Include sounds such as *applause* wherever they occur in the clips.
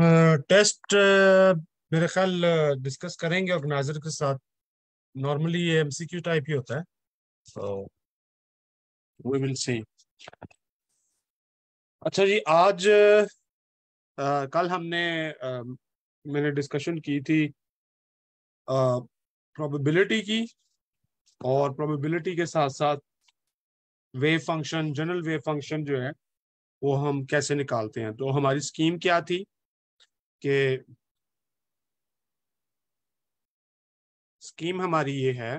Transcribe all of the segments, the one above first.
Test मेरे ख्याल discuss करेंगे ऑर्गेनाइजर के साथ नॉर्मली ये एमसीक्यू टाइप ही होता है सो वी विल सी अच्छा जी आज आ, कल हमने आ, मैंने डिस्कशन की थी प्रोबेबिलिटी की और प्रोबेबिलिटी के साथ साथ wave function general wave function जो है वो हम कैसे निकालते हैं तो हमारी स्कीम क्या थी कि स्कीम हमारी ये है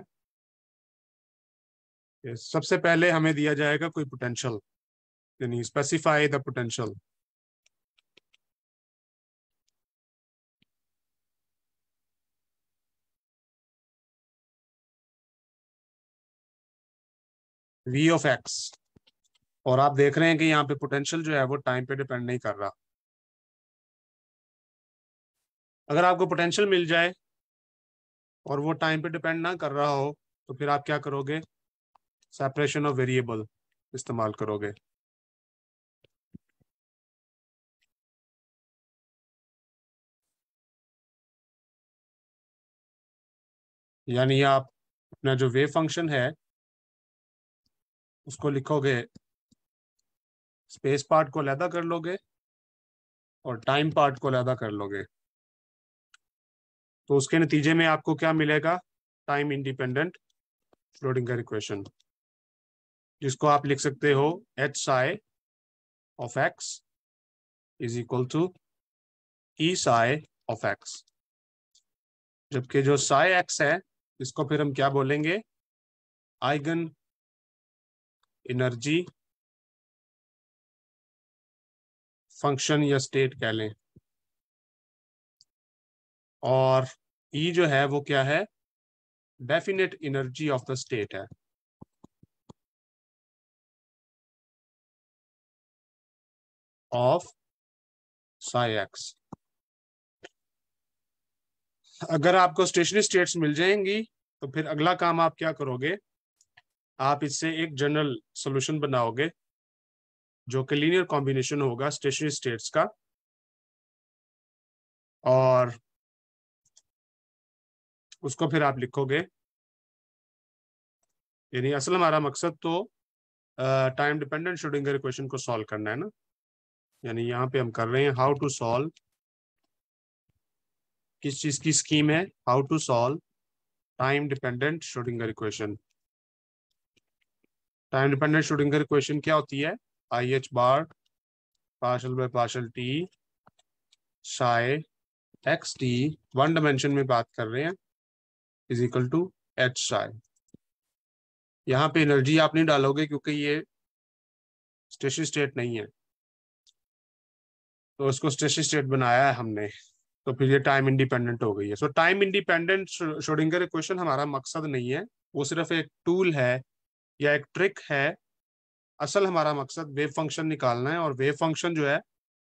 कि सबसे पहले हमें दिया जाएगा कोई पोटेंशियल यानी specify the potential V of x और आप देख रहे हैं कि यहाँ पे पोटेंशियल जो है वो टाइम पे डिपेंड नहीं कर रहा अगर आपको पोटेंशियल मिल जाए और वो टाइम पे डिपेंड ना कर रहा हो तो फिर आप क्या करोगे सेपरेशन ऑफ वेरिएबल इस्तेमाल करोगे यानी आप अपना जो वेव फंक्शन है उसको लिखोगे स्पेस पार्ट को लैदा कर लोगे और टाइम पार्ट को लैदा कर लोगे तो उसके नतीजे में आपको क्या मिलेगा टाइम इंडिपेंडेंट फ्लोडिंग इक्वेशन जिसको आप लिख सकते हो H psi of x is equal to E psi of X जबकि जो साई एक्स है इसको फिर हम क्या बोलेंगे आइगन एनर्जी फंक्शन या स्टेट कह लें और ई e जो है वो क्या है definite energy of the state है ऑफ साइक्स अगर आपको स्टेशनरी स्टेट्स मिल जाएंगी तो फिर अगला काम आप क्या करोगे आप इससे एक जनरल सोल्यूशन बनाओगे जो कि लीनियर कॉम्बिनेशन होगा स्टेशनरी स्टेट्स का और उसको फिर आप लिखोगे यानी असल हमारा मकसद तो टाइम डिपेंडेंट शुडिंगर इक्वेशन को सॉल्व करना है ना यानी यहाँ पे हम कर रहे हैं हाउ टू सॉल्व किस चीज की स्कीम है how to solve time dependent Schrodinger equation time dependent Schrodinger equation क्या होती है I H bar partial by partial T psi X T one dimension में बात कर रहे हैं is equal to H psi यहाँ पे एनर्जी आप नहीं डालोगे क्योंकि ये स्टेशन स्टेट नहीं है तो इसको स्टेशन स्टेट बनाया है हमने तो फिर ये टाइम इंडिपेंडेंट हो गई है so time independent Schrodinger equation हमारा मकसद नहीं है वो सिर्फ एक टूल है या एक ट्रिक है असल हमारा मकसद वेव फंक्शन निकालना है और वेव फंक्शन जो है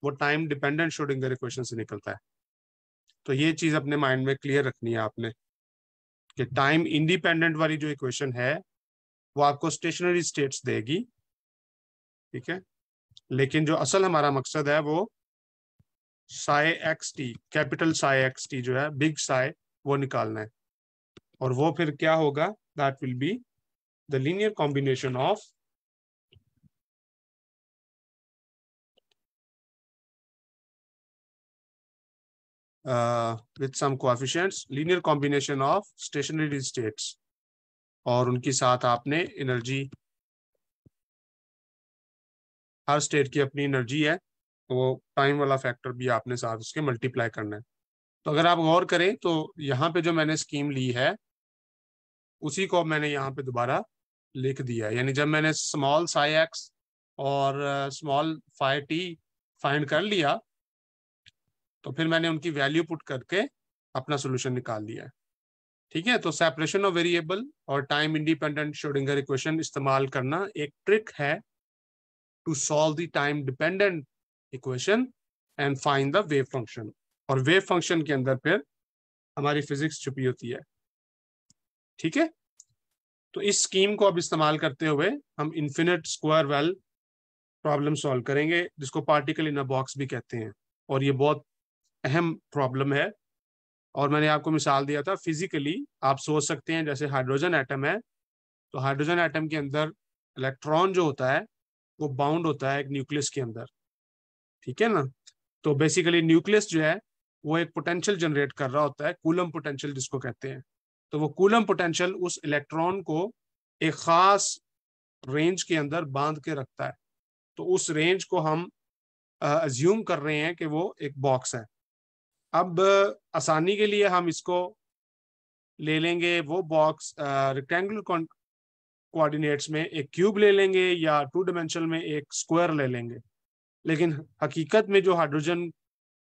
वो टाइम डिपेंडेंट शोडिंगर इक्वेशन से निकलता है तो ये चीज़ अपने माइंड में क्लियर रखनी है आपने कि टाइम इंडिपेंडेंट वाली जो इक्वेशन है वो आपको स्टेशनरी स्टेट्स देगी ठीक है लेकिन जो असल हमारा मकसद है वो psi x T capital psi x T जो है बिग साय वो निकालना है और वो फिर क्या होगा that will be the linear combination of uh, with some coefficients linear combination of stationary states और उनके साथ आपने एनर्जी हर स्टेट की अपनी एनर्जी है तो वो टाइम वाला फैक्टर भी आपने साथ उसके मल्टीप्लाई करना है तो अगर आप गौर करें तो यहाँ पे जो मैंने स्कीम ली है उसी को मैंने यहाँ पे दोबारा लिख दिया यानी जब मैंने स्मॉल साई एक्स और स्मॉल फाइव टी फाइंड कर लिया तो फिर मैंने उनकी वैल्यू पुट करके अपना सोल्यूशन निकाल दिया है ठीक है तो सेपरेशन ऑफ वेरिएबल और टाइम इंडिपेंडेंट शोडिंगर इक्वेशन इस्तेमाल करना एक ट्रिक है to solve the time dependent equation and find the wave function और वेव फंक्शन के अंदर फिर हमारी फिजिक्स छुपी होती है ठीक है तो इस स्कीम को अब इस्तेमाल करते हुए हम infinite square well problem solve करेंगे जिसको पार्टिकल इन अ बॉक्स भी कहते हैं और ये बहुत अहम प्रॉब्लम है और मैंने आपको मिसाल दिया था फिजिकली आप सोच सकते हैं जैसे हाइड्रोजन एटम है तो हाइड्रोजन एटम के अंदर इलेक्ट्रॉन जो होता है वो बाउंड होता है एक न्यूक्लियस के अंदर ठीक है ना तो बेसिकली न्यूक्लियस जो है वो एक पोटेंशियल जनरेट कर रहा होता है कूलम पोटेंशियल जिसको कहते हैं तो वो कूलम पोटेंशियल उस इलेक्ट्रॉन को एक खास रेंज के अंदर बांध के रखता है तो उस रेंज को हम अज्यूम कर रहे हैं कि वो एक बॉक्स है अब आसानी के लिए हम इसको ले लेंगे वो बॉक्स रिक्टेंगुलर कोऑर्डिनेट्स में एक क्यूब ले लेंगे या टू डिमेंशनल में एक स्क्वायर ले लेंगे लेकिन हकीकत में जो हाइड्रोजन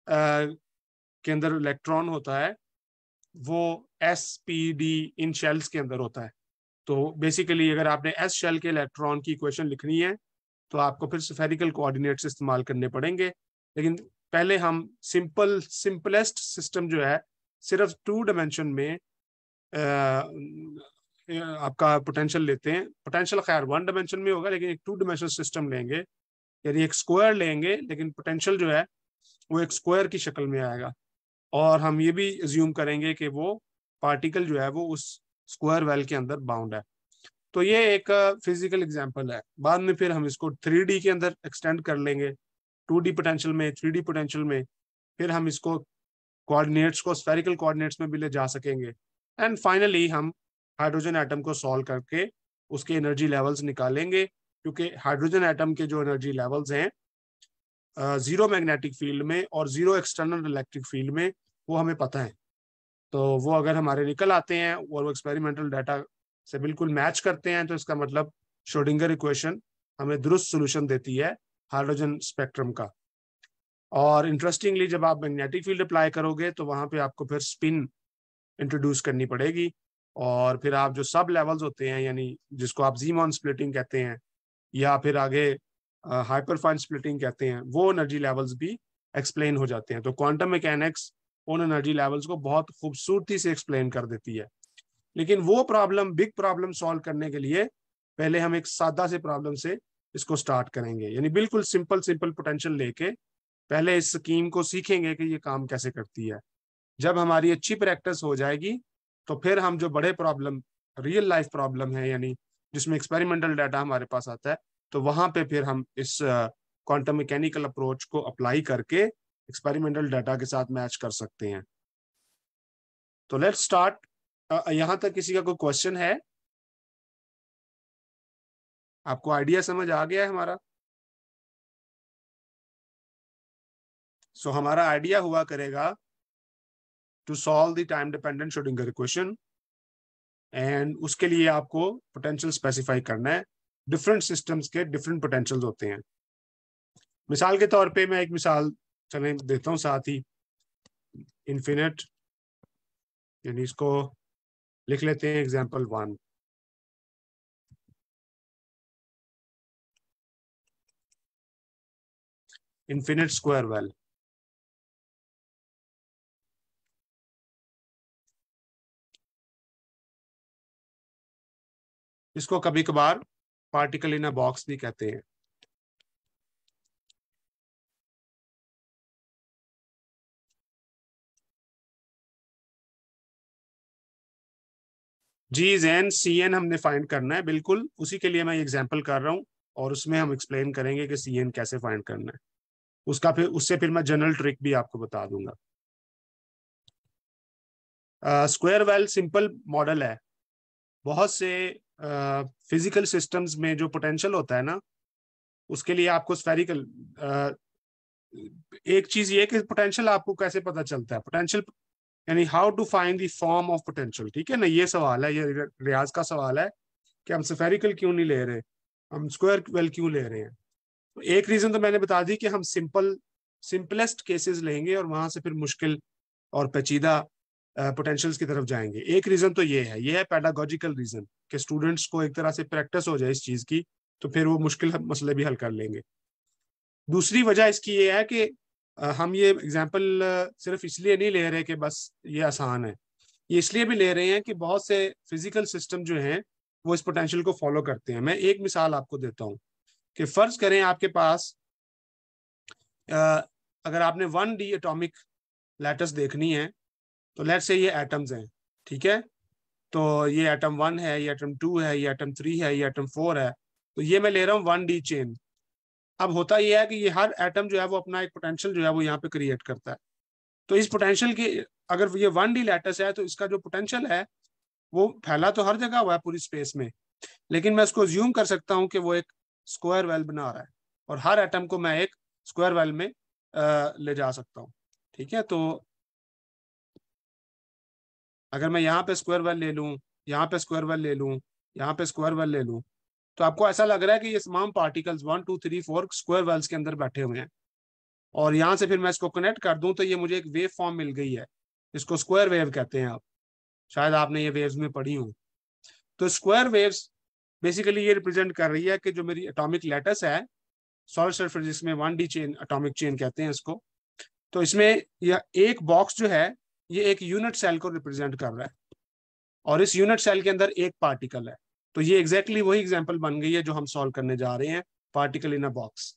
के अंदर इलेक्ट्रॉन होता है वो एस पी डी इन शेल्स के अंदर होता है तो बेसिकली अगर आपने एस शेल के इलेक्ट्रॉन की इक्वेशन लिखनी है तो आपको फिर सफेरिकल कोऑर्डिनेट्स इस्तेमाल करने पड़ेंगे लेकिन पहले हम सिंपल सिंपलेस्ट सिस्टम जो है सिर्फ टू डायमेंशन में आपका पोटेंशियल लेते हैं पोटेंशियल खैर वन डायमेंशन में होगा लेकिन एक टू डायमेंशन सिस्टम लेंगे यानी एक स्क्वायर लेंगे लेकिन पोटेंशियल जो है वो एक स्क्वायर की शक्ल में आएगा और हम ये भी एज्यूम करेंगे कि वो पार्टिकल जो है वो उस स्क्वायर वेल के अंदर बाउंड है तो ये एक फिजिकल एग्जाम्पल है बाद में फिर हम इसको थ्री के अंदर एक्सटेंड कर लेंगे टू पोटेंशियल में थ्री पोटेंशियल में फिर हम इसको कोऑर्डिनेट्स को स्फेरिकल कोऑर्डिनेट्स में भी ले जा सकेंगे एंड फाइनली हम हाइड्रोजन एटम को सॉल्व करके उसके एनर्जी लेवल्स निकालेंगे क्योंकि हाइड्रोजन एटम के जो एनर्जी लेवल्स हैं जीरो मैग्नेटिक फील्ड में और जीरो एक्सटर्नल इलेक्ट्रिक फील्ड में वो हमें पता है तो वो अगर हमारे निकल आते हैं और वो एक्सपेरिमेंटल डाटा से बिल्कुल मैच करते हैं तो इसका मतलब शोडिंगर इक्वेशन हमें दुरुस्त सोल्यूशन देती है हाइड्रोजन स्पेक्ट्रम का और इंटरेस्टिंगली जब आप मैग्नेटिक फील्ड अप्लाई करोगे तो वहां पे आपको फिर स्पिन इंट्रोड्यूस करनी पड़ेगी और फिर आप जो सब लेवल्स होते हैं यानी जिसको आप जीमॉन स्प्लिटिंग कहते हैं या फिर आगे हाइपरफाइन स्प्लिटिंग कहते हैं वो एनर्जी लेवल्स भी एक्सप्लेन हो जाते हैं तो क्वांटम मैकेनिक्स उन एनर्जी लेवल्स को बहुत खूबसूरती से एक्सप्लेन कर देती है लेकिन वो प्रॉब्लम बिग प्रॉब्लम सॉल्व करने के लिए पहले हम एक सादा से प्रॉब्लम से इसको स्टार्ट करेंगे यानी बिल्कुल सिंपल सिंपल पोटेंशियल लेके पहले इस स्कीम को सीखेंगे कि ये काम कैसे करती है जब हमारी अच्छी प्रैक्टिस हो जाएगी तो फिर हम जो बड़े प्रॉब्लम रियल लाइफ प्रॉब्लम है यानी जिसमें एक्सपेरिमेंटल डाटा हमारे पास आता है तो वहां पे फिर हम इस क्वांटम मैकेनिकल अप्रोच को अप्लाई करके एक्सपेरिमेंटल डाटा के साथ मैच कर सकते हैं तो लेट्स स्टार्ट यहाँ तक किसी का कोई क्वेश्चन है आपको आइडिया समझ आ गया है हमारा सो so, हमारा आइडिया हुआ करेगा to solve the time dependent Schrodinger equation and उसके लिए आपको पोटेंशियल स्पेसिफाई करना है डिफरेंट सिस्टम्स के डिफरेंट पोटेंशियल होते हैं मिसाल के तौर पे मैं एक मिसाल चले देता हूँ साथ ही इन्फिनेट यानी इसको लिख लेते हैं example one infinite square well. इसको कभी कभार पार्टिकल इन अ बॉक्स भी कहते हैं जी जैन सी एन हमने फाइंड करना है बिल्कुल उसी के लिए मैं एग्जाम्पल कर रहा हूं और उसमें हम एक्सप्लेन करेंगे कि सी एन कैसे फाइंड करना है उसका फिर उससे फिर मैं जनरल ट्रिक भी आपको बता दूंगा स्क्वायर वेल सिंपल मॉडल है बहुत से फिजिकल uh, सिस्टम्स में जो पोटेंशियल होता है ना उसके लिए आपको स्फेरिकल uh, एक चीज ये कि पोटेंशियल आपको कैसे पता चलता है पोटेंशियल यानी how to find the form of potential ठीक है ना ये सवाल है ये रियाज का सवाल है कि हम स्फेरिकल क्यों नहीं ले रहे हम स्क्वायर वेल क्यों ले रहे हैं तो एक रीजन तो मैंने बता दी कि हम सिंपल सिंपलेस्ट केसेस लेंगे और वहां से फिर मुश्किल और पेचीदा पोटेंशियल्स की तरफ जाएंगे एक रीजन तो ये है ये है पैडागोजिकल रीजन कि स्टूडेंट्स को एक तरह से प्रैक्टिस हो जाए इस चीज की तो फिर वो मुश्किल मसले भी हल कर लेंगे दूसरी वजह इसकी ये है कि हम ये एग्जाम्पल सिर्फ इसलिए नहीं ले रहे कि बस ये आसान है ये इसलिए भी ले रहे हैं कि बहुत से फिजिकल सिस्टम जो हैं वो इस पोटेंशियल को फॉलो करते हैं मैं एक मिसाल आपको देता हूँ कि फर्ज करें आपके पास अगर आपने वन डी एटॉमिक लेटर्स देखनी है तो लेट से ये एटम्स हैं ठीक है तो ये एटम वन है ये एटम टू है ये एटम थ्री है ये एटम फोर है तो ये मैं ले रहा हूँ वन डी चेन अब होता यह है कि ये हर एटम जो है वो अपना एक पोटेंशियल जो है वो यहाँ पे क्रिएट करता है तो इस पोटेंशियल की अगर ये वन डी लेटर्स है तो इसका जो पोटेंशियल है वो फैला तो हर जगह हुआ है पूरी स्पेस में लेकिन मैं उसको ज्यूम कर सकता हूँ कि वो एक स्क्वायर वेल बना रहा है और हर एटम को मैं एक स्क्वायर वेल में ले जा सकता हूं ठीक है तो अगर मैं यहाँ पे स्क्वायर वेल ले लूँ यहाँ पे स्क्वायर वेल ले लूँ यहाँ पे स्क्वायर वेल ले लूँ तो आपको ऐसा लग रहा है कि ये तमाम particles one to three four square wells के अंदर बैठे हुए हैं और यहाँ से फिर मैं इसको कनेक्ट कर दूँ तो ये मुझे एक वेव फॉर्म मिल गई है इसको स्क्वायर वेव कहते हैं आप शायद आपने ये वेव्स में पढ़ी हूँ तो स्क्वायर वेव्स बेसिकली ये रिप्रेजेंट कर रही है कि जो मेरी अटोमिक लेटस है सॉलिड स्टेट जिसमें one D chain atomic chain कहते हैं इसको तो इसमें यह एक बॉक्स जो है ये एक यूनिट सेल को रिप्रेजेंट कर रहा है और इस यूनिट सेल के अंदर एक पार्टिकल है तो ये एग्जैक्टली exactly वही एग्जाम्पल बन गई है जो हम सॉल्व करने जा रहे हैं पार्टिकल इन अ बॉक्स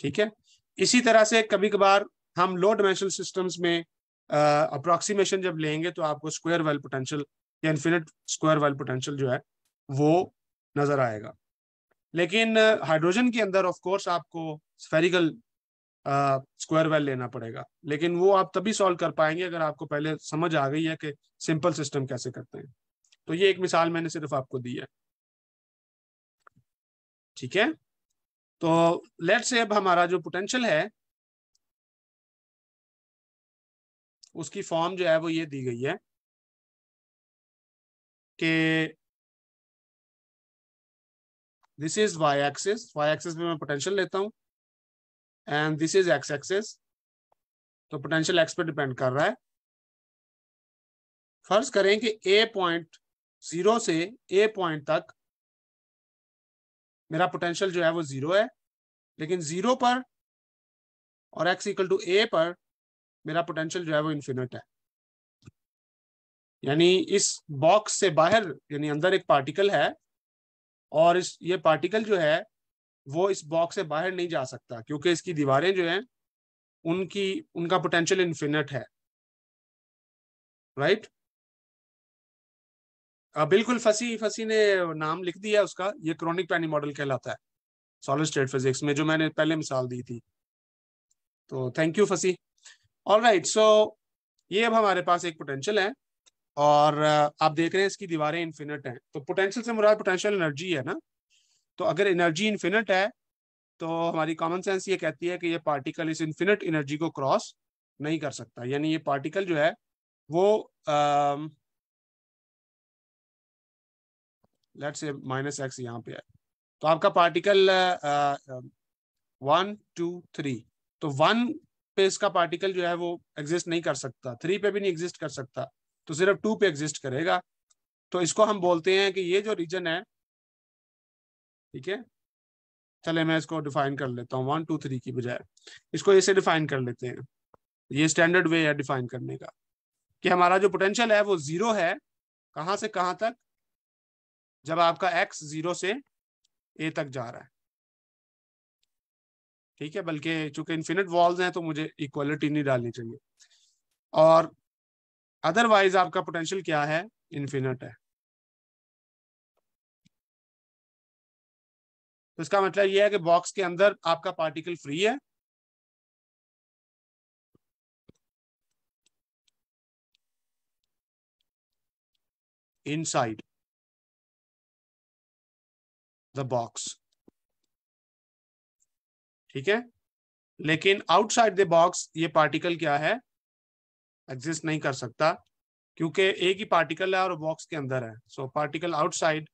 ठीक है इसी तरह से कभी कभार हम लो डायमेंशनल सिस्टम्स में अप्रोक्सीमेशन जब लेंगे तो आपको स्क्वायर वेल पोटेंशियल या इन्फिनिट स्क्वायर वेल पोटेंशियल जो है वो नजर आएगा लेकिन हाइड्रोजन uh, के अंदर ऑफ कोर्स आपको स्फेरिकल स्क्वायर वेल लेना पड़ेगा लेकिन वो आप तभी सॉल्व कर पाएंगे अगर आपको पहले समझ आ गई है कि सिंपल सिस्टम कैसे करते हैं तो ये एक मिसाल मैंने सिर्फ आपको दी है ठीक है तो लेट से अब हमारा जो पोटेंशियल है उसकी फॉर्म जो है वो ये दी गई है कि this is Y axis Y axis में मैं पोटेंशियल लेता हूँ and this is X axis तो पोटेंशियल एक्स पे डिपेंड कर रहा है फर्ज करें कि ए पॉइंट जीरो से ए पॉइंट तक मेरा पोटेंशियल जो है वो जीरो है लेकिन जीरो पर और एक्स इक्वल टू ए पर मेरा पोटेंशियल जो है वो इन्फिनिट है यानी इस बॉक्स से बाहर यानी अंदर एक पार्टिकल है और इस ये पार्टिकल जो है वो इस बॉक्स से बाहर नहीं जा सकता क्योंकि इसकी दीवारें जो हैं उनकी उनका पोटेंशियल इन्फिनिट है राइट right? बिल्कुल फसी फसी ने नाम लिख दिया उसका ये क्रोनिक पैनी मॉडल कहलाता है सॉलिड स्टेट फिजिक्स में जो मैंने पहले मिसाल दी थी तो थैंक यू फसी ऑल राइट सो ये अब हमारे पास एक पोटेंशियल है और आप देख रहे हैं इसकी दीवारें इन्फिनिट हैं तो पोटेंशियल से मुराद पोटेंशियल एनर्जी है ना तो अगर एनर्जी इन्फिनिट है तो हमारी कॉमन सेंस ये कहती है कि ये पार्टिकल इस इन्फिनिट एनर्जी को क्रॉस नहीं कर सकता यानी ये पार्टिकल जो है वो लेट से माइनस एक्स यहाँ पे है तो आपका पार्टिकल वन टू थ्री तो वन पे इसका पार्टिकल जो है वो एग्जिस्ट नहीं कर सकता थ्री पे भी नहीं एग्जिस्ट कर सकता तो सिर्फ टू पे एग्जिस्ट करेगा तो इसको हम बोलते हैं कि ये जो रीजन है ठीक है चले मैं इसको डिफाइन कर लेता हूँ वन टू थ्री की बजाय इसको ऐसे डिफाइन कर लेते हैं ये स्टैंडर्ड वे है डिफाइन करने का कि हमारा जो पोटेंशियल है वो जीरो है कहाँ से कहाँ तक जब आपका एक्स जीरो से ए तक जा रहा है ठीक है बल्कि चूंकि इन्फिनिट वॉल्स हैं तो मुझे इक्वलिटी नहीं डालनी चाहिए और अदरवाइज आपका पोटेंशियल क्या है इन्फिनिट है तो इसका मतलब यह है कि बॉक्स के अंदर आपका पार्टिकल फ्री है साइड द बॉक्स ठीक है लेकिन आउटसाइड द बॉक्स ये पार्टिकल क्या है एग्जिस्ट नहीं कर सकता क्योंकि एक ही पार्टिकल है और बॉक्स के अंदर है so particle outside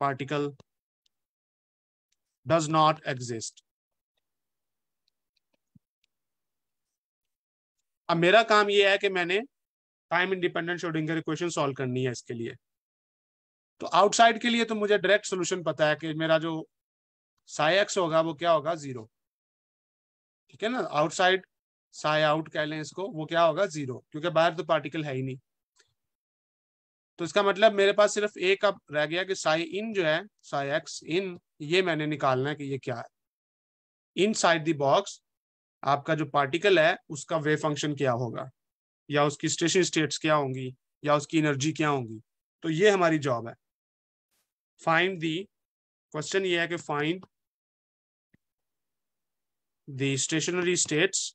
particle does not exist अब मेरा काम यह है कि मैंने time independent Schrodinger equation solve करनी है इसके लिए तो आउटसाइड के लिए तो मुझे डायरेक्ट सोल्यूशन पता है कि मेरा जो साइक्स होगा वो क्या होगा जीरो ठीक है ना आउटसाइड साई आउट कह लें इसको वो क्या होगा जीरो क्योंकि बाहर तो पार्टिकल है ही नहीं तो इसका मतलब मेरे पास सिर्फ एक अब रह गया कि साई इन जो है साई एक्स इन ये मैंने निकालना है कि ये क्या है इन साइड दी बॉक्स आपका जो पार्टिकल है उसका वे फंक्शन क्या होगा या उसकी स्टेशन स्टेट्स क्या होंगी या उसकी एनर्जी क्या होंगी तो ये हमारी जॉब है फाइंड दी क्वेश्चन ये है कि find the stationary states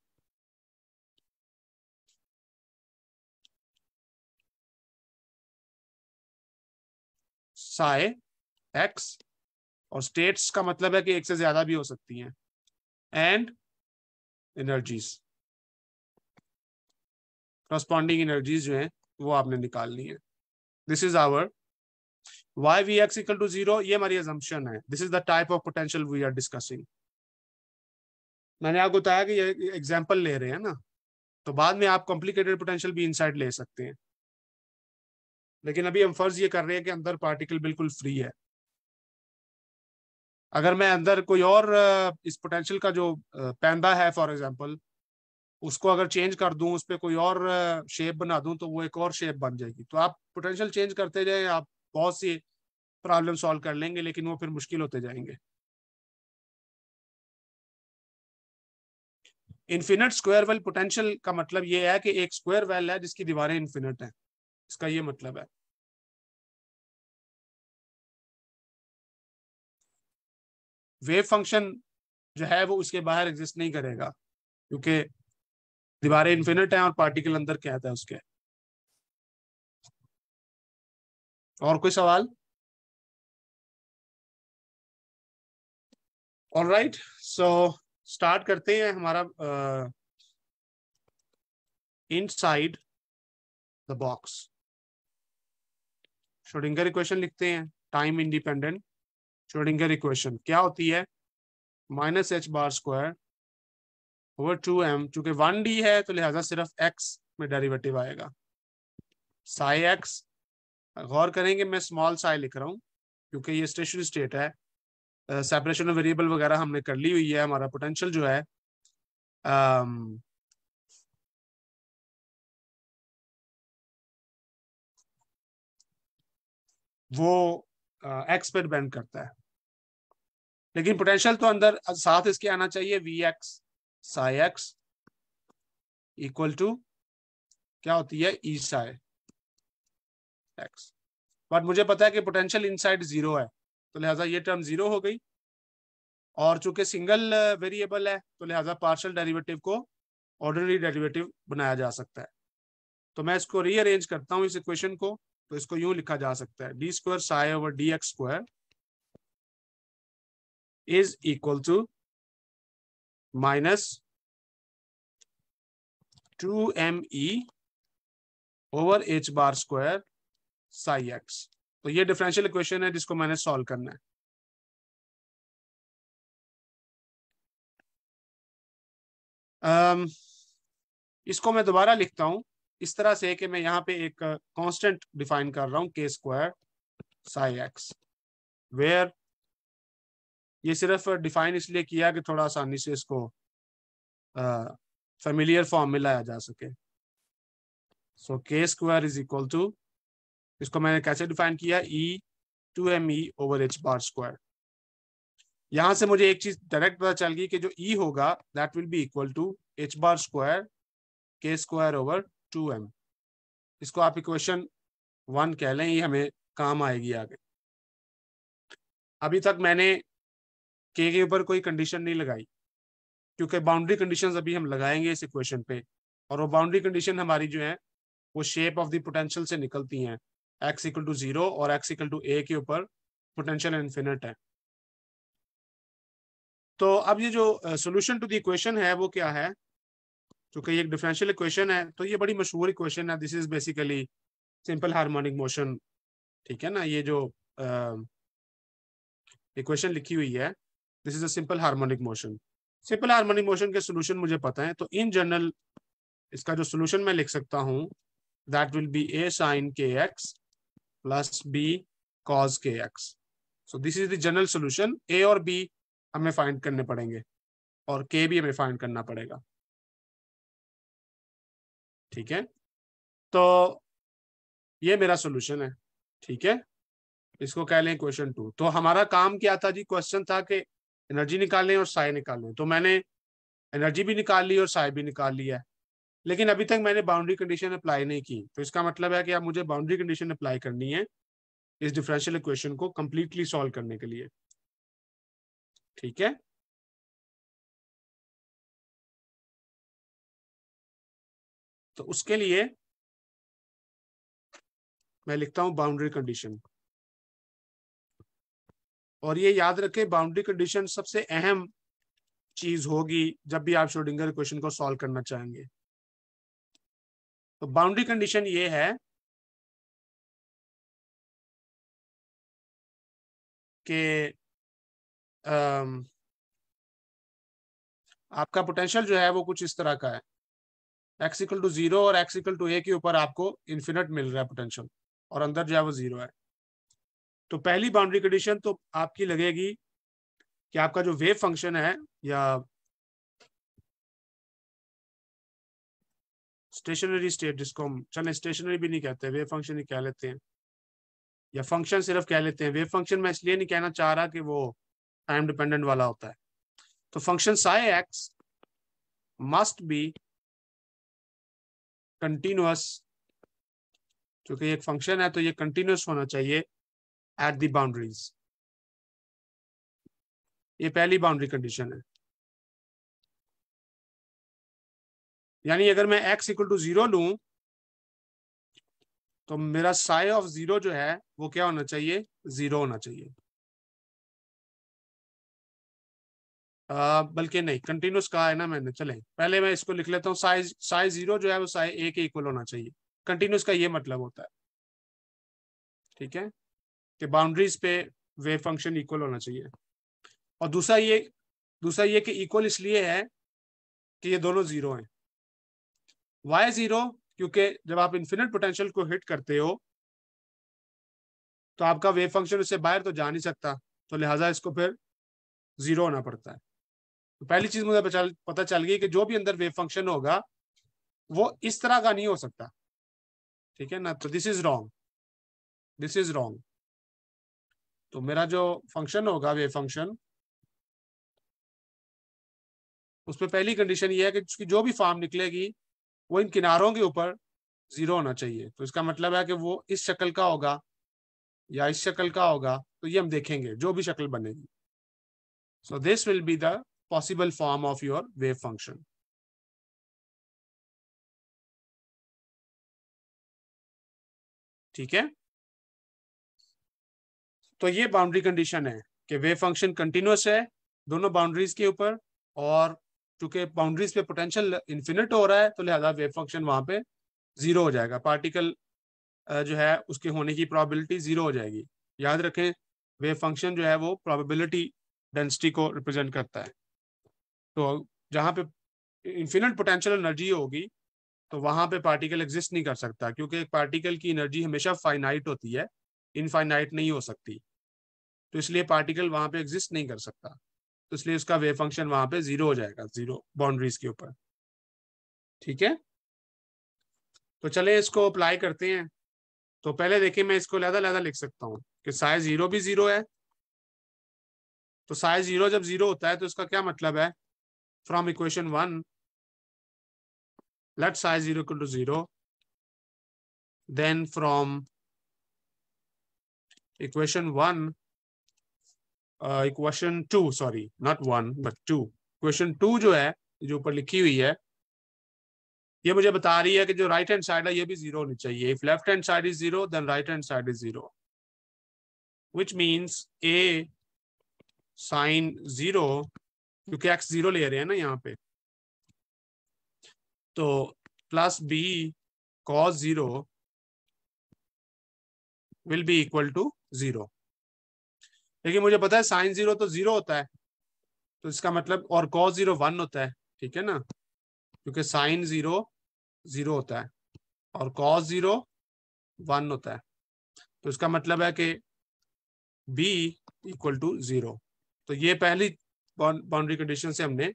psi x और स्टेट्स का मतलब है कि एक से ज्यादा भी हो सकती हैं एंड एनर्जीज करस्पॉन्डिंग एनर्जीज जो हैं वो आपने निकालनी है this is our Y V X equal to zero हमारी एजम्पन है this is the type of potential we are discussing मैंने आपको बताया कि ये एग्जाम्पल ले रहे हैं ना तो बाद में आप कॉम्प्लिकेटेड पोटेंशियल भी इनसाइड ले सकते हैं लेकिन अभी हम फर्ज ये कर रहे हैं कि अंदर पार्टिकल बिल्कुल फ्री है अगर मैं अंदर कोई और इस पोटेंशियल का जो पैंदा है फॉर एग्जाम्पल उसको अगर चेंज कर दूं उस पर कोई और शेप बना दूं तो वो एक और शेप बन जाएगी तो आप पोटेंशियल चेंज करते जाए आप बहुत सी प्रॉब्लम सॉल्व कर लेंगे लेकिन वो फिर मुश्किल होते जाएंगे इन्फिनट स्क्वायर वेल पोटेंशियल का मतलब ये है कि एक स्क्वायर वेल है जिसकी दीवारें इन्फिनट हैं इसका ये मतलब है वेव फंक्शन जो है वो उसके बाहर एग्जिस्ट नहीं करेगा क्योंकि दीवारें इन्फिनिट हैं और पार्टिकल अंदर कहता है उसके और कोई सवाल ऑल राइट सो स्टार्ट करते हैं हमारा inside the box Schrodinger equation लिखते हैं टाइम इंडिपेंडेंट शोडिंगर इक्वेशन क्या होती है minus H bar square over two M चूंकि वन डी है तो लिहाजा सिर्फ एक्स में डेरिवेटिव आएगा साई एक्स गौर करेंगे मैं स्मॉल साई लिख रहा हूँ क्योंकि ये स्टेशनरी स्टेट है सेपरेशन ऑफ वेरिएबल वगैरह हमने कर ली हुई है हमारा पोटेंशियल जो है um, वो एक्स पर डिपेंड करता है लेकिन पोटेंशियल तो अंदर साथ इसके आना चाहिए V X psi X equal to क्या होती है ई साई एक्स बट मुझे पता है कि पोटेंशियल इनसाइड जीरो है तो लिहाजा ये टर्म जीरो हो गई और चूंकि सिंगल वेरिएबल uh, है तो लिहाजा पार्शल डेरिवेटिव को ऑर्डनरी डेरिवेटिव बनाया जा सकता है तो मैं इसको रीअरेंज करता हूँ इस इक्वेशन को तो इसको यूं लिखा जा सकता है D square psi over D x square is equal to minus two M E over H bar square psi X तो ये डिफरेंशियल इक्वेशन है जिसको मैंने सॉल्व करना है um, इसको मैं दोबारा लिखता हूं इस तरह से कि मैं यहां पे एक कांस्टेंट डिफाइन कर रहा हूं के स्क्वायर साई एक्स वेयर ये सिर्फ डिफाइन इसलिए किया कि थोड़ा आसानी से इसको फेमिलियर uh, फॉर्म में लाया जा सके सो के स्क्वायर इज इक्वल टू इसको मैंने कैसे डिफाइन किया E two M E over H bar square यहां से मुझे एक चीज डायरेक्ट पता चल गई कि जो ई e होगा that will be equal to H bar square के स्क्वायर ओवर टू एम इसको आप इक्वेशन वन कह लें ये हमें काम आएगी आगे अभी तक मैंने के के ऊपर कोई कंडीशन नहीं लगाई क्योंकि बाउंड्री कंडीशन अभी हम लगाएंगे इस इक्वेशन पे और वो बाउंड्री कंडीशन हमारी जो है वो शेप ऑफ द पोटेंशियल से निकलती हैं एक्स इक्वल टू जीरो और एक्स इक्वल टू ए के ऊपर पोटेंशियल इन्फिनिट है तो अब ये जो सोल्यूशन टू द इक्वेशन है वो क्या है क्योंकि ये एक डिफरेंशियल इक्वेशन है तो ये बड़ी मशहूर इक्वेशन है this is basically simple harmonic motion ठीक है ना ये जो इक्वेशन लिखी हुई है this is a simple harmonic motion simple harmonic motion के सोल्यूशन मुझे पता है तो इन जनरल इसका जो सोल्यूशन मैं लिख सकता हूँ that will be A sine K X plus b cos kx. So this is the general solution. A और B हमें फाइंड करने पड़ेंगे और K भी हमें फाइंड करना पड़ेगा ठीक है तो ये मेरा सोल्यूशन है ठीक है इसको कह लें क्वेश्चन टू तो हमारा काम क्या था जी क्वेश्चन था कि एनर्जी निकालें और साय निकालें तो मैंने एनर्जी भी निकाल ली और साय भी निकाल लिया लेकिन अभी तक मैंने बाउंड्री कंडीशन अप्लाई नहीं की तो इसका मतलब है कि आप मुझे बाउंड्री कंडीशन अप्लाई करनी है इस डिफरेंशियल इक्वेशन को कंप्लीटली सॉल्व करने के लिए ठीक है तो उसके लिए मैं लिखता हूं बाउंड्री कंडीशन और ये याद रखें बाउंड्री कंडीशन सबसे अहम चीज होगी जब भी आप शोडिंगर इक्वेशन को सॉल्व करना चाहेंगे तो बाउंड्री कंडीशन ये है कि आपका पोटेंशियल जो है वो कुछ इस तरह का है एक्स इक्वल टू जीरो और एक्स इक्वल टू ए के ऊपर आपको इन्फिनट मिल रहा है पोटेंशियल और अंदर जो है वो जीरो है तो पहली बाउंड्री कंडीशन तो आपकी लगेगी कि आपका जो वेव फंक्शन है या स्टेशनरी स्टेट जिसको हम चले स्टेशनरी भी नहीं कहते वेव फंक्शन ही कह लेते हैं या फंक्शन सिर्फ कह लेते हैं वेव फंक्शन मैं इसलिए नहीं कहना चाह रहा कि वो टाइम डिपेंडेंट वाला होता है तो function psi X must be continuous क्योंकि एक फंक्शन है तो ये कंटिन्यूस होना चाहिए एट दी बाउंड्रीज ये पहली बाउंड्री कंडीशन है यानी अगर मैं एक्स इक्वल टू जीरो लू तो मेरा साय ऑफ जीरो जो है वो क्या होना चाहिए जीरो होना चाहिए बल्कि नहीं कंटिन्यूस कहा है ना मैंने चले पहले मैं इसको लिख लेता हूँ साइज साइज जीरो जो है वो साइज ए के इक्वल होना चाहिए कंटिन्यूस का ये मतलब होता है ठीक है कि बाउंड्रीज पे वेव फंक्शन इक्वल होना चाहिए और दूसरा ये दूसरा ये कि इक्वल इसलिए है कि ये दोनों जीरो हैं वाई जीरो क्योंकि जब आप इन्फिनिट पोटेंशियल को हिट करते हो तो आपका वेव फंक्शन उससे बाहर तो जा नहीं सकता तो लिहाजा इसको फिर जीरो होना पड़ता है तो पहली चीज मुझे पता चल गई कि जो भी अंदर वेव फंक्शन होगा वो इस तरह का नहीं हो सकता ठीक है ना तो this is wrong this is wrong तो मेरा जो फंक्शन होगा वेव फंक्शन उस पर पहली कंडीशन ये है कि उसकी जो भी फॉर्म निकलेगी वो इन किनारों के ऊपर जीरो होना चाहिए तो इसका मतलब है कि वो इस शक्ल का होगा या इस शक्ल का होगा तो ये हम देखेंगे जो भी शक्ल बनेगी so this will be the possible form of your wave function ठीक है तो ये बाउंड्री कंडीशन है कि वेव फंक्शन कंटिन्यूस है दोनों बाउंड्रीज के ऊपर और चूंकि बाउंड्रीज पे पोटेंशियल इन्फिनिट हो रहा है तो लिहाजा वेव फंक्शन वहां पे जीरो हो जाएगा पार्टिकल जो है उसके होने की प्रॉबिलिटी जीरो हो जाएगी याद रखें वेव फंक्शन जो है वो प्रॉबिलिटी डेंसिटी को रिप्रेजेंट करता है तो जहाँ पे इन्फिनिट पोटेंशियल एनर्जी होगी तो वहाँ पे पार्टिकल एग्जिस्ट नहीं कर सकता क्योंकि एक पार्टिकल की एनर्जी हमेशा फाइनाइट होती है इनफाइनाइट नहीं हो सकती तो इसलिए पार्टिकल वहाँ पे एग्जिस्ट नहीं कर सकता तो इसलिए उसका वेव फंक्शन वहां पे जीरो हो जाएगा जीरो बाउंड्रीज के ऊपर ठीक है तो चले इसको अप्लाई करते हैं तो पहले देखिए मैं इसको लहदा लहदा लिख सकता हूँ कि साइज जीरो भी जीरो है तो साइज जीरो जब जीरो होता है तो इसका क्या मतलब है from equation one let psi zero to zero then from equation one equation two sorry not one but two question two जो है जो ऊपर लिखी हुई है ये मुझे बता रही है कि जो राइट हैंड साइड है ये भी जीरो होनी चाहिए if left hand side is zero then right hand side is zero which means A sine zero क्योंकि एक्स जीरो ले रहे हैं ना यहाँ पे तो plus B cos zero will be equal to zero लेकिन मुझे पता है साइन जीरो तो जीरो होता है तो इसका मतलब और कॉस जीरो वन होता है ठीक है ना क्योंकि साइन जीरो जीरो होता है और कॉस जीरो वन होता है तो इसका मतलब है कि बी इक्वल टू जीरो तो ये पहली बाउंड्री कंडीशन से हमने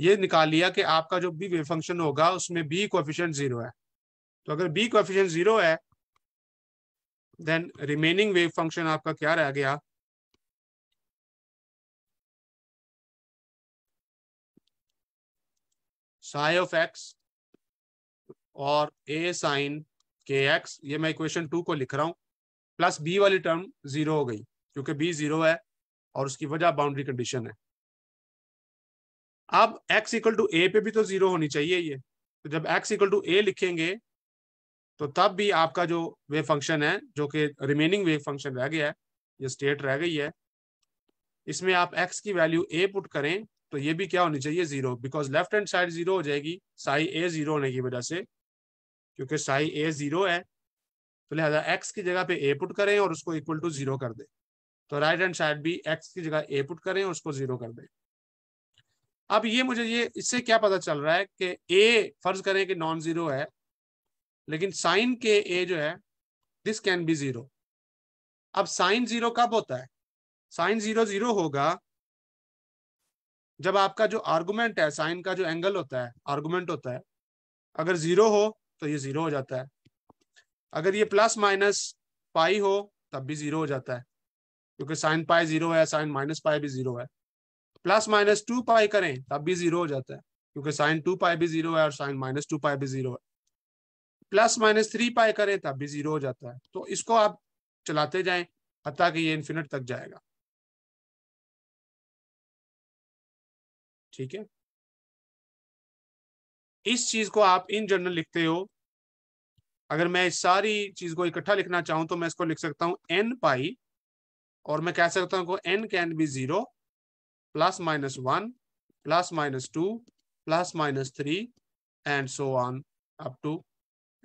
ये निकाल लिया कि आपका जो बी वेव फंक्शन होगा उसमें बी कोफिशियंट जीरो है तो अगर बी कोफिशियंट जीरो है देन रिमेनिंग वेव फंक्शन आपका क्या रह गया साई ऑफ एक्स और ए साइन के एक्स ये मैं इक्वेशन टू को लिख रहा हूँ प्लस बी वाली टर्म जीरो हो गई क्योंकि बी जीरो है और उसकी वजह बाउंड्री कंडीशन है अब x इक्वल टू ए पे भी तो जीरो होनी चाहिए ये तो जब x इक्वल टू ए लिखेंगे तो तब भी आपका जो वे फंक्शन है जो कि रिमेनिंग वे फंक्शन रह गया है ये स्टेट रह गई है इसमें आप x की वैल्यू a पुट करें तो ये भी क्या होनी चाहिए zero because left hand side zero हो जाएगी साई ए जीरो होने की वजह से क्योंकि साई ए जीरो है तो लिहाजा एक्स की जगह पे ए पुट करें और उसको इक्वल टू जीरो कर दें तो राइट हैंड साइड भी एक्स की जगह ए पुट करें और उसको जीरो कर दें अब ये मुझे ये इससे क्या पता चल रहा है कि ए फर्ज करें कि नॉन जीरो है लेकिन साइन के ए जो है दिस कैन बी जीरो अब साइन जीरो कब होता है साइन जीरो जीरो होगा जब आपका जो आर्गूमेंट है साइन का जो एंगल होता है आर्गूमेंट होता है अगर जीरो हो तो ये जीरो हो जाता है अगर ये प्लस माइनस पाई हो तब भी जीरो हो जाता है क्योंकि साइन पाई जीरो है साइन माइनस पाई भी जीरो है प्लस माइनस टू पाई करें तब भी जीरो हो जाता है क्योंकि साइन टू पाई भी जीरो है और साइन माइनस टू पाई भी जीरो है प्लस माइनस थ्री पाई करें तब भी जीरो हो जाता है तो इसको आप चलाते जाएं हत्या कि ये इन्फिनिट तक जाएगा ठीक है इस चीज को आप इन जनरल लिखते हो अगर मैं इस सारी चीज को इकट्ठा लिखना चाहूं तो मैं इसको लिख सकता हूं एन पाई और मैं कह सकता हूं N can be zero plus minus one plus minus two plus minus three and so on up to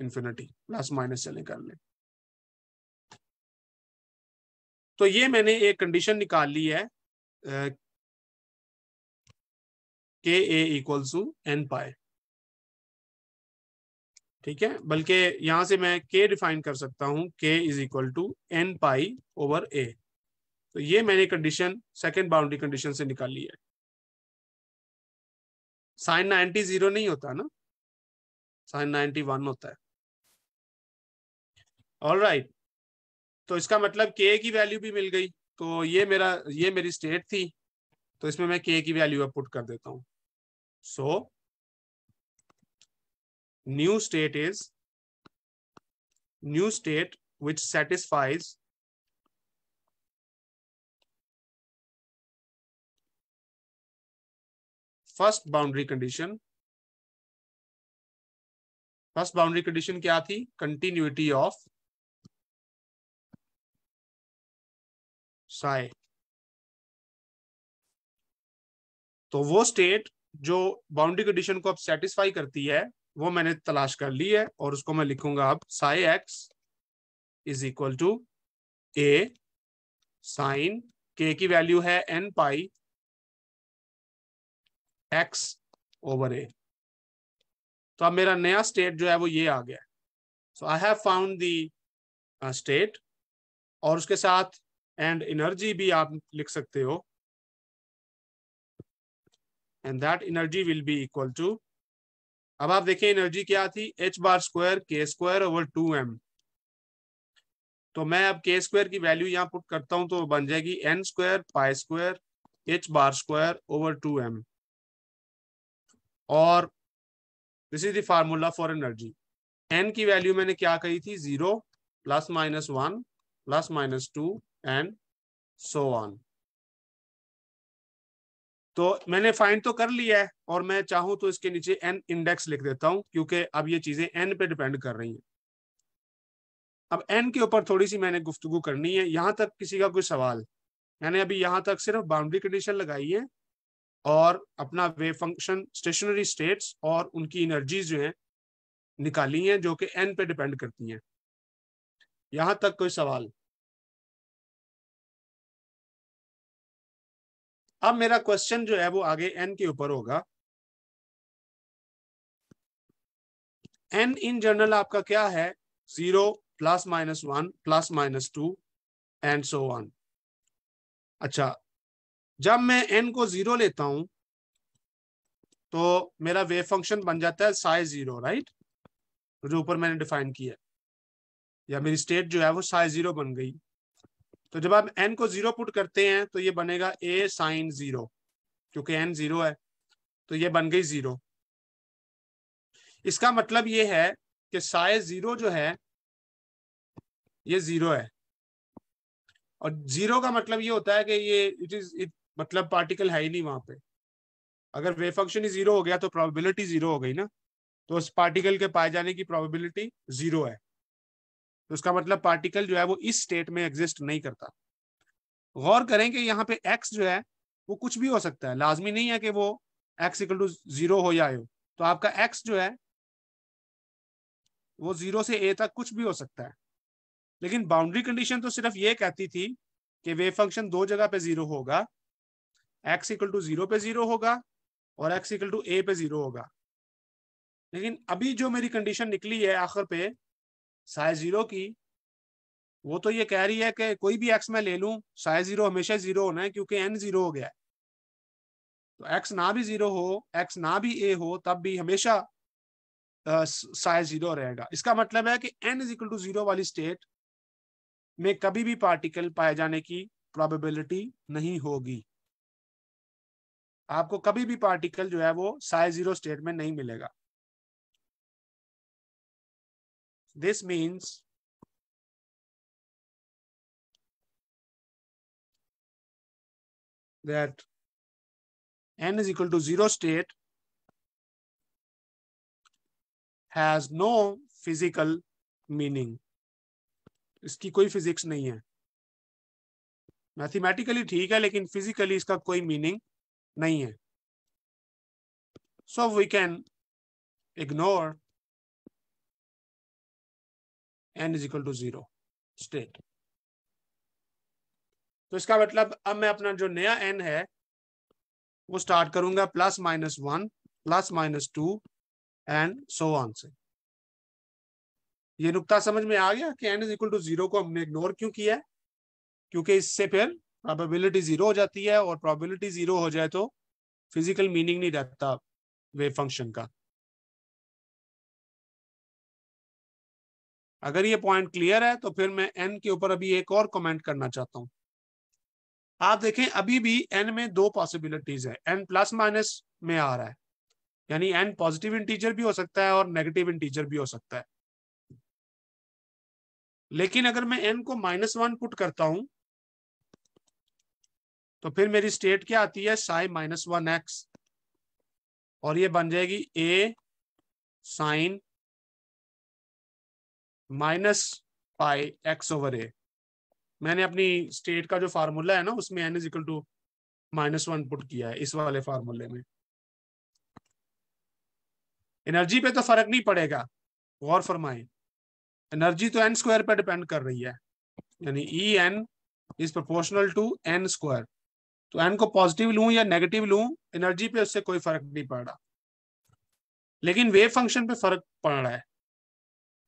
infinity plus minus चले कर ले तो ये मैंने एक कंडीशन निकाल ली है के ए इक्वल टू एन पाए ठीक है बल्कि यहां से मैं के डिफाइन कर सकता हूं K is equal to N pi over A तो ये मैंने कंडीशन सेकेंड बाउंड्री कंडीशन से निकाली है साइन नाइनटी जीरो नहीं होता ना साइन नाइनटी वन होता है ऑल राइट right. तो इसका मतलब के की वैल्यू भी मिल गई तो ये मेरा ये मेरी स्टेट थी तो इसमें मैं के की वैल्यू अब पुट कर देता हूँ So new state is new state which satisfies first boundary condition first boundary condition kya thi continuity of psi तो वो स्टेट जो बाउंड्री कंडीशन को अब सेटिस्फाई करती है वो मैंने तलाश कर ली है और उसको मैं लिखूंगा अब psi X is equal to A sine K की वैल्यू है N pi x over A तो अब मेरा नया स्टेट जो है वो ये आ गया so I have found the state और उसके साथ एंड एनर्जी भी आप लिख सकते हो and that energy will be equal to अब आप देखें एनर्जी क्या थी एच बार स्क्वायर के स्क्वायर ओवर टू एम तो मैं अब के स्क्वायर की वैल्यू यहां पुट करता हूं तो बन जाएगी N square pi square H bar square over two M और this is the formula for energy N की वैल्यू मैंने क्या कही थी zero plus minus one plus minus two and so on तो मैंने फाइंड तो कर लिया है और मैं चाहूं तो इसके नीचे एन इंडेक्स लिख देता हूं क्योंकि अब ये चीजें एन पे डिपेंड कर रही हैं अब एन के ऊपर थोड़ी सी मैंने गुफ्तगु करनी है यहां तक किसी का कोई सवाल मैंने अभी यहाँ तक सिर्फ बाउंड्री कंडीशन लगाई है और अपना वे फंक्शन स्टेशनरी स्टेट्स और उनकी एनर्जीज जो है निकाली हैं जो कि एन पे डिपेंड करती हैं यहां तक कोई सवाल अब मेरा क्वेश्चन जो है वो आगे एन के ऊपर होगा एन इन जनरल आपका क्या है zero plus minus one plus minus two and so on अच्छा जब मैं एन को जीरो लेता हूं तो मेरा वेव फंक्शन बन जाता है साइज जीरो राइट जो ऊपर मैंने डिफाइन किया या मेरी स्टेट जो है वो साइज जीरो बन गई तो जब आप एन को जीरो पुट करते हैं तो ये बनेगा ए साइन जीरो क्योंकि एन जीरो है तो ये बन गई जीरो इसका मतलब ये है कि साय जीरो जो है ये जीरो है और जीरो का मतलब ये होता है कि ये इट इज इट मतलब पार्टिकल है ही नहीं वहां पे अगर वे फंक्शन ही जीरो हो गया तो प्रोबेबिलिटी जीरो हो गई ना तो उस पार्टिकल के पाए जाने की प्रोबेबिलिटी जीरो है तो इसका मतलब पार्टिकल जो है वो इस स्टेट में एग्जिस्ट नहीं करता गौर करें कि यहाँ पे एक्स जो है वो कुछ भी हो सकता है लाजमी नहीं है कि वो एक्स इक्वल टू जीरो हो या हो तो आपका एक्स जो है वो जीरो से ए तक कुछ भी हो सकता है लेकिन बाउंड्री कंडीशन तो सिर्फ ये कहती थी कि वेव फंक्शन दो जगह पे जीरो होगा एक्स इक्वल टू जीरो पे जीरो होगा और एक्स इक्वल टू ए पे जीरो होगा लेकिन अभी जो मेरी कंडीशन निकली है आखिर पे साइज जीरो की वो तो ये कह रही है कि कोई भी एक्स मैं ले लूं साइज जीरो हमेशा जीरो होना है क्योंकि एन जीरो हो गया है तो एक्स ना भी जीरो हो एक्स ना भी ए हो तब भी हमेशा साइज जीरो रहेगा इसका मतलब है कि N is equal to zero वाली स्टेट में कभी भी पार्टिकल पाए जाने की प्रोबेबिलिटी नहीं होगी आपको कभी भी पार्टिकल जो है वो साइज जीरो स्टेट में नहीं मिलेगा This means that n is equal to zero state has no physical meaning. iski koi physics nahi hai mathematically theek hai lekin physically iska koi meaning nahi hai so we can ignore N is equal to zero state तो इसका मतलब अब मैं अपना जो नया N है वो स्टार्ट करूंगा plus minus one plus minus two and so on से ये नुकता समझ में आ गया कि N is equal to zero को हमने इग्नोर क्यों किया है क्योंकि इससे फिर प्रोबेबिलिटी जीरो हो जाती है और प्रोबेबिलिटी जीरो हो जाए तो फिजिकल मीनिंग नहीं रहता वेव फंक्शन का अगर ये पॉइंट क्लियर है तो फिर मैं एन के ऊपर अभी एक और कमेंट करना चाहता हूं आप देखें अभी भी एन में दो पॉसिबिलिटीज है एन प्लस माइनस में आ रहा है यानी एन पॉजिटिव इंटीजर भी हो सकता है और नेगेटिव इंटीजर भी हो सकता है लेकिन अगर मैं एन को माइनस वन पुट करता हूं तो फिर मेरी स्टेट क्या आती है साई माइनस वन एक्स और ये बन जाएगी A sine minus pi x over A मैंने अपनी स्टेट का जो फार्मूला है ना उसमें N is equal to minus one put किया है इस वाले फार्मूले में एनर्जी पे तो फर्क नहीं पड़ेगा गौर फरमाए एनर्जी तो एन स्क्वायर पर डिपेंड कर रही है यानी E N is proportional to N square तो एन को पॉजिटिव लू या नेगेटिव लू एनर्जी पे उससे कोई फर्क नहीं पड़ रहा लेकिन वेव फंक्शन पे फर्क पड़ रहा है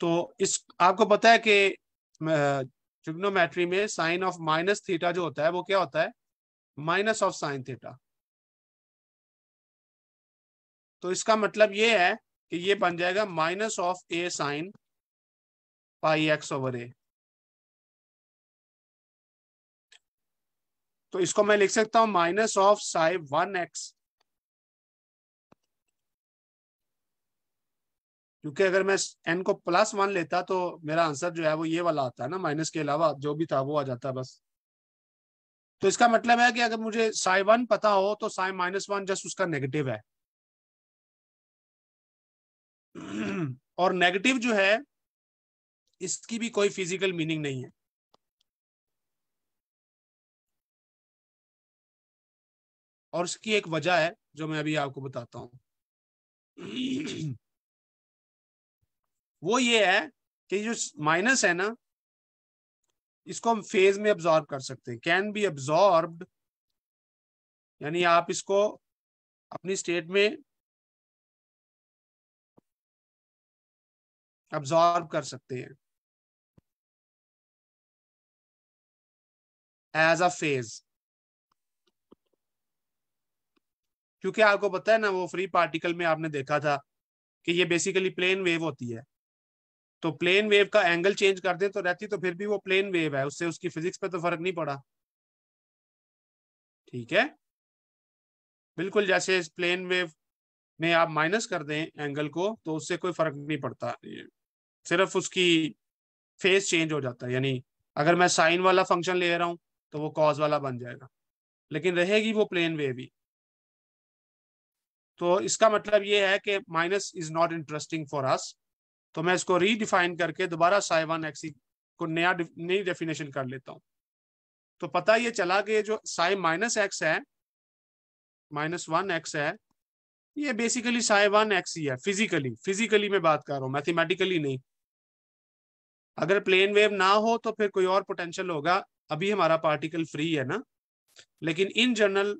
तो इस आपको पता है कि ट्रिग्नोमेट्री में साइन ऑफ माइनस थीटा जो होता है वो क्या होता है माइनस ऑफ साइन थीटा तो इसका मतलब ये है कि ये बन जाएगा minus of A sine pi x over A तो इसको मैं लिख सकता हूं minus of psi one X क्योंकि अगर मैं एन को प्लस वन लेता तो मेरा आंसर जो है वो ये वाला आता है ना माइनस के अलावा जो भी था वो आ जाता है बस तो इसका मतलब है कि अगर मुझे साई वन पता हो तो साई माइनस वन जस्ट उसका नेगेटिव है *clears throat* और नेगेटिव जो है इसकी भी कोई फिजिकल मीनिंग नहीं है और इसकी एक वजह है जो मैं अभी आपको बताता हूं *clears throat* वो ये है कि जो माइनस है ना इसको हम फेज में ऑब्जॉर्ब कर सकते हैं कैन बी ऑब्जॉर्ब यानी आप इसको अपनी स्टेट में ऑब्जॉर्ब कर सकते हैं एज अ फेज क्योंकि आपको पता है ना वो फ्री पार्टिकल में आपने देखा था कि ये बेसिकली प्लेन वेव होती है तो प्लेन वेव का एंगल चेंज कर दे तो रहती तो फिर भी वो प्लेन वेव है उससे उसकी फिजिक्स पे तो फर्क नहीं पड़ा ठीक है बिल्कुल जैसे इस प्लेन वेव में आप माइनस कर दें एंगल को तो उससे कोई फर्क नहीं पड़ता सिर्फ उसकी फेस चेंज हो जाता है यानी अगर मैं साइन वाला फंक्शन ले रहा हूं तो वो कॉज वाला बन जाएगा लेकिन रहेगी वो प्लेन वेव ही तो इसका मतलब ये है कि minus is not interesting for us तो मैं इसको रीडिफाइन करके दोबारा साइवन एक्स e को नया नई डेफिनेशन कर लेता हूं तो पता ये चला कि जो साइ माइनस एक्स है माइनस वन एक्स है ये बेसिकली साइ वन एक्स ही है फिजिकली फिजिकली मैं बात कर रहा हूं मैथमेटिकली नहीं अगर प्लेन वेव ना हो तो फिर कोई और पोटेंशियल होगा अभी हमारा पार्टिकल फ्री है ना लेकिन इन जनरल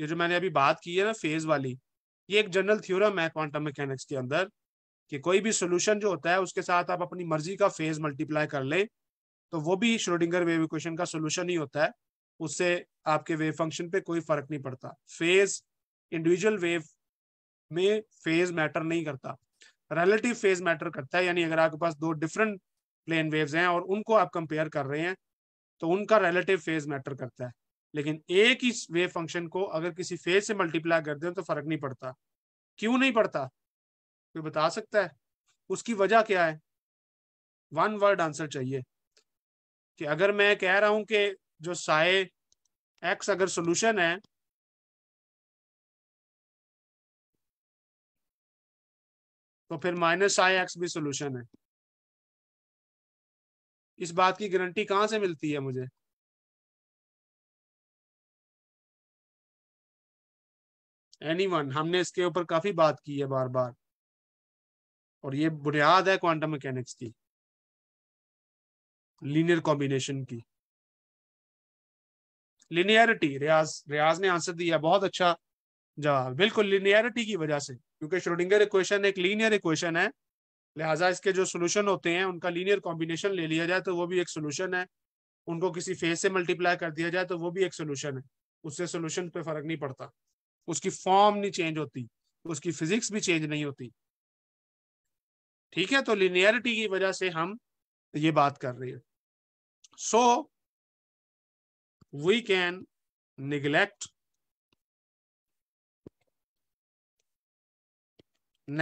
ये जो मैंने अभी बात की है ना फेज वाली ये एक जनरल थ्योरम है क्वांटम मैकेनिक्स के अंदर कि कोई भी सोल्यूशन जो होता है उसके साथ आप अपनी मर्जी का फेज मल्टीप्लाई कर ले तो वो भी श्रोडिंगर वेव इक्वेशन का सोल्यूशन ही होता है उससे आपके वेव फंक्शन पे कोई फर्क नहीं पड़ता फेज इंडिविजुअल वेव में फेज मैटर नहीं करता रिलेटिव फेज मैटर करता है यानी अगर आपके पास दो डिफरेंट प्लेन वेव्स हैं और उनको आप कंपेयर कर रहे हैं तो उनका रिलेटिव फेज मैटर करता है लेकिन एक ही वेव फंक्शन को अगर किसी फेज से मल्टीप्लाई कर दें तो फर्क नहीं पड़ता क्यों नहीं पड़ता कोई बता सकता है उसकी वजह क्या है वन वर्ड आंसर चाहिए कि अगर मैं कह रहा हूं कि जो साय एक्स अगर सोल्यूशन है तो फिर माइनस साय एक्स भी सोल्यूशन है इस बात की गारंटी कहां से मिलती है मुझे एनीवन हमने इसके ऊपर काफी बात की है बार बार और ये बुनियाद है क्वांटम मैकेनिक्स की लीनियर कॉम्बिनेशन की लिनियरिटी रियाज रियाज ने आंसर दिया बहुत अच्छा जवाब बिल्कुल लिनियरिटी की वजह से क्योंकि श्रोडिंगर इक्वेशन एक लीनियर इक्वेशन है लिहाजा इसके जो सोल्यूशन होते हैं उनका लीनियर कॉम्बिनेशन ले लिया जाए तो वो भी एक सोल्यूशन है उनको किसी फेज से मल्टीप्लाई कर दिया जाए तो वो भी एक सोल्यूशन है उससे सोल्यूशन पे फर्क नहीं पड़ता उसकी फॉर्म नहीं चेंज होती उसकी फिजिक्स भी चेंज नहीं होती ठीक है तो लिनियरिटी की वजह से हम ये बात कर रहे हैं so we can neglect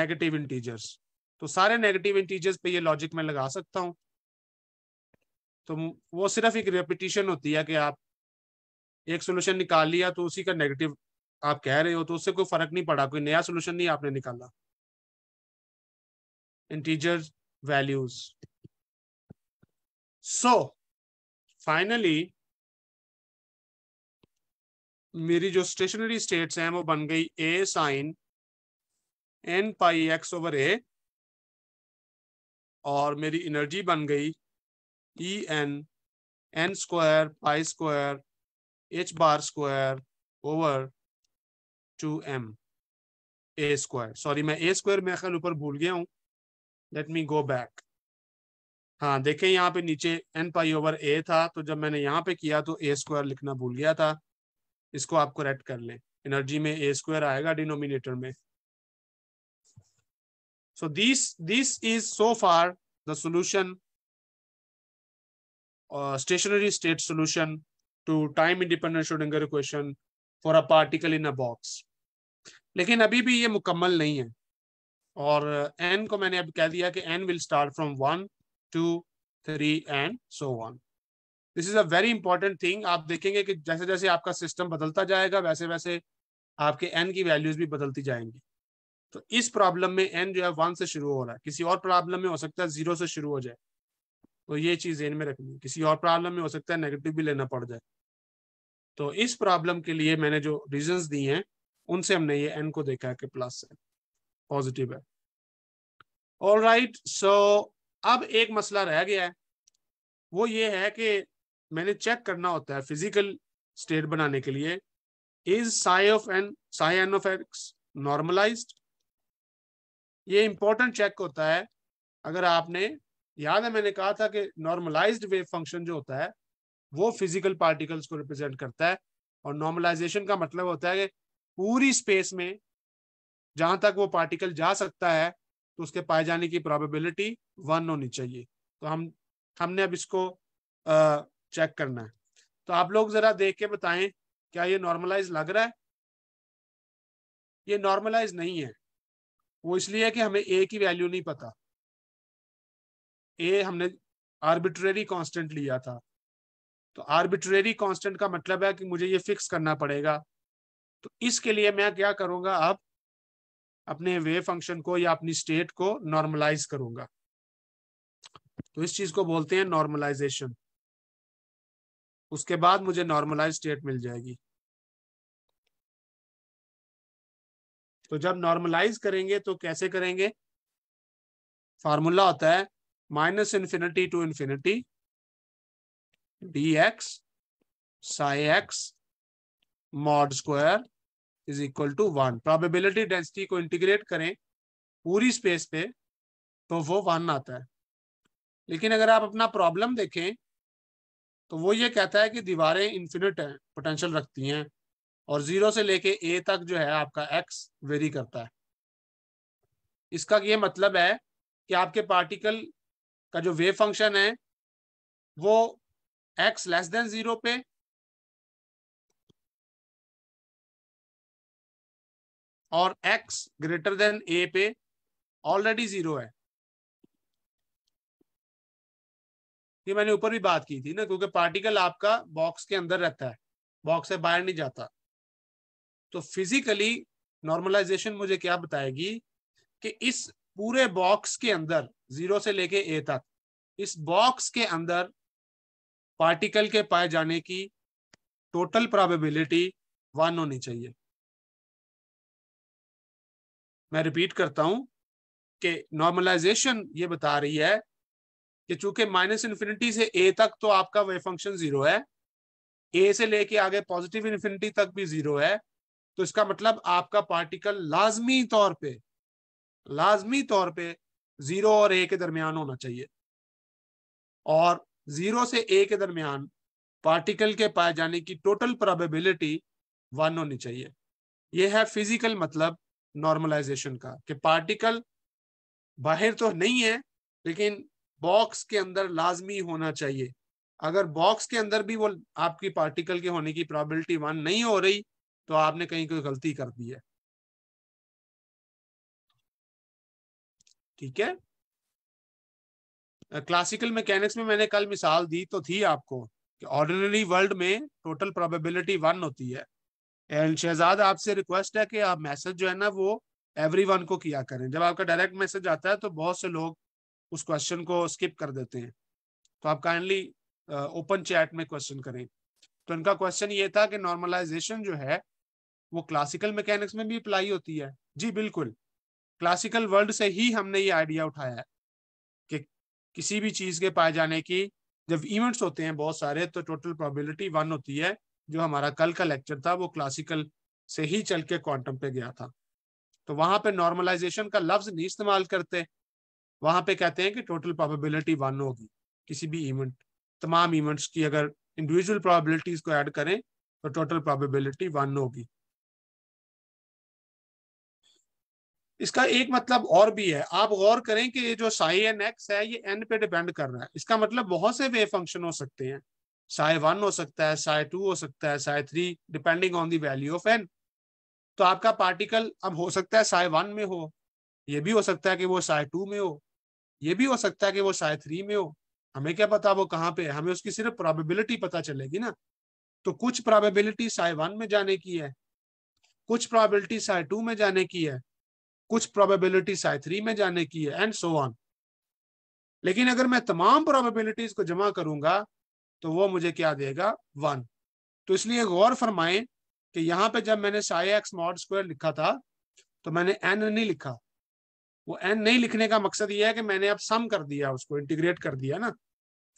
negative integers तो सारे नेगेटिव इंटीजर्स पे ये लॉजिक में लगा सकता हूं तो वो सिर्फ एक रेपिटेशन होती है कि आप एक सोल्यूशन निकाल लिया तो उसी का नेगेटिव आप कह रहे हो तो उससे कोई फर्क नहीं पड़ा कोई नया सोल्यूशन नहीं आपने निकाला integer values. So finally मेरी जो स्टेशनरी स्टेट्स हैं वो बन गई A sine N pi x over ए और मेरी एनर्जी बन गई E N N square pi square H bar square over two M A square sorry मैं ए स्क्वायर मैं ख्याल ऊपर भूल गया हूँ लेट मी गो बैक हाँ देखें यहाँ पे नीचे एन पाई ओवर a था तो जब मैंने यहाँ पे किया तो ए स्क्वायर लिखना भूल गया था इसको आप करेक्ट कर लें एनर्जी में ए स्क्वायर आएगा डिनोमिनेटर में so this this is so far the solution stationary state solution to time independent Schrodinger equation for a particle in a box लेकिन अभी भी ये मुकम्मल नहीं है और एन uh, को मैंने अब कह दिया कि N will start from one to three and so on this is a very important thing आप देखेंगे कि जैसे जैसे आपका सिस्टम बदलता जाएगा वैसे वैसे आपके एन की वैल्यूज भी बदलती जाएंगी तो इस प्रॉब्लम में एन जो है वन से शुरू हो रहा है किसी और प्रॉब्लम में हो सकता है जीरो से शुरू हो जाए तो ये चीज एन में रखनी है किसी और प्रॉब्लम में हो सकता है नेगेटिव भी लेना पड़ जाए तो इस प्रॉब्लम के लिए मैंने जो रीजन दी हैं उनसे हमने ये एन को देखा है कि प्लस है पॉजिटिव है ऑल राइट सो अब एक मसला रह गया है वो ये है कि मैंने चेक करना होता है फिजिकल स्टेट बनाने के लिए is psi of N psi N of X normalise ये इंपॉर्टेंट चेक होता है अगर आपने याद है मैंने कहा था कि नॉर्मलाइज्ड वेव फंक्शन जो होता है वो फिजिकल पार्टिकल्स को रिप्रेजेंट करता है और नॉर्मलाइजेशन का मतलब होता है कि पूरी स्पेस में जहां तक वो पार्टिकल जा सकता है तो उसके पाए जाने की प्रोबेबिलिटी वन होनी चाहिए तो हम हमने अब इसको आ, चेक करना है तो आप लोग जरा देख के बताएं क्या ये नॉर्मलाइज लग रहा है ये नॉर्मलाइज नहीं है वो इसलिए कि हमें ए की वैल्यू नहीं पता ए हमने आर्बिट्रेरी कांस्टेंट लिया था तो आर्बिट्रेरी कांस्टेंट का मतलब है कि मुझे ये फिक्स करना पड़ेगा तो इसके लिए मैं क्या करूंगा अब अपने वे फंक्शन को या अपनी स्टेट को नॉर्मलाइज करूंगा तो इस चीज को बोलते हैं नॉर्मलाइजेशन उसके बाद मुझे नॉर्मलाइज स्टेट मिल जाएगी तो जब नॉर्मलाइज करेंगे तो कैसे करेंगे फार्मूला होता है minus infinity to infinity D X psi X mod square is equal to one probability density को इंटीग्रेट करें पूरी स्पेस पे तो वो वन आता है लेकिन अगर आप अपना प्रॉब्लम देखें तो वो ये कहता है कि दीवारें इन्फिनिट हैं पोटेंशियल रखती हैं और जीरो से लेके ए तक जो है आपका एक्स वेरी करता है इसका ये मतलब है कि आपके पार्टिकल का जो वेव फंक्शन है वो एक्स लेस देन जीरो पे और x ग्रेटर देन a पे ऑलरेडी जीरो है ये मैंने ऊपर भी बात की थी ना क्योंकि पार्टिकल आपका बॉक्स के अंदर रहता है बॉक्स से बाहर नहीं जाता तो फिजिकली नॉर्मलाइजेशन मुझे क्या बताएगी कि इस पूरे बॉक्स के अंदर जीरो से लेके ए तक इस बॉक्स के अंदर पार्टिकल के पाए जाने की टोटल प्रोबेबिलिटी वन होनी चाहिए मैं रिपीट करता हूँ कि नॉर्मलाइजेशन ये बता रही है कि चूंकि माइनस इन्फिनिटी से ए तक तो आपका वे फंक्शन जीरो है ए से लेके आगे पॉजिटिव इन्फिनिटी तक भी जीरो है तो इसका मतलब आपका पार्टिकल लाजमी तौर पे लाजमी तौर पे जीरो और ए के दरमियान होना चाहिए और जीरो से ए के दरमियान पार्टिकल के पाए जाने की टोटल प्रोबेबिलिटी वन होनी चाहिए यह है फिजिकल मतलब नॉर्मलाइजेशन का कि पार्टिकल बाहर तो नहीं है लेकिन बॉक्स के अंदर लाजमी होना चाहिए अगर बॉक्स के अंदर भी वो आपकी पार्टिकल के होने की प्रॉबिलिटी वन नहीं हो रही तो आपने कहीं कोई गलती कर दी है ठीक है क्लासिकल मैकेनिक्स में मैंने कल मिसाल दी तो थी आपको कि ऑर्डिनरी वर्ल्ड में टोटल प्रोबेबिलिटी वन होती है एंड शहजाद आपसे रिक्वेस्ट है कि आप मैसेज जो है ना वो एवरी वन को किया करें जब आपका डायरेक्ट मैसेज आता है तो बहुत से लोग उस क्वेश्चन को स्किप कर देते हैं तो आप काइंडली ओपन चैट में क्वेश्चन करें तो इनका क्वेश्चन ये था कि नॉर्मलाइजेशन जो है वो क्लासिकल मैकेनिक्स में भी अप्लाई होती है जी बिल्कुल क्लासिकल वर्ल्ड से ही हमने ये आइडिया उठाया है कि किसी भी चीज़ के पाए जाने की जब इवेंट्स होते हैं बहुत सारे तो टोटल प्रोबेबिलिटी वन होती है जो हमारा कल का लेक्चर था वो क्लासिकल से ही चल के क्वांटम पे गया था तो वहां पे नॉर्मलाइजेशन का लफ्ज नहीं इस्तेमाल करते वहां पे कहते हैं कि टोटल प्रोबेबिलिटी वन होगी किसी भी इवेंट तमाम इवेंट्स की अगर इंडिविजुअल प्रोबेबिलिटीज को ऐड करें तो टोटल प्रोबेबिलिटी वन होगी इसका एक मतलब और भी है आप गौर करें कि ये जो साई एन एक्स है ये एन पे डिपेंड कर रहा है इसका मतलब बहुत से वे फंक्शन हो सकते हैं साय वन हो सकता है साय टू हो सकता है psi three depending on the value of N तो आपका पार्टिकल अब हो सकता है साय वन में हो ये भी हो सकता है कि वो साय टू में हो ये भी हो सकता है कि वो साय थ्री में हो हमें क्या पता वो कहाँ पे है हमें उसकी सिर्फ प्रोबेबिलिटी पता चलेगी ना तो कुछ प्रोबेबिलिटी साय वन में जाने की है कुछ प्रोबेबिलिटी साय टू में जाने की है कुछ प्रोबेबिलिटी साय थ्री में जाने की है एंड सो ऑन लेकिन अगर मैं तमाम प्रोबेबिलिटीज को जमा करूंगा तो वो मुझे क्या देगा वन तो इसलिए गौर फरमाए कि यहाँ पे जब मैंने साई एक्स मॉड स्क्वायर लिखा था तो मैंने एन नहीं लिखा वो एन नहीं लिखने का मकसद ये है कि मैंने अब सम कर दिया उसको इंटीग्रेट कर दिया ना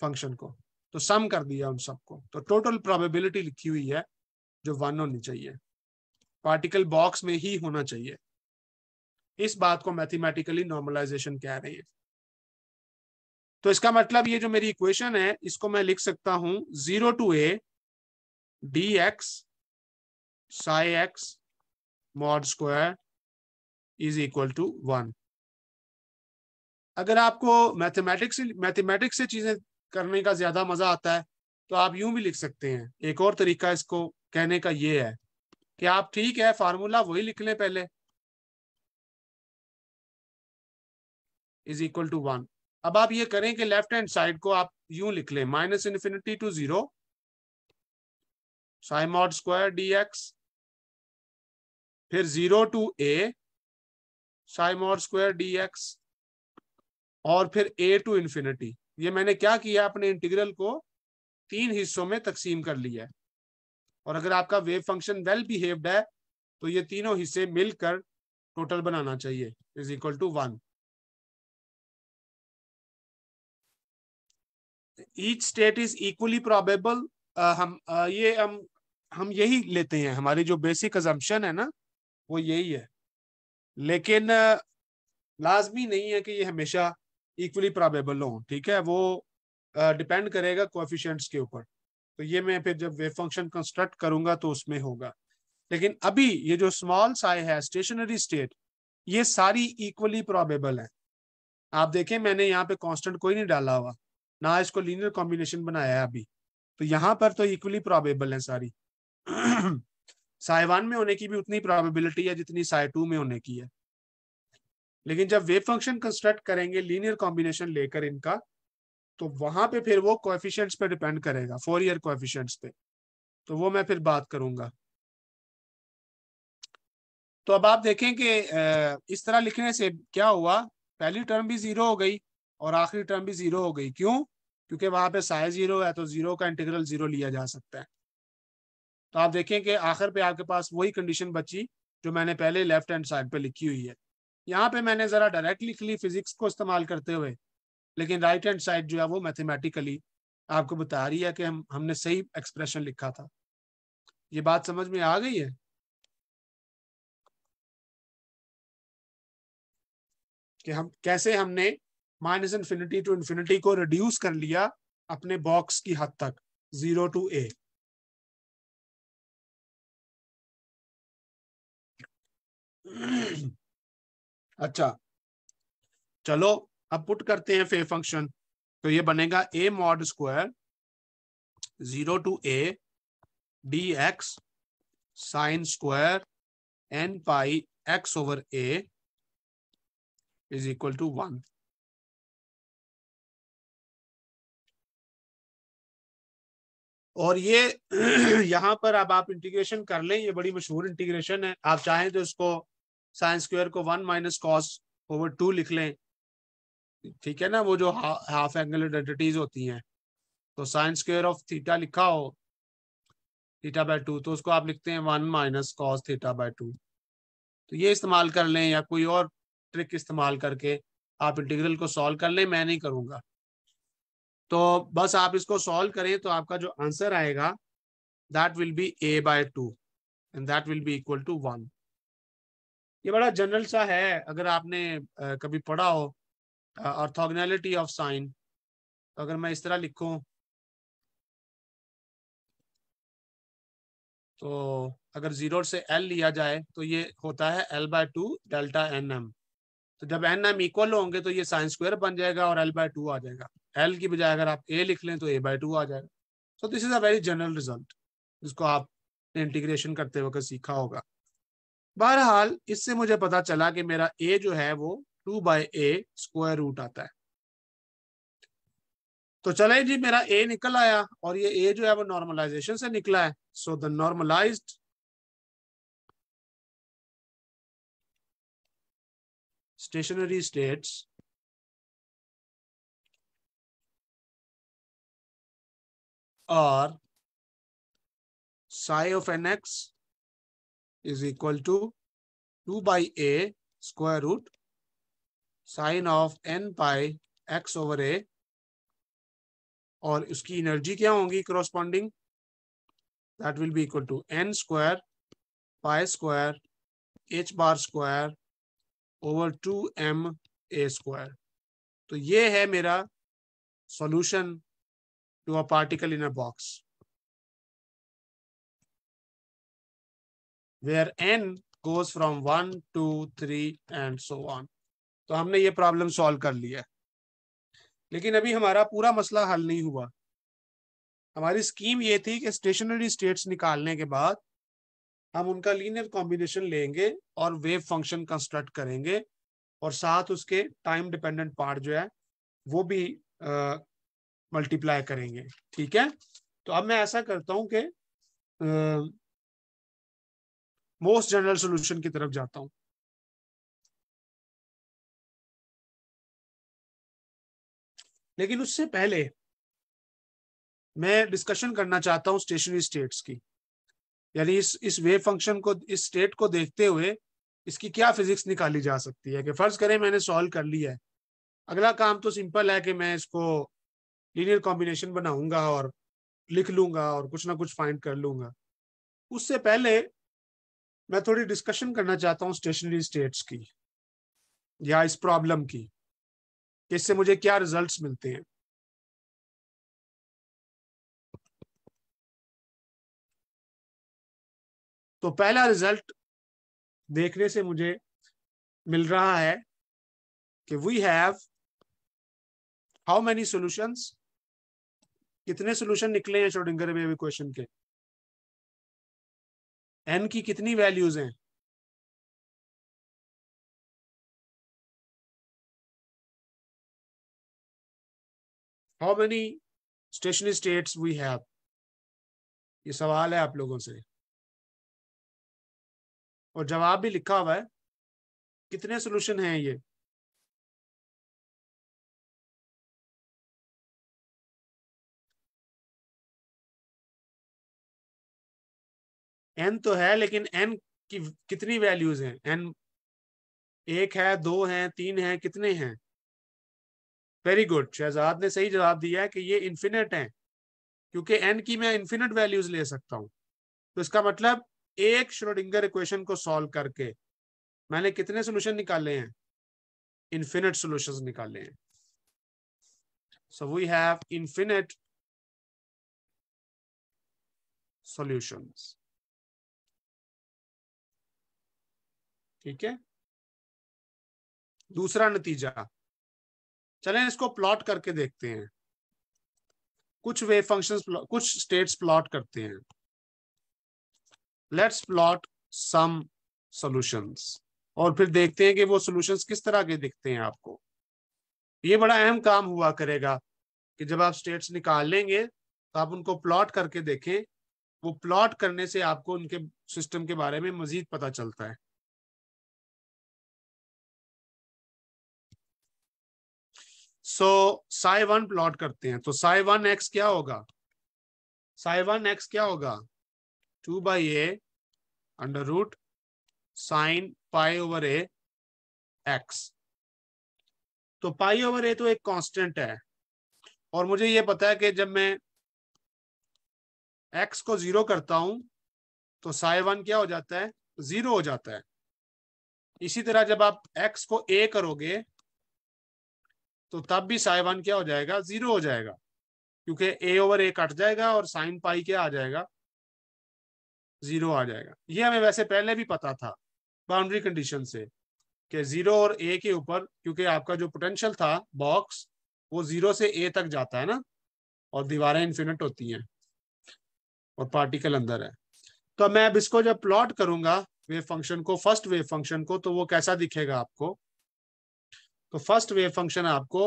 फंक्शन को तो सम कर दिया उन सबको तो टोटल प्रोबेबिलिटी लिखी हुई है जो वन होनी चाहिए पार्टिकल बॉक्स में ही होना चाहिए इस बात को मैथमेटिकली नॉर्मलाइजेशन कह रही है तो इसका मतलब ये जो मेरी इक्वेशन है इसको मैं लिख सकता हूं zero to A D X psi X mod square is equal to one अगर आपको मैथमेटिक्स मैथमेटिक्स से चीजें करने का ज्यादा मजा आता है तो आप यूं भी लिख सकते हैं एक और तरीका इसको कहने का ये है कि आप ठीक है फार्मूला वही लिख लें पहले इज इक्वल टू वन अब आप ये करें कि लेफ्ट हैंड साइड को आप यूं लिख लें minus infinity to zero psi mod square D X फिर zero to A psi mod square D X और फिर ए टू इन्फिनिटी ये मैंने क्या किया अपने इंटीग्रल को तीन हिस्सों में तकसीम कर लिया है और अगर आपका वेव फंक्शन वेल बिहेव्ड है तो ये तीनों हिस्से मिलकर टोटल बनाना चाहिए is equal to one each state is equally probable हम uh, ये हम um, हम यही लेते हैं हमारी जो बेसिक अजम्पन है ना वो यही है लेकिन uh, लाजमी नहीं है कि ये हमेशा इक्वली प्रॉबेबल हो ठीक है वो डिपेंड uh, करेगा कोफिशेंट्स के ऊपर तो ये मैं फिर जब वेव फंक्शन कंस्ट्रक्ट करूंगा तो उसमें होगा लेकिन अभी ये जो स्मॉल साय है स्टेशनरी स्टेट ये सारी इक्वली प्रॉबेबल है आप देखें मैंने यहाँ पे कांस्टेंट कोई नहीं डाला हुआ ना इसको लीनियर कॉम्बिनेशन बनाया है अभी तो यहाँ पर तो इक्वली प्रॉबेबल है सारी *clears throat* साइवान वन में होने की भी उतनी प्रॉबेबिलिटी है जितनी साई टू में होने की है लेकिन जब वेब फंक्शन कंस्ट्रक्ट करेंगे लीनियर कॉम्बिनेशन लेकर इनका तो वहां पे फिर वो कोएफिशिएंट्स पे डिपेंड करेगा फोर ईयर कोएफिशिएंट्स पे तो वो मैं फिर बात करूंगा तो अब आप देखें कि इस तरह लिखने से क्या हुआ पहली टर्म भी जीरो हो गई और आखिरी टर्म भी जीरो हो गई क्यों क्योंकि वहां पे साइज जीरो है तो जीरो का इंटीग्रल जीरो लिया जा सकता है तो आप देखें कि आखिर पे आपके पास वही कंडीशन बची जो मैंने पहले लेफ्ट हैंड साइड पे लिखी हुई है यहाँ पे मैंने जरा डायरेक्ट लिख ली फिजिक्स को इस्तेमाल करते हुए लेकिन राइट हैंड साइड जो है वो मैथमेटिकली आपको बता रही है कि हम हमने सही एक्सप्रेशन लिखा था ये बात समझ में आ गई है कि हम कैसे हमने माइनस इन्फिनिटी टू इन्फिनिटी को रिड्यूस कर लिया अपने बॉक्स की हद तक जीरो टू ए अच्छा चलो अब पुट करते हैं फे फंक्शन तो ये बनेगा a mod square zero to A D x sine square n pi x over a is equal to one और ये *clears throat* यहाँ पर अब आप इंटीग्रेशन कर लें ये बड़ी मशहूर इंटीग्रेशन है आप चाहें तो इसको साइंस स्क्वायर को one minus cos over two लिख लें ठीक है ना वो जो हा, हाफ एंगल आइडेंटिटीज होती हैं तो साइंस स्क्वायर ऑफ थीटा लिखा हो थीटा बाय टू तो उसको आप लिखते हैं one minus cos theta by two तो ये इस्तेमाल कर लें या कोई और ट्रिक इस्तेमाल करके आप इंटीग्रल को सॉल्व कर लें मैं नहीं करूँगा तो बस आप इसको सॉल्व करें तो आपका जो आंसर आएगा that will be a by two and that will be equal to one ये बड़ा जनरल सा है अगर आपने कभी पढ़ा हो ऑर्थोगनैलिटी ऑफ साइन तो अगर मैं इस तरह लिखूं तो अगर जीरो से एल लिया जाए तो ये होता है l by two delta n m तो जब एन एम इक्वल होंगे तो ये साइन स्क्वायर बन जाएगा और एल बाय टू आ जाएगा एल की बजाय अगर आप ए लिख लें तो ए बाय टू आ जाएगा so this is a very general result जिसको आप इंटीग्रेशन करते वक्त सीखा होगा बहरहाल इससे मुझे पता चला कि मेरा ए जो है वो two by a square root आता है तो चले जी मेरा ए निकल आया और ये ए जो है वो नॉर्मलाइजेशन से निकला है so the normalized stationary states or psi of nx is equal to 2 by a square root sine of n pi x over a और उसकी एनर्जी क्या होगी corresponding that will be equal to N square pi square H bar square over two M A square तो ये है मेरा solution to a particle in a box where n goes from one to three and so on तो हमने ये problem solve कर लिया लेकिन अभी हमारा पूरा मसला हल नहीं हुआ हमारी स्कीम ये थी कि स्टेशनरी स्टेट्स निकालने के बाद हम उनका लीनियर कॉम्बिनेशन लेंगे और वेव फंक्शन कंस्ट्रक्ट करेंगे और साथ उसके टाइम डिपेंडेंट पार्ट जो है वो भी मल्टीप्लाई करेंगे ठीक है तो अब मैं ऐसा करता हूं कि मोस्ट जनरल सॉल्यूशन की तरफ जाता हूं लेकिन उससे पहले मैं डिस्कशन करना चाहता हूं स्टेशनरी स्टेट्स की यानी इस इस वेव फंक्शन को इस स्टेट को देखते हुए इसकी क्या फिजिक्स निकाली जा सकती है कि फर्ज करें मैंने सॉल्व कर लिया है अगला काम तो सिंपल है कि मैं इसको लीनियर कॉम्बिनेशन बनाऊंगा और लिख लूंगा और कुछ ना कुछ फाइंड कर लूंगा उससे पहले मैं थोड़ी डिस्कशन करना चाहता हूँ स्टेशनरी स्टेट्स की या इस प्रॉब्लम की इससे मुझे क्या रिजल्ट मिलते हैं तो पहला रिजल्ट देखने से मुझे मिल रहा है कि we have how many solutions कितने सॉल्यूशन निकले हैं श्रोडिंगर में क्वेश्चन के एन की कितनी वैल्यूज हैं how many stationary states we have ये सवाल है आप लोगों से और जवाब भी लिखा हुआ है कितने सोल्यूशन हैं ये एन तो है लेकिन एन की कितनी वैल्यूज हैं एन एक है दो है तीन है कितने हैं वेरी गुड शहजाद ने सही जवाब दिया है कि ये इन्फिनेट है क्योंकि एन की मैं इन्फिनेट वैल्यूज ले सकता हूं तो इसका मतलब एक श्रोडिंगर इक्वेशन को सॉल्व करके मैंने कितने सोल्यूशन निकाले हैं इन्फिनिट सोल्यूशन निकाले हैं so we have infinite solutions ठीक है दूसरा नतीजा चलें इसको प्लॉट करके देखते हैं कुछ वेव फंक्शंस कुछ स्टेट्स प्लॉट करते हैं लेट्स प्लॉट सम सॉल्यूशंस और फिर देखते हैं कि वो सॉल्यूशंस किस तरह के दिखते हैं आपको ये बड़ा अहम काम हुआ करेगा कि जब आप स्टेट्स निकाल लेंगे तो आप उनको प्लॉट करके देखें वो प्लॉट करने से आपको उनके सिस्टम के बारे में मजीद पता चलता है सो साई वन प्लॉट करते हैं तो साई वन एक्स क्या होगा साई वन एक्स क्या होगा 2 by a under root sine pi over a x तो पाई ओवर ए तो एक कांस्टेंट है और मुझे ये पता है कि जब मैं एक्स को जीरो करता हूं तो साई वन क्या हो जाता है जीरो हो जाता है इसी तरह जब आप एक्स को ए करोगे तो तब भी साई वन क्या हो जाएगा जीरो हो जाएगा क्योंकि ए ओवर ए कट जाएगा और साइन पाई क्या आ जाएगा जीरो आ जाएगा ये हमें वैसे पहले भी पता था बाउंड्री कंडीशन से कि जीरो और ए के ऊपर क्योंकि आपका जो पोटेंशियल था बॉक्स वो जीरो से ए तक जाता है ना और दीवारें इन्फिनिट होती हैं और पार्टिकल अंदर है तो मैं अब इसको जब प्लॉट करूंगा वेव फंक्शन को फर्स्ट वेव फंक्शन को तो वो कैसा दिखेगा आपको तो फर्स्ट वेव फंक्शन आपको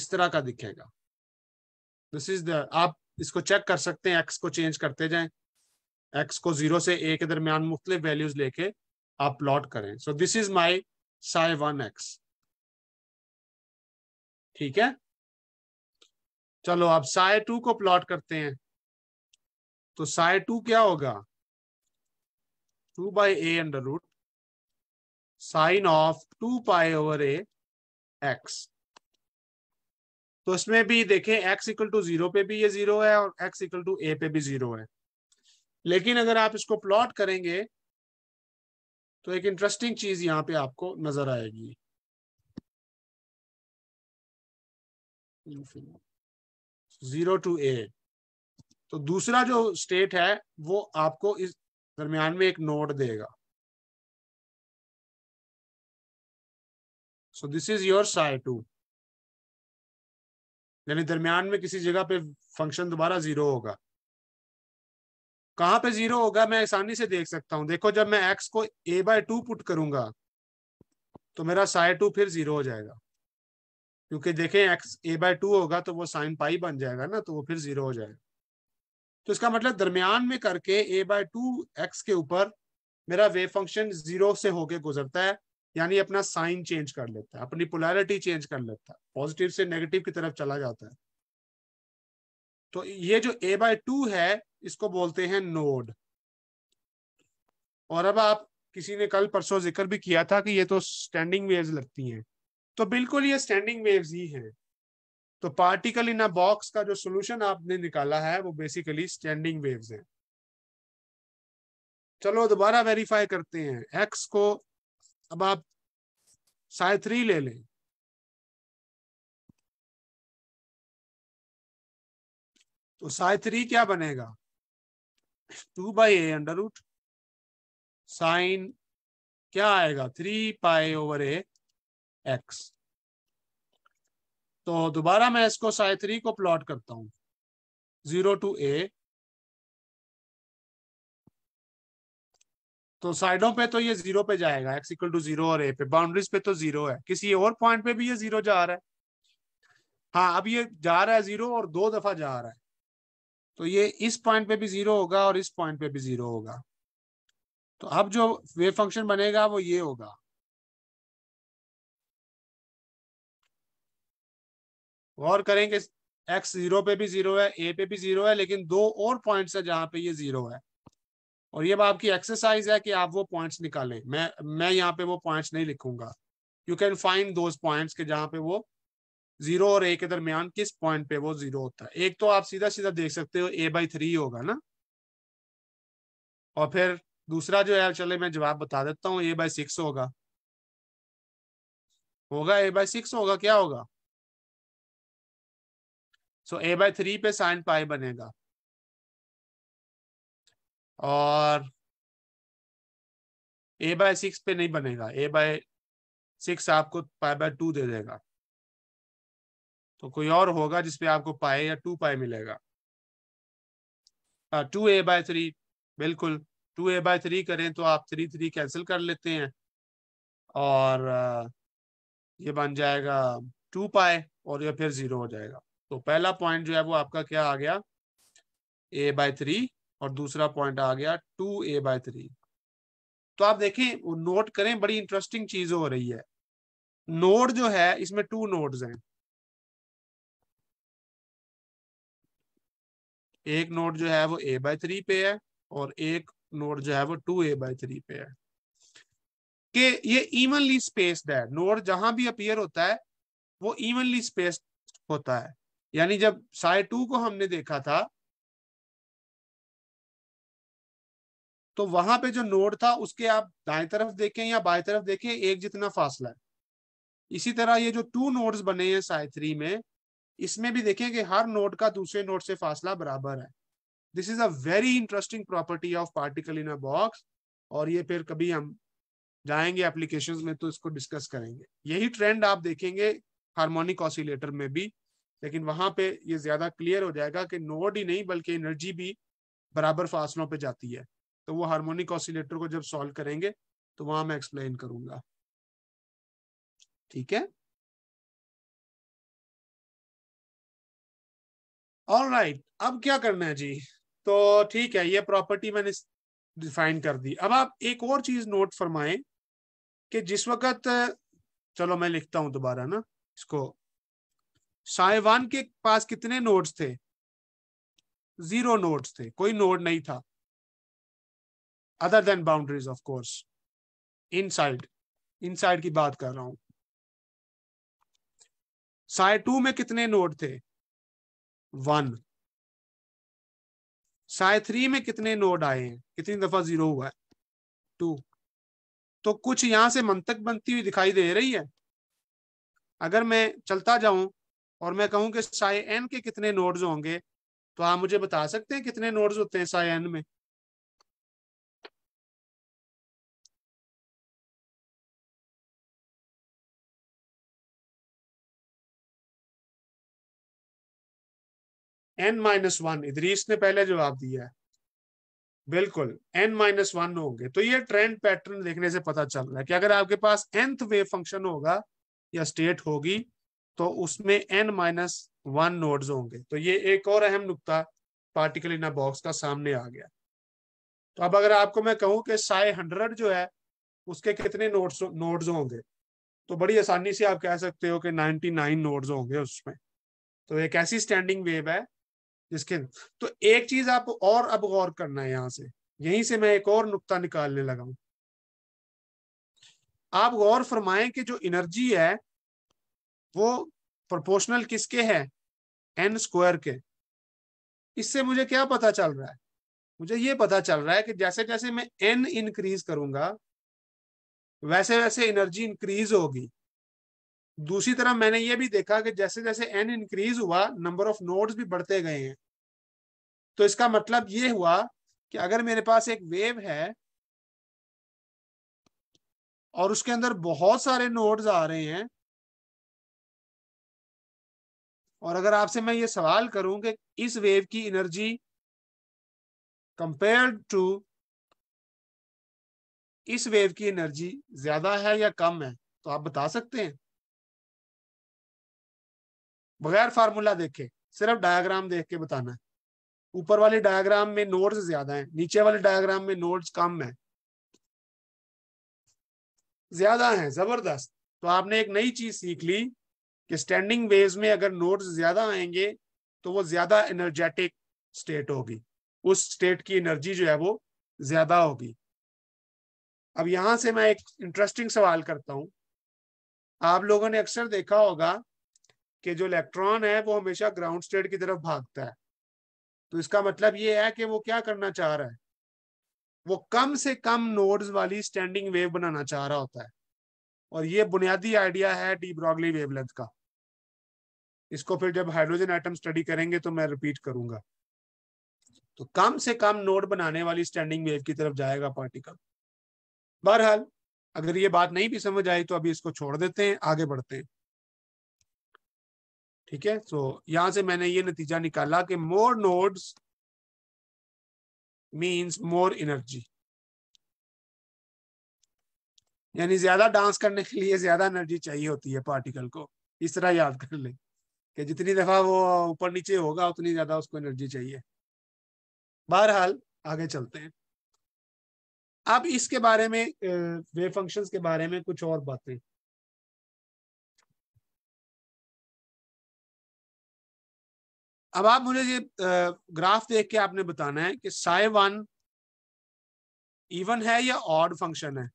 इस तरह का दिखेगा दिस इज द आप इसको चेक कर सकते हैं एक्स को चेंज करते जाएं एक्स को जीरो से ए के दरमियान मुख्तलिफ वैल्यूज लेके आप प्लॉट करें so this is my psi one x ठीक है चलो आप साय टू को प्लॉट करते हैं तो साय टू क्या होगा two by a under root sine of two pi over a x तो इसमें भी देखें एक्स इक्वल टू जीरो पे भी ये जीरो है और एक्स इक्वल टू ए पे भी जीरो है लेकिन अगर आप इसको प्लॉट करेंगे तो एक इंटरेस्टिंग चीज यहां पे आपको नजर आएगी जीरो टू ए तो दूसरा जो स्टेट है वो आपको इस दरमियान में एक नोट देगा so this is your psi two यानी दरमियान में किसी जगह पे फंक्शन दोबारा जीरो होगा कहाँ पे जीरो होगा मैं आसानी से देख सकता हूँ देखो जब मैं एक्स को ए बाय टू पुट करूंगा तो मेरा साय टू फिर जीरो हो जाएगा क्योंकि देखें एक्स ए बाय टू होगा तो वो साइन पाई बन जाएगा ना तो वो फिर जीरो हो जाएगा तो इसका मतलब दरमियान में करके ए बाय टू एक्स के ऊपर मेरा वेव फंक्शन जीरो से होके गुजरता है यानी अपना साइन चेंज कर लेता है अपनी पोलैरिटी चेंज कर लेता है पॉजिटिव से नेगेटिव की तरफ चला जाता है तो ये जो ए बाय टू है इसको बोलते हैं नोड और अब आप किसी ने कल परसों जिक्र भी किया था कि ये तो स्टैंडिंग वेव्स लगती हैं तो बिल्कुल ये स्टैंडिंग वेव्स ही हैं तो पार्टिकल इन अ बॉक्स का जो सोल्यूशन आपने निकाला है वो बेसिकली स्टैंडिंग वेव्स हैं चलो दोबारा वेरीफाई करते हैं एक्स को अब आप साय थ्री ले लें तो साई थ्री क्या बनेगा two by a under root sine क्या आएगा three pi over a x तो दोबारा मैं इसको साई थ्री को प्लॉट करता हूं जीरो टू ए तो साइडों पे तो ये जीरो पे जाएगा एक्स इक्वल टू जीरो और ए पे बाउंड्रीज पे तो जीरो है किसी और पॉइंट पे भी ये जीरो जा रहा है हाँ अब ये जा रहा है जीरो और दो दफा जा रहा है तो ये इस पॉइंट पे भी जीरो होगा और इस पॉइंट पे भी जीरो होगा तो अब जो वेव फंक्शन बनेगा वो ये होगा और करें कि एक्स जीरो पे भी जीरो है ए पे भी जीरो है लेकिन दो और पॉइंट्स है जहां पे ये जीरो है और ये आपकी एक्सरसाइज है कि आप वो पॉइंट्स निकालें मैं मैं यहाँ पे वो पॉइंट्स नहीं लिखूंगा you can find those points के जहां पे वो जीरो और ए के दरमियान किस पॉइंट पे वो जीरो होता है एक तो आप सीधा सीधा देख सकते हो ए बाई थ्री होगा ना और फिर दूसरा जो है चले मैं जवाब बता देता हूँ ए बाई सिक्स होगा होगा ए बाई सिक्स होगा क्या होगा सो ए बाई थ्री पे साइन पाई बनेगा और ए बाय सिक्स पे नहीं बनेगा ए बाय सिक्स आपको पाई बाय टू दे देगा तो कोई और होगा जिसपे आपको पाए या टू पाए मिलेगा टू ए बाय थ्री बिल्कुल टू ए बाय थ्री करें तो आप थ्री थ्री कैंसिल कर लेते हैं और ये बन जाएगा टू पाए और ये फिर जीरो हो जाएगा तो पहला पॉइंट जो है वो आपका क्या आ गया ए बाय थ्री और दूसरा पॉइंट आ गया टू ए बाय थ्री तो आप देखें वो नोट करें बड़ी इंटरेस्टिंग चीज हो रही है नोड जो है इसमें टू नोड्स हैं एक नोट जो है वो ए बाय थ्री पे है और एक नोट जो है वो टू ए बाय थ्री पे है कि ये इवनली स्पेस्ड है नोड जहां भी अपियर होता है वो इवनली स्पेस्ड होता है यानी जब साय टू को हमने देखा था तो वहां पे जो नोड था उसके आप दाएं तरफ देखें या बाएं तरफ देखें एक जितना फासला है इसी तरह ये जो टू नोड्स बने हैं साय थ्री में इसमें भी देखें कि हर नोट का दूसरे नोट से फासला बराबर है this is a very interesting property of particle in a box और ये फिर कभी हम जाएंगे एप्लीकेशन में तो इसको डिस्कस करेंगे यही ट्रेंड आप देखेंगे हार्मोनिक ऑसिलेटर में भी लेकिन वहां पे ये ज्यादा क्लियर हो जाएगा कि नोट ही नहीं बल्कि एनर्जी भी बराबर फासलों पे जाती है तो वो हार्मोनिक ऑसिलेटर को जब सॉल्व करेंगे तो वहां मैं एक्सप्लेन करूंगा ठीक है ऑल राइट right, अब क्या करना है जी तो ठीक है ये प्रॉपर्टी मैंने डिफाइन कर दी अब आप एक और चीज नोट फरमाए कि जिस वक्त चलो मैं लिखता हूं दोबारा ना इसको साइवान के पास कितने नोट्स थे जीरो नोट्स थे कोई नोट नहीं था other than boundaries of course inside inside की बात कर रहा हूं साइड टू में कितने नोट थे वन साय थ्री में कितने नोड आए हैं कितनी दफा जीरो हुआ है टू तो कुछ यहां से मंतक बनती हुई दिखाई दे रही है अगर मैं चलता जाऊं और मैं कहूं कि साय एन के कितने नोड्स होंगे तो आप मुझे बता सकते हैं कितने नोड्स होते हैं साय एन में एन माइनस वन इधरीस ने पहले जवाब दिया है बिल्कुल एन माइनस वन होंगे तो ये ट्रेंड पैटर्न देखने से पता चल रहा है कि अगर आपके पास एंथ वेव फंक्शन होगा या स्टेट होगी तो उसमें एन माइनस वन नोड्स होंगे तो ये एक और अहम नुकता पार्टिकल इन बॉक्स का सामने आ गया तो अब अगर आपको मैं कहूं कि साई हंड्रेड जो है उसके कितने नोड्स नोड्स होंगे तो बड़ी आसानी से आप कह सकते हो कि 99 नोड्स होंगे उसमें तो एक ऐसी स्टैंडिंग वेव है जिसके तो एक चीज आप और अब गौर करना है यहां से यहीं से मैं एक और नुकता निकालने लगा हूं आप गौर फरमाएं कि जो एनर्जी है वो प्रोपोर्शनल किसके है एन स्क्वायर के इससे मुझे क्या पता चल रहा है मुझे ये पता चल रहा है कि जैसे जैसे मैं एन इंक्रीज करूंगा वैसे वैसे एनर्जी इंक्रीज होगी दूसरी तरफ मैंने ये भी देखा कि जैसे जैसे एन इंक्रीज हुआ नंबर ऑफ नोड्स भी बढ़ते गए हैं तो इसका मतलब ये हुआ कि अगर मेरे पास एक वेव है और उसके अंदर बहुत सारे नोड्स आ रहे हैं और अगर आपसे मैं ये सवाल करूं कि इस वेव की एनर्जी कंपेयर्ड टू इस वेव की एनर्जी ज्यादा है या कम है तो आप बता सकते हैं बगैर फार्मूला देखे सिर्फ डायग्राम देख के बताना है ऊपर वाले डायग्राम में नोड्स ज्यादा हैं नीचे वाले डायग्राम में नोड्स कम है ज्यादा हैं जबरदस्त तो आपने एक नई चीज सीख ली कि स्टैंडिंग वेव में अगर नोड्स ज्यादा आएंगे तो वो ज्यादा एनर्जेटिक स्टेट होगी उस स्टेट की एनर्जी जो है वो ज्यादा होगी अब यहां से मैं एक इंटरेस्टिंग सवाल करता हूं आप लोगों ने अक्सर देखा होगा कि जो इलेक्ट्रॉन है वो हमेशा ग्राउंड स्टेट की तरफ भागता है तो इसका मतलब ये है कि वो क्या करना चाह रहा है वो कम से कम नोड्स वाली स्टैंडिंग वेव बनाना चाह रहा होता है और ये बुनियादी आइडिया है डी ब्रॉगली वेवलेंथ का इसको फिर जब हाइड्रोजन आइटम स्टडी करेंगे तो मैं रिपीट करूंगा तो कम से कम नोड बनाने वाली स्टैंडिंग वेव की तरफ जाएगा पार्टिकल बहरहाल अगर ये बात नहीं भी समझ आई तो अभी इसको छोड़ देते हैं आगे बढ़ते हैं ठीक है सो यहां से मैंने ये नतीजा निकाला कि more nodes means more energy यानी ज्यादा डांस करने के लिए ज्यादा एनर्जी चाहिए होती है पार्टिकल को इस तरह याद कर ले कि जितनी दफा वो ऊपर नीचे होगा उतनी ज्यादा उसको एनर्जी चाहिए बहरहाल आगे चलते हैं अब इसके बारे में वेव फंक्शंस के बारे में कुछ और बातें अब आप मुझे ये ग्राफ देख के आपने बताना है कि साय वन इवन है या ऑड फंक्शन है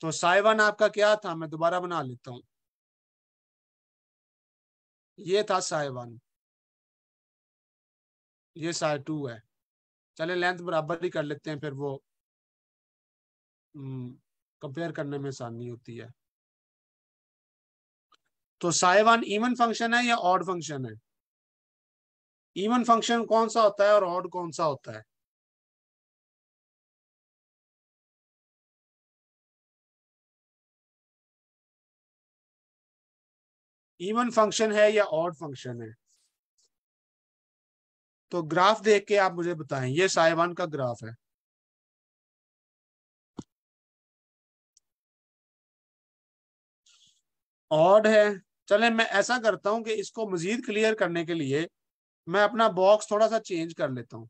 तो साय वन आपका क्या था मैं दोबारा बना लेता हूं ये था साय वन ये साय टू है चले लेंथ बराबर ही कर लेते हैं फिर वो कंपेयर हम्म, करने में आसानी होती है तो साइवान इवन फंक्शन है या ऑड फंक्शन है इवन फंक्शन कौन सा होता है और ऑड कौन सा होता है इवन फंक्शन है या ऑड फंक्शन है तो ग्राफ देख के आप मुझे बताएं ये साइवान का ग्राफ है ऑड है चले मैं ऐसा करता हूं कि इसको मजीद क्लियर करने के लिए मैं अपना बॉक्स थोड़ा सा चेंज कर लेता हूं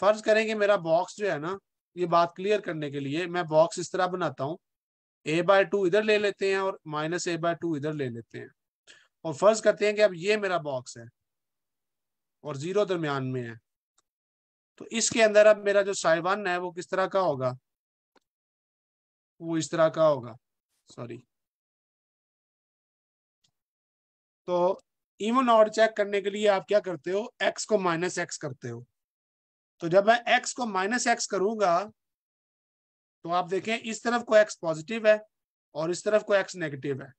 फर्ज करें कि मेरा बॉक्स जो है ना ये बात क्लियर करने के लिए मैं बॉक्स इस तरह बनाता हूँ ए बाय टू इधर ले लेते हैं और माइनस ए बाय टू इधर ले लेते हैं और फर्ज करते हैं कि अब ये मेरा बॉक्स है और जीरो दरमियान में है तो इसके अंदर अब मेरा जो साइबान है वो किस तरह का होगा वो इस तरह का होगा सॉरी तो इवन और चेक करने के लिए आप क्या करते हो एक्स को माइनस एक्स करते हो तो जब मैं एक्स को माइनस एक्स करूंगा तो आप देखें इस तरफ को एक्स पॉजिटिव है और इस तरफ को एक्स नेगेटिव है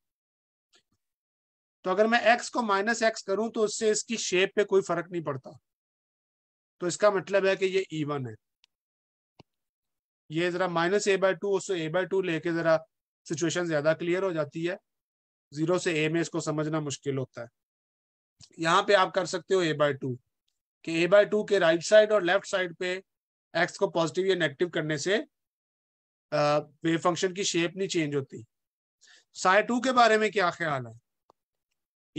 तो अगर मैं एक्स को माइनस एक्स करूं तो उससे इसकी शेप पे कोई फर्क नहीं पड़ता तो इसका मतलब है कि ये इवन है ये जरा माइनस ए बाय टू उससे ए बाय टू लेके जरा सिचुएशन ज्यादा क्लियर हो जाती है जीरो से ए में इसको समझना मुश्किल होता है यहाँ पे आप कर सकते हो ए बाय टू कि ए बाय टू के राइट साइड और लेफ्ट साइड पे एक्स को पॉजिटिव या नेगेटिव करने से वेव फंक्शन की शेप नहीं चेंज होती साय टू के बारे में क्या ख्याल है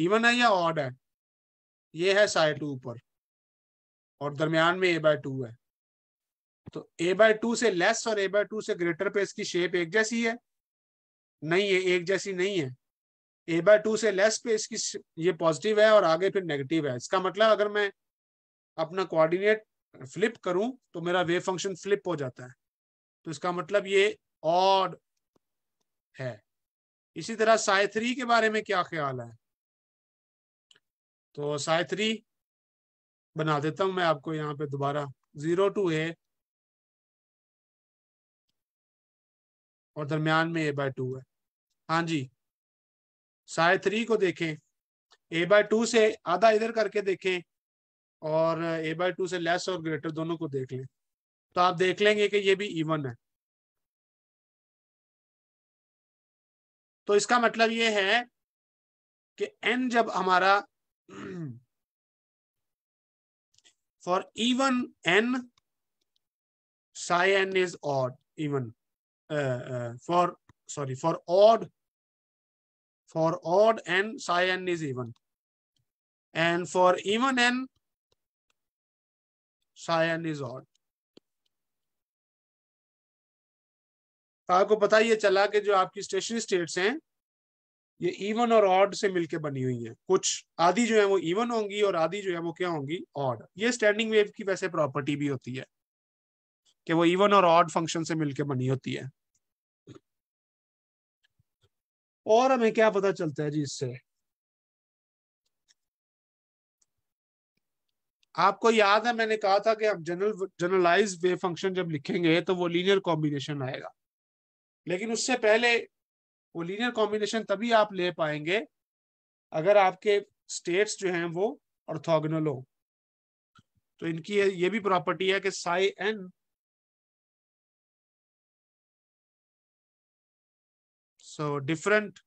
इवन है या ऑड है ये है साय टू ऊपर और दरमियान में ए बाय टू है तो ए बाय टू से लेस और ए बाय टू से ग्रेटर पे इसकी शेप एक जैसी है नहीं है एक जैसी नहीं है ए बाय टू से लेस पे इसकी ये पॉजिटिव है और आगे फिर नेगेटिव है इसका मतलब अगर मैं अपना कोऑर्डिनेट फ्लिप करूं तो मेरा वेव फंक्शन फ्लिप हो जाता है तो इसका मतलब ये ऑड है इसी तरह साय थ्री के बारे में क्या ख्याल है तो साय थ्री बना देता हूं मैं आपको यहाँ पे दोबारा जीरो टू ए और दरमियान में ए बाय टू है हाँ जी साय थ्री को देखें ए बाय टू से आधा इधर करके देखें और ए बाय टू से लेस और ग्रेटर दोनों को देख लें तो आप देख लेंगे कि ये भी इवन है तो इसका मतलब ये है कि एन जब हमारा for even n psi n is odd even for sorry for odd for odd n psi n is even and for even n psi n is odd तो आपको पता ये चला कि जो आपकी स्टेशनरी स्टेट्स हैं ये इवन और ऑड से मिलके बनी हुई हैं कुछ आधी जो है वो इवन होंगी और आधी जो है वो क्या होंगी ऑड ये स्टैंडिंग वेव की वैसे प्रॉपर्टी भी होती है कि वो इवन और ऑड फंक्शन से मिलके बनी होती है और हमें क्या पता चलता है जी इससे आपको याद है मैंने कहा था कि हम जनरल जनरलाइज वे फंक्शन जब लिखेंगे तो वो लीनियर कॉम्बिनेशन आएगा लेकिन उससे पहले वो लीनियर कॉम्बिनेशन तभी आप ले पाएंगे अगर आपके स्टेट्स जो हैं वो ऑर्थोगोनल हो तो इनकी ये भी प्रॉपर्टी है कि psi n So different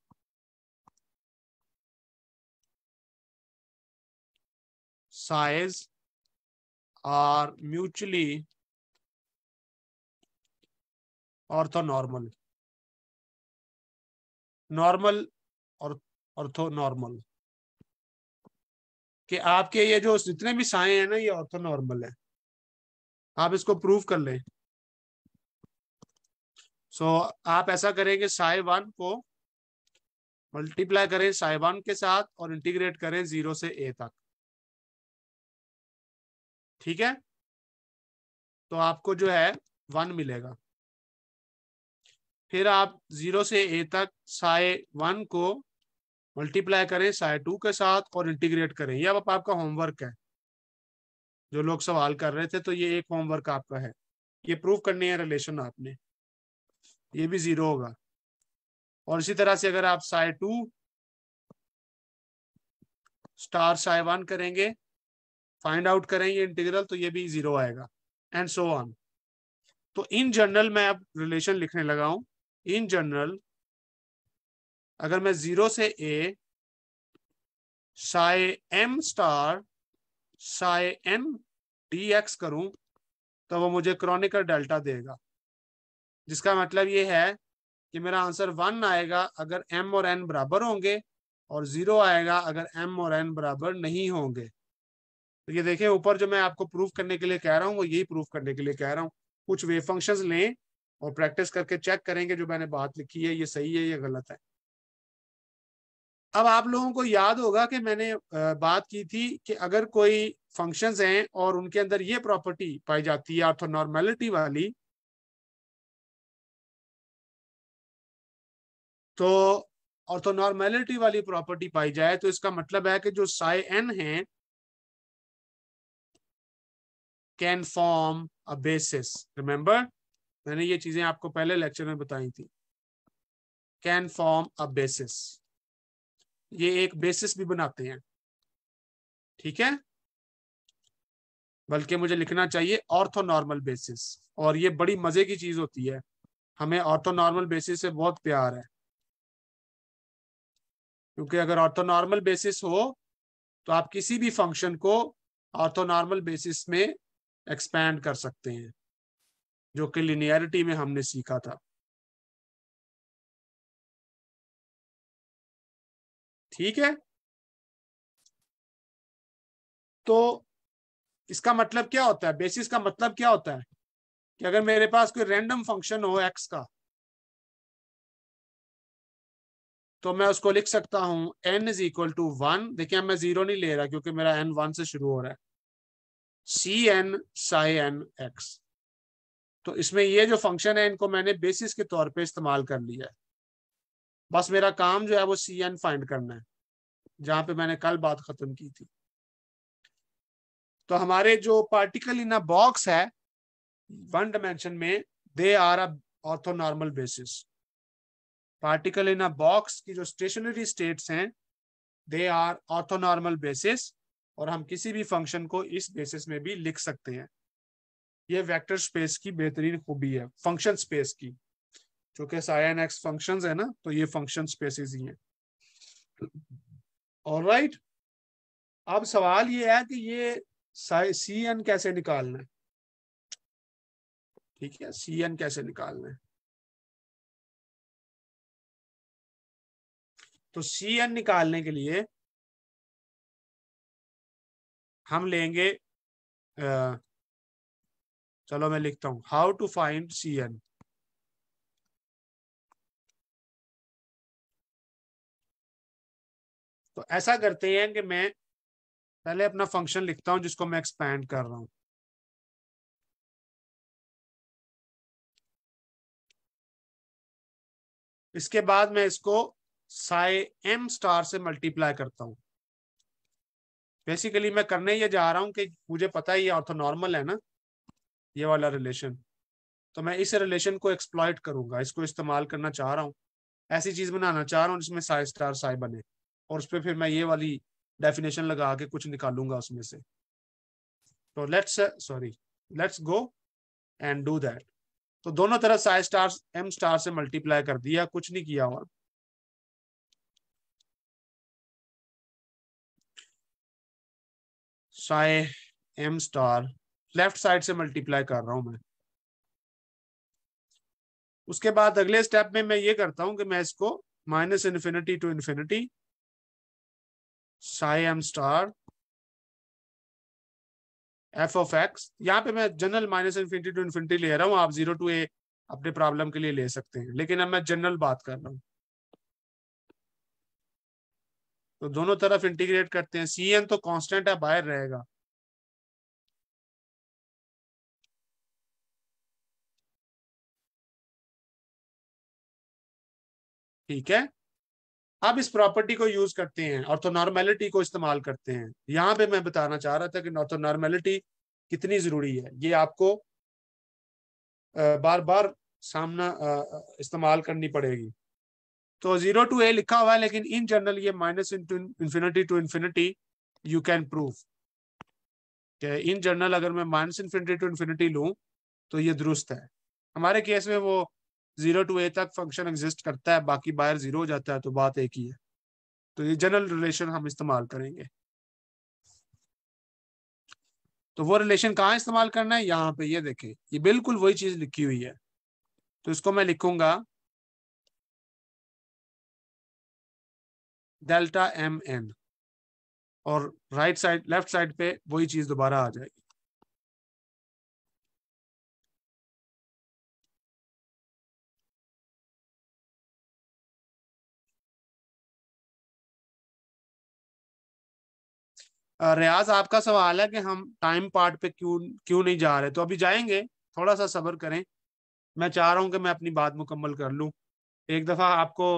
size are mutually orthonormal. Normal or orthonormal. कि आपके ये जो जितने भी साए हैं ना ये ऑर्थो नॉर्मल है आप इसको प्रूव कर लें सो so, आप ऐसा करेंगे साई वन को मल्टीप्लाई करें साई वन के साथ और इंटीग्रेट करें जीरो से ए तक ठीक है तो आपको जो है वन मिलेगा फिर आप जीरो से ए तक साय वन को मल्टीप्लाई करें साय टू के साथ और इंटीग्रेट करें यह अब आपका होमवर्क है जो लोग सवाल कर रहे थे तो ये एक होमवर्क आपका है ये प्रूव करनी है रिलेशन आपने ये भी जीरो होगा और इसी तरह से अगर आप psi two star psi one करेंगे फाइंड आउट करेंगे इंटीग्रल तो ये भी जीरो आएगा एंड सो ऑन तो इन जनरल मैं अब रिलेशन लिखने लगा हूं इन जनरल अगर मैं जीरो से a psi m star psi n d x करूं तो वो मुझे क्रॉनिकर डेल्टा देगा जिसका मतलब ये है कि मेरा आंसर वन आएगा अगर एम और एन बराबर होंगे और जीरो आएगा अगर एम और एन बराबर नहीं होंगे तो ये देखें ऊपर जो मैं आपको प्रूफ करने के लिए कह रहा हूँ वो यही प्रूफ करने के लिए कह रहा हूँ कुछ वे फंक्शन लें और प्रैक्टिस करके चेक करेंगे जो मैंने बात लिखी है ये सही है या गलत है अब आप लोगों को याद होगा कि मैंने बात की थी कि अगर कोई फंक्शंस हैं और उनके अंदर ये प्रॉपर्टी पाई जाती है ऑर्थोनॉर्मेलिटी वाली तो ऑर्थोनॉर्मेलिटी वाली प्रॉपर्टी पाई जाए तो इसका मतलब है कि जो साई एन है can form a basis remember मैंने ये चीजें आपको पहले लेक्चर में बताई थी कैन फॉर्म अ बेसिस ये एक बेसिस भी बनाते हैं ठीक है बल्कि मुझे लिखना चाहिए ऑर्थोनॉर्मल बेसिस और ये बड़ी मजे की चीज होती है हमें ऑर्थोनॉर्मल बेसिस से बहुत प्यार है क्योंकि अगर ऑर्थोनॉर्मल बेसिस हो तो आप किसी भी फंक्शन को ऑर्थोनॉर्मल बेसिस में एक्सपैंड कर सकते हैं जो कि लिनियरिटी में हमने सीखा था ठीक है तो इसका मतलब क्या होता है बेसिस का मतलब क्या होता है कि अगर मेरे पास कोई रैंडम फंक्शन हो एक्स का तो मैं उसको लिख सकता हूँ n is equal to one देखिए मैं जीरो नहीं ले रहा क्योंकि मेरा एन वन से शुरू हो रहा है c n psi n x तो इसमें ये जो फंक्शन है इनको मैंने बेसिस के तौर पे इस्तेमाल कर लिया है बस मेरा काम जो है वो सी एन फाइंड करना है जहां पे मैंने कल बात खत्म की थी तो हमारे जो पार्टिकल इन अ बॉक्स है वन डायमेंशन में they are a orthonormal basis particle in a box की जो स्टेशनरी स्टेट्स हैं दे आर ऑर्थोनॉर्मल बेसिस और हम किसी भी फंक्शन को इस बेसिस में भी लिख सकते हैं ये वेक्टर स्पेस की बेहतरीन खूबी है फंक्शन स्पेस की चूंकि साइन एक्स फंक्शन है ना तो ये फंक्शन स्पेसिस ही है और राइट अब सवाल ये है कि ये सी एन कैसे निकालना है ठीक है सी एन कैसे निकालना है तो सी एन निकालने के लिए हम लेंगे चलो मैं लिखता हूं how to find c n तो ऐसा करते हैं कि मैं पहले अपना फंक्शन लिखता हूं जिसको मैं एक्सपैंड कर रहा हूं इसके बाद मैं इसको साई एम स्टार से मल्टीप्लाई करता हूँ बेसिकली मैं करने ये जा रहा हूँ कि मुझे पता ही ऑर्थो नॉर्मल है ना ये वाला रिलेशन तो मैं इस रिलेशन को एक्सप्लॉयट करूंगा इसको इस्तेमाल करना चाह रहा हूँ ऐसी चीज बनाना चाह रहा हूँ जिसमें साई स्टार साई बने और उस पर फिर मैं ये वाली डेफिनेशन लगा के कुछ निकालूंगा उसमें से तो let's sorry let's go and do that तो दोनों तरफ साई स्टार एम स्टार से मल्टीप्लाई कर दिया कुछ नहीं किया हुआ psi m star left side से मल्टीप्लाई कर रहा हूं मैं उसके बाद अगले स्टेप में मैं ये करता हूं कि मैं इसको minus infinity to infinity psi m star f of x यहाँ पे मैं general minus infinity to infinity ले रहा हूँ आप जीरो टू ए अपने प्रॉब्लम के लिए ले सकते हैं लेकिन अब मैं जनरल बात कर रहा हूँ तो दोनों तरफ इंटीग्रेट करते हैं सी एन तो कांस्टेंट है बाहर रहेगा ठीक है अब इस प्रॉपर्टी को यूज करते हैं और तो नॉर्मेलिटी को इस्तेमाल करते हैं यहां पे मैं बताना चाह रहा था कि तो नॉर्मेलिटी कितनी जरूरी है ये आपको बार बार सामना इस्तेमाल करनी पड़ेगी तो जीरो टू ए लिखा हुआ है लेकिन इन जनरल ये minus into infinity to infinity you can prove in general अगर मैं माइनस इन्फिनिटी टू इन्फिनिटी लू तो ये दुरुस्त है हमारे केस में वो जीरो टू ए तक फंक्शन एग्जिस्ट करता है बाकी बाहर जीरो हो जाता है तो बात एक ही है तो ये जनरल रिलेशन हम इस्तेमाल करेंगे तो वो रिलेशन कहाँ इस्तेमाल करना है यहाँ पे ये देखें ये बिल्कुल वही चीज लिखी हुई है तो इसको मैं लिखूंगा डेल्टा एम एन और राइट साइड लेफ्ट साइड पे वही चीज दोबारा आ जाएगी रियाज आपका सवाल है कि हम टाइम पार्ट पे क्यों क्यों नहीं जा रहे तो अभी जाएंगे थोड़ा सा सबर करें मैं चाह रहा हूं कि मैं अपनी बात मुकम्मल कर लूं एक दफा आपको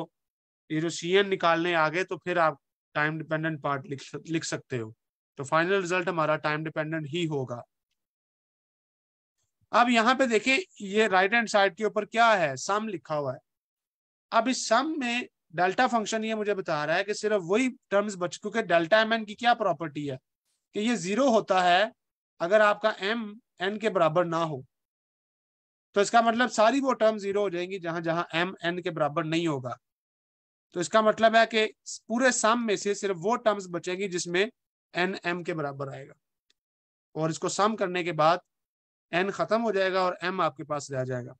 ये जो एन निकालने आ गए तो फिर आप टाइम डिपेंडेंट पार्ट लिख लिख सकते हो तो फाइनल रिजल्ट हमारा टाइम डिपेंडेंट ही होगा अब यहाँ पे देखिए ये राइट हैंड साइड के ऊपर क्या है सम लिखा हुआ है अब इस सम में डेल्टा फंक्शन ये मुझे बता रहा है कि सिर्फ वही टर्म्स बच क्योंकि डेल्टा एम एन की क्या प्रॉपर्टी है कि ये जीरो होता है अगर आपका एम एन के बराबर ना हो तो इसका मतलब सारी वो टर्म जीरो हो जाएंगी जहां जहां एम एन के बराबर नहीं होगा तो इसका मतलब है कि पूरे सम में से सिर्फ वो टर्म्स बचेंगी जिसमें एन एम के बराबर आएगा और इसको सम करने के बाद एन खत्म हो जाएगा और एम आपके पास रह जाएगा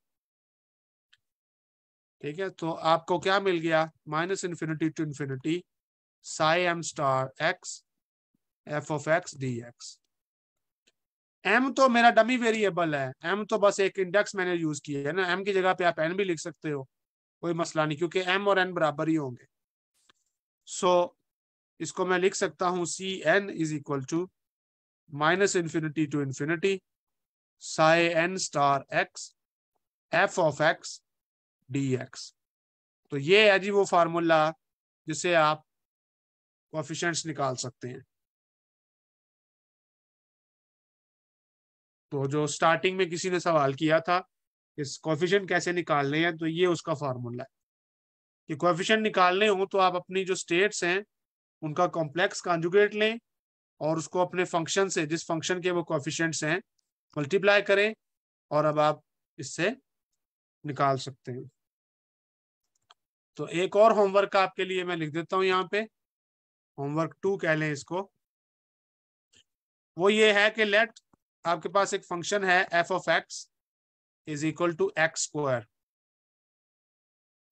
ठीक है तो आपको क्या मिल गया minus infinity to infinity psi m star x f of x d x m तो मेरा डमी वेरिएबल है एम तो बस एक इंडेक्स मैंने यूज किया है ना एम की जगह पे आप एन भी लिख सकते हो कोई मसला नहीं क्योंकि एम और एन बराबर ही होंगे सो so, इसको मैं लिख सकता हूं c n is equal to minus infinity to infinity psi n star x f of x d x तो ये है जी वो फार्मूला जिसे आप कॉफिशेंट्स निकाल सकते हैं तो जो स्टार्टिंग में किसी ने सवाल किया था इस कॉफिशन कैसे निकालने हैं तो ये उसका फार्मूला है कि कॉफिशन निकालने हो तो आप अपनी जो स्टेट्स हैं उनका कॉम्प्लेक्स कॉन्जुगेट लें और उसको अपने फंक्शन से जिस फंक्शन के वो कॉफिशेंट्स हैं मल्टीप्लाई करें और अब आप इससे निकाल सकते हैं तो एक और होमवर्क आपके लिए मैं लिख देता हूं यहाँ पे होमवर्क टू कह लें इसको वो ये है कि लेट आपके पास एक फंक्शन है f of x is equal to x square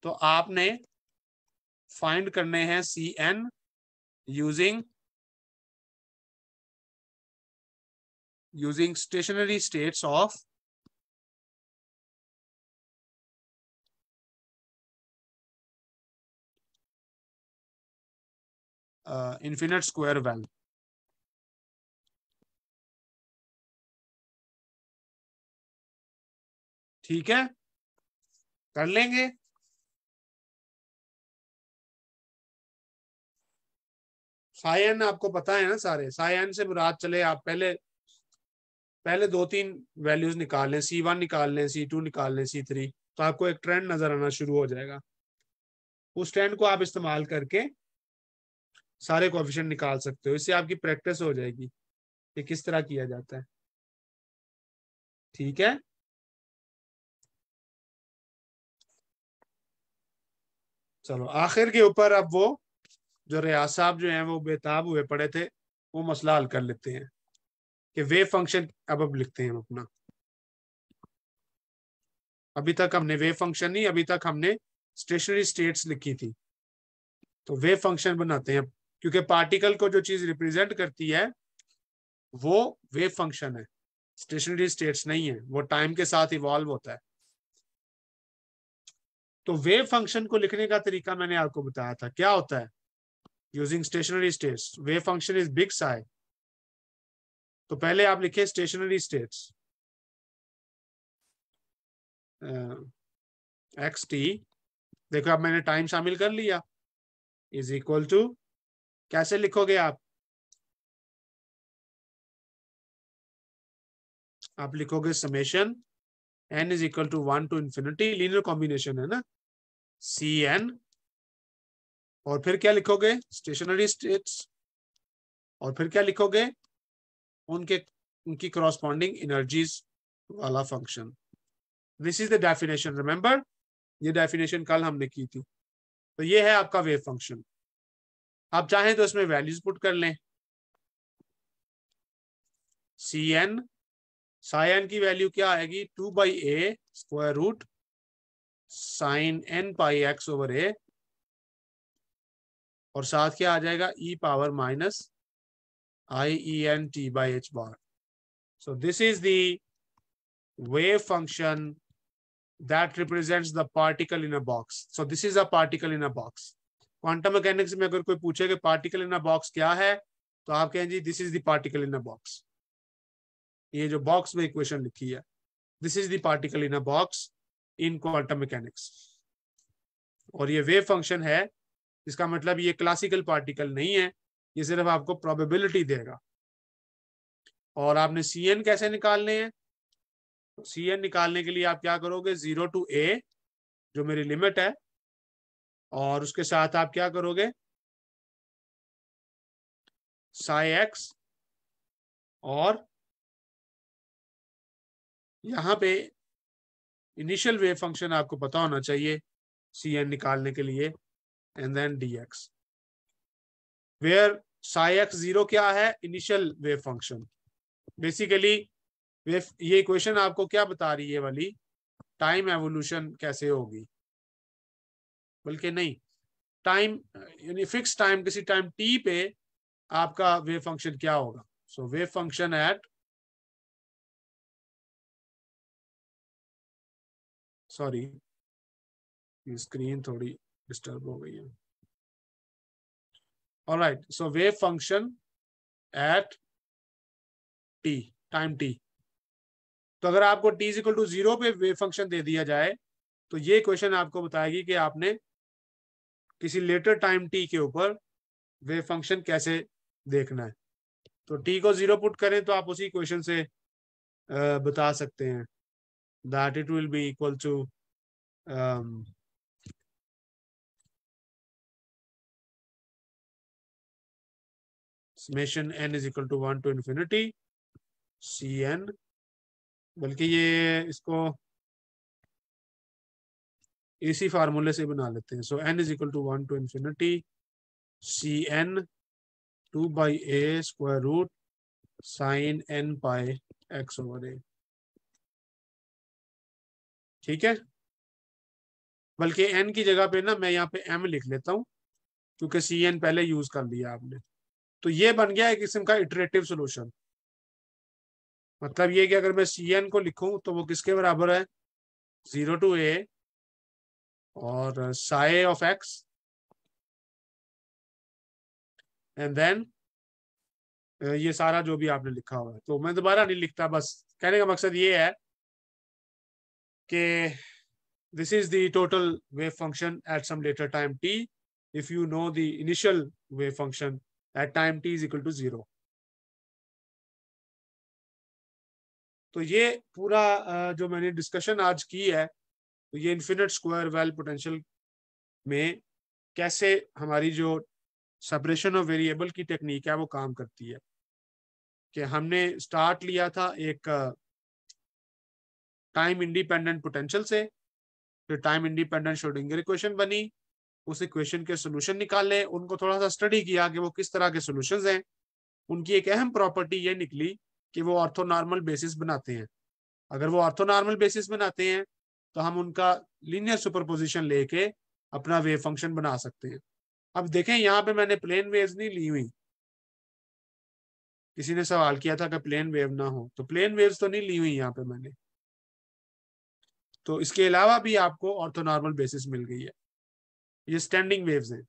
तो आपने फाइंड करने हैं c n using using stationary states of infinite square value ठीक है कर लेंगे सायन आपको पता है ना सारे सायन से मुराद चले आप पहले पहले दो तीन वैल्यूज निकाल लें सी वन निकाल लें सी टू निकाल लें सी थ्री तो आपको एक ट्रेंड नजर आना शुरू हो जाएगा उस ट्रेंड को आप इस्तेमाल करके सारे क्वेश्चन निकाल सकते हो इससे आपकी प्रैक्टिस हो जाएगी कि किस तरह किया जाता है ठीक है चलो आखिर के ऊपर अब वो जो रियाज साहब जो हैं वो बेताब हुए पड़े थे वो मसला हल कर लेते हैं कि वे फंक्शन अब अब लिखते हैं हम अपना अभी तक हमने वे फंक्शन नहीं अभी तक हमने स्टेशनरी स्टेट्स लिखी थी तो वे फंक्शन बनाते हैं क्योंकि पार्टिकल को जो चीज रिप्रेजेंट करती है वो वे फंक्शन है स्टेशनरी स्टेट्स नहीं है वो टाइम के साथ इवॉल्व होता है तो वेव फंक्शन को लिखने का तरीका मैंने आपको बताया था क्या होता है using stationary states wave function is big psi तो पहले आप लिखे स्टेशनरी स्टेट्स एक्स टी देखो अब मैंने टाइम शामिल कर लिया इज इक्वल टू कैसे लिखोगे आप आप लिखोगे summation n is equal to one to infinity linear combination है ना सी एन और फिर क्या लिखोगे स्टेशनरी स्टेट्स और फिर क्या लिखोगे उनके उनकी क्रॉस्पॉन्डिंग एनर्जीज वाला function this is the definition remember ये डेफिनेशन कल हमने की थी तो ये है आपका वेव फंक्शन आप चाहें तो इसमें वैल्यूज पुट कर लें सी एन साइन की वैल्यू क्या आएगी two by a square root sine N pi x over ए और साथ क्या आ जाएगा e e power minus i e n t by h bar so this is the wave function that represents the particle in a box so this is a particle in a box quantum mechanics में अगर कोई पूछे कि particle in a box क्या है तो आप कहें जी this is particle in a box ये जो बॉक्स में इक्वेशन लिखी है this is particle in a box in quantum mechanics और ये वेव फंक्शन है इसका मतलब ये क्लासिकल पार्टिकल नहीं है ये सिर्फ आपको प्रोबेबिलिटी देगा और आपने सी एन कैसे निकालने हैं सी एन निकालने के लिए आप क्या करोगे जीरो टू ए जो मेरी लिमिट है और उसके साथ आप क्या करोगे साई एक्स और यहाँ पे इनिशियल वेव फंक्शन आपको पता होना चाहिए सी एन निकालने के लिए and then d x where psi x zero क्या है initial wave function basically wave ये इक्वेशन आपको क्या बता रही है वाली टाइम एवोल्यूशन कैसे होगी बल्कि नहीं टाइम यानी फिक्स टाइम किसी टाइम टी पे आपका वेव फंक्शन क्या होगा so wave function at sorry screen थोड़ी डिस्टर्ब हो गई है all right so wave function at t time t तो अगर आपको t is equal to zero पे वे फंक्शन दे दिया जाए तो ये क्वेश्चन आपको बताएगी कि आपने किसी लेटर टाइम टी के ऊपर वे फंक्शन कैसे देखना है तो टी को जीरो पुट करें तो आप उसी क्वेश्चन से बता सकते हैं that it will be equal to um, summation n is equal to one to infinity cn बल्कि ये इसको इसी फार्मूले से बना लेते हैं so n is equal to one to infinity c n two by a square root sine n pi x over a ठीक है बल्कि एन की जगह पे ना मैं यहाँ पे एम लिख लेता हूँ क्योंकि सी एन पहले यूज कर लिया आपने तो ये बन गया एक किस्म का इटरेटिव सोल्यूशन मतलब ये कि अगर मैं सी एन को लिखूं तो वो किसके बराबर है जीरो टू ए और साए ऑफ एक्स एंड देन ये सारा जो भी आपने लिखा हुआ है तो मैं दोबारा नहीं लिखता बस कहने का मकसद ये है okay this is the total wave function at some later time t if you know the initial wave function at time t is equal to zero तो ये पूरा जो मैंने डिस्कशन आज की है तो ये इन्फिनिट स्क्वायर वेल पोटेंशियल में कैसे हमारी जो सेपरेशन ऑफ वेरिएबल की टेक्निक है वो काम करती है कि हमने स्टार्ट लिया था एक टाइम इंडिपेंडेंट पोटेंशियल से जो टाइम इंडिपेंडेंट शोडिंगर इक्वेशन बनी उस इक्वेशन के सोल्यूशन निकाले उनको थोड़ा सा स्टडी किया कि वो किस तरह के सोल्यूशन हैं उनकी एक अहम प्रॉपर्टी ये निकली कि वो ऑर्थोनॉर्मल बेसिस बनाते हैं अगर वो ऑर्थोनॉर्मल बेसिस बनाते हैं तो हम उनका लीनियर सुपरपोजिशन लेके अपना वेव फंक्शन बना सकते हैं अब देखें यहाँ पे मैंने प्लेन वेव नहीं ली हुई किसी ने सवाल किया था कि प्लेन वेव ना हो तो प्लेन वेव्स तो नहीं ली हुई यहाँ पे मैंने तो इसके अलावा भी आपको ऑर्थोनॉर्मल बेसिस मिल गई है ये स्टैंडिंग वेव्स हैं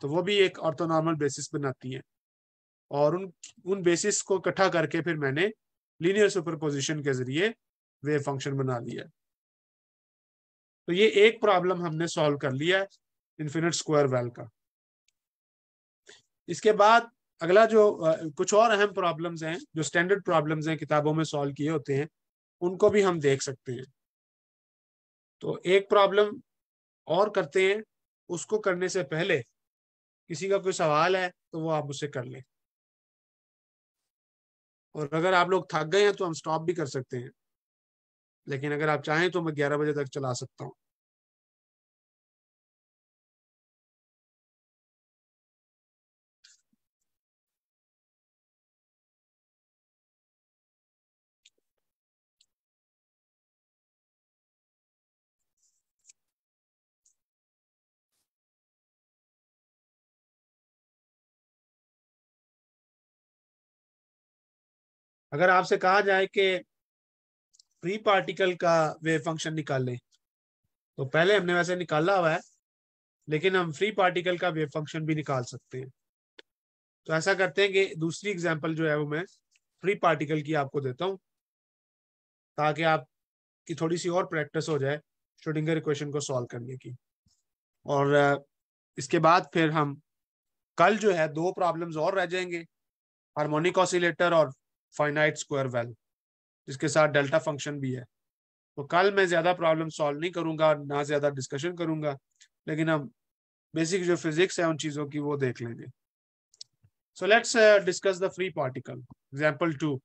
तो वो भी एक ऑर्थोनॉर्मल बेसिस बनाती हैं और उन उन बेसिस को इकट्ठा करके फिर मैंने लीनियर सुपरपोजिशन के जरिए वेव फंक्शन बना लिया तो ये एक प्रॉब्लम हमने सॉल्व कर लिया है इन्फिनिट स्क्वायर वेल का इसके बाद अगला जो कुछ और अहम प्रॉब्लम्स हैं जो स्टैंडर्ड प्रॉब्लम्स हैं किताबों में सॉल्व किए होते हैं उनको भी हम देख सकते हैं तो एक प्रॉब्लम और करते हैं उसको करने से पहले किसी का कोई सवाल है तो वो आप उसे कर लें और अगर आप लोग थक गए हैं तो हम स्टॉप भी कर सकते हैं लेकिन अगर आप चाहें तो मैं ग्यारह बजे तक चला सकता हूं अगर आपसे कहा जाए कि फ्री पार्टिकल का वेव फंक्शन निकालें तो पहले हमने वैसे निकाला हुआ है लेकिन हम फ्री पार्टिकल का वेव फंक्शन भी निकाल सकते हैं तो ऐसा करते हैं कि दूसरी एग्जाम्पल जो है वो मैं फ्री पार्टिकल की आपको देता हूँ ताकि आप की थोड़ी सी और प्रैक्टिस हो जाए शोडिंगर इक्वेशन को सॉल्व करने की और इसके बाद फिर हम कल जो है दो प्रॉब्लम्स और रह जाएंगे हारमोनिक ऑसिलेटर और फाइनाइट स्क्वायर वेल जिसके साथ डेल्टा फंक्शन भी है तो कल मैं ज़्यादा प्रॉब्लम सॉल्व नहीं करूंगा ना ज़्यादा डिस्कशन करूंगा लेकिन हम बेसिक जो फिजिक्स है उन चीज़ों की वो देख लेंगे so let's discuss the free particle example two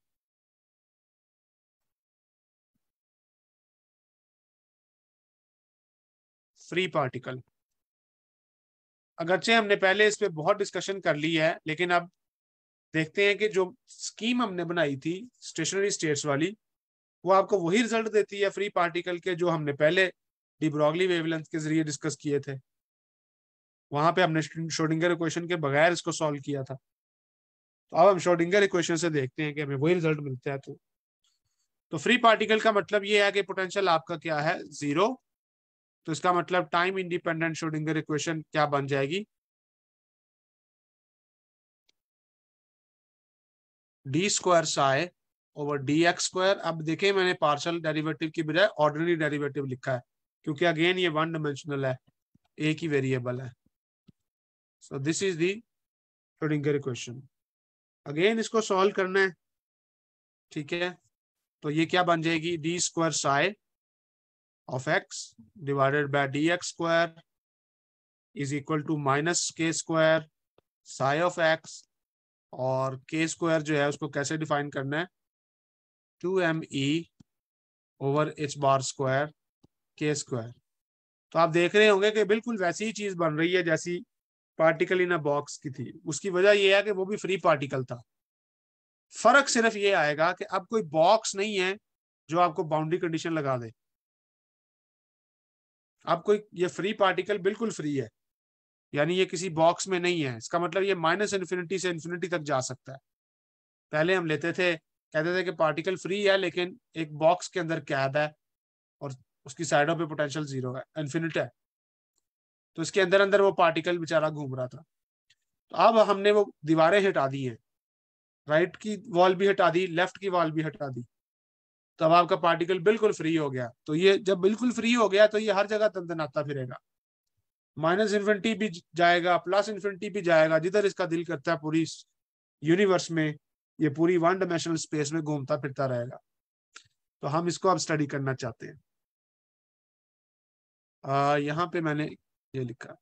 free particle अगरचे हमने पहले इस पे बहुत डिस्कशन कर ली है लेकिन अब देखते हैं कि जो स्कीम हमने बनाई थी स्टेशनरी स्टेट्स वाली वो आपको वही रिजल्ट देती है फ्री पार्टिकल के जो हमने पहले डिब्रॉगली वेवलेंथ के जरिए डिस्कस किए थे वहां पे हमने शोडिंगर इक्वेशन के बगैर इसको सॉल्व किया था तो अब हम शोडिंगर इक्वेशन से देखते हैं कि हमें वही रिजल्ट मिलता है तो तो फ्री पार्टिकल का मतलब ये है कि पोटेंशियल आपका क्या है जीरो तो इसका मतलब टाइम इंडिपेंडेंट शोडिंगर इक्वेशन क्या बन जाएगी d square psi over D x square अब देखें मैंने पार्शल डेरिवेटिव की बजाय ऑर्डिनरी डेरिवेटिव लिखा है क्योंकि अगेन ये वन डिमेंशनल है एक ही वेरिएबल है so this is the Schrodinger equation again इसको सॉल्व करना है ठीक है तो ये क्या बन जाएगी d square psi of x divided by d x square is equal to minus k square psi of x और के स्क्वायर जो है उसको कैसे डिफाइन करना है two M E over H bar square के स्क्वायर तो आप देख रहे होंगे कि बिल्कुल वैसी ही चीज बन रही है जैसी पार्टिकल इन अ बॉक्स की थी उसकी वजह यह है कि वो भी फ्री पार्टिकल था फर्क सिर्फ ये आएगा कि अब कोई बॉक्स नहीं है जो आपको बाउंड्री कंडीशन लगा दे अब कोई ये फ्री पार्टिकल बिल्कुल फ्री है यानी ये किसी बॉक्स में नहीं है इसका मतलब ये माइनस इन्फिनिटी से इन्फिनिटी तक जा सकता है पहले हम लेते थे कहते थे कि पार्टिकल फ्री है लेकिन एक बॉक्स के अंदर कैब है और उसकी साइडों पे पोटेंशियल जीरो है इन्फिनिट है तो इसके अंदर अंदर वो पार्टिकल बेचारा घूम रहा था तो अब हमने वो दीवारें हटा दी हैं राइट की वॉल भी हटा दी लेफ्ट की वॉल भी हटा दी तब तो आपका पार्टिकल बिल्कुल फ्री हो गया तो ये जब बिल्कुल फ्री हो गया तो ये हर जगह तंदनाता फिरेगा माइनस इन्फिनिटी भी जाएगा प्लस इन्फिनिटी भी जाएगा जिधर इसका दिल करता है पूरी यूनिवर्स में ये पूरी वन डायमेंशनल स्पेस में घूमता फिरता रहेगा तो हम इसको अब स्टडी करना चाहते हैं आ, यहां पे मैंने ये लिखा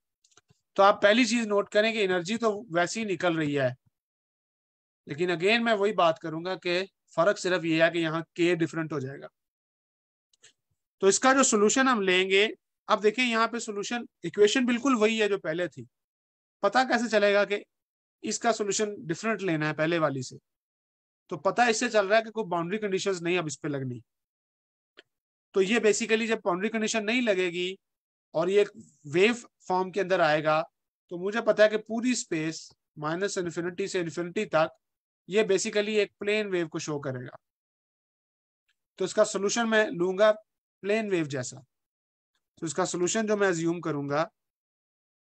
तो आप पहली चीज नोट करें कि एनर्जी तो वैसी ही निकल रही है लेकिन अगेन मैं वही बात करूंगा कि फर्क सिर्फ ये है कि यहाँ के डिफरेंट हो जाएगा तो इसका जो सोल्यूशन हम लेंगे अब देखें यहाँ पे सोल्यूशन इक्वेशन बिल्कुल वही है जो पहले थी पता कैसे चलेगा कि इसका सोल्यूशन डिफरेंट लेना है पहले वाली से तो पता इससे चल रहा है कि कोई बाउंड्री कंडीशंस नहीं अब इस पर लगनी तो ये बेसिकली जब बाउंड्री कंडीशन नहीं लगेगी और ये वेव फॉर्म के अंदर आएगा तो मुझे पता है कि पूरी स्पेस माइनस इन्फिनिटी से इन्फिनिटी तक ये बेसिकली एक प्लेन वेव को शो करेगा तो इसका सोल्यूशन मैं लूंगा प्लेन वेव जैसा तो इसका सोल्यूशन जो मैं एज्यूम करूंगा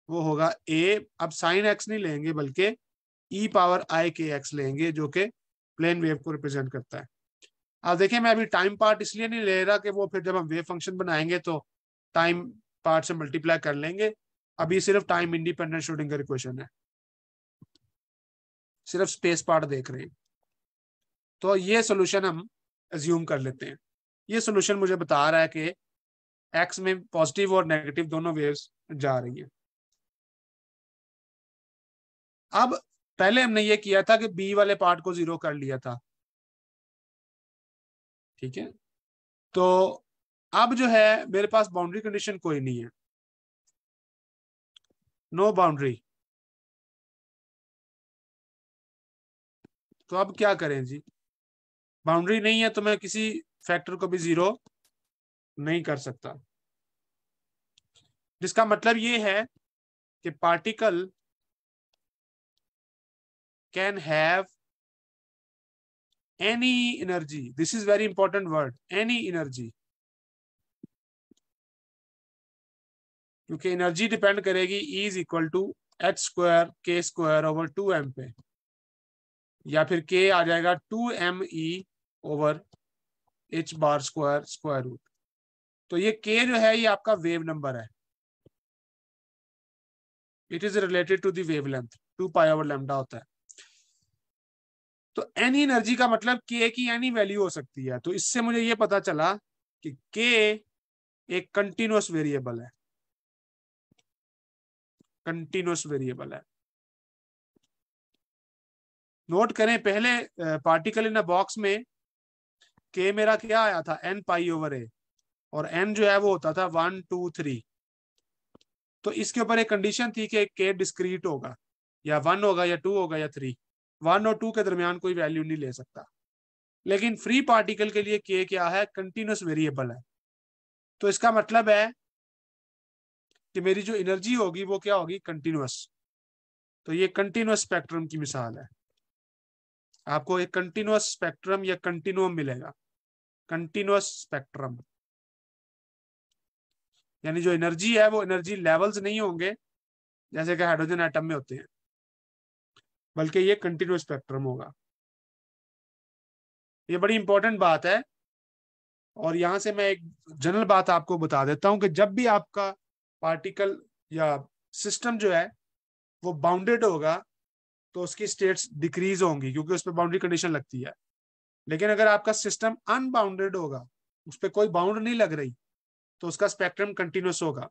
वो होगा ए अब साइन एक्स नहीं लेंगे बल्कि ई पावर आई के एक्स लेंगे जो कि प्लेन वेव को रिप्रेजेंट करता है अब देखिए मैं अभी टाइम पार्ट इसलिए नहीं ले रहा कि वो फिर जब हम वेव फंक्शन बनाएंगे तो टाइम पार्ट से मल्टीप्लाई कर लेंगे अभी सिर्फ टाइम इंडिपेंडेंट शूटिंग का इक्वेशन है सिर्फ स्पेस पार्ट देख रहे हैं तो ये सोल्यूशन हम एज्यूम कर लेते हैं ये सोल्यूशन मुझे बता रहा है कि एक्स में पॉजिटिव और नेगेटिव दोनों वेव्स जा रही हैं अब पहले हमने ये किया था कि बी वाले पार्ट को जीरो कर लिया था ठीक है तो अब जो है मेरे पास बाउंड्री कंडीशन कोई नहीं है नो बाउंड्री तो अब क्या करें जी बाउंड्री नहीं है तो मैं किसी फैक्टर को भी जीरो नहीं कर सकता जिसका मतलब ये है कि particle can have any energy this is very important word any energy क्योंकि एनर्जी डिपेंड करेगी e is equal to h square के स्क्वायर ओवर टू एम पे या फिर के आ जाएगा two M E over H bar square square root तो ये के जो है ये आपका वेव नंबर है it is related to the wavelength two pi over lambda होता है तो एनी एनर्जी का मतलब के की एनी वैल्यू हो सकती है तो इससे मुझे ये पता चला कि के एक कंटिन्यूस वेरिएबल है कंटिन्यूस वेरिएबल है नोट करें पहले पार्टिकल इन अ बॉक्स में के मेरा क्या आया था एन पाई ओवर ए और एन जो है वो होता था वन टू थ्री तो इसके ऊपर एक कंडीशन थी कि के डिस्क्रीट होगा या वन होगा या टू होगा या थ्री वन और टू के दरमियान कोई वैल्यू नहीं ले सकता लेकिन फ्री पार्टिकल के लिए के क्या है कंटिन्यूस वेरिएबल है तो इसका मतलब है कि मेरी जो एनर्जी होगी वो क्या होगी कंटिन्यूस तो ये कंटिन्यूस स्पेक्ट्रम की मिसाल है आपको एक कंटिन्यूस स्पेक्ट्रम या कंटिन्यूम मिलेगा कंटिन्यूस स्पेक्ट्रम यानी जो एनर्जी है वो एनर्जी लेवल्स नहीं होंगे जैसे कि हाइड्रोजन आइटम में होते हैं बल्कि ये कंटिन्यू स्पेक्ट्रम होगा ये बड़ी इंपॉर्टेंट बात है और यहां से मैं एक जनरल बात आपको बता देता हूं कि जब भी आपका पार्टिकल या सिस्टम जो है वो बाउंडेड होगा तो उसकी स्टेट्स डिक्रीज होंगी क्योंकि उस पर बाउंड्री कंडीशन लगती है लेकिन अगर आपका सिस्टम अनबाउंडेड होगा उस पर कोई बाउंड नहीं लग रही तो उसका स्पेक्ट्रम कंटिन्यूस होगा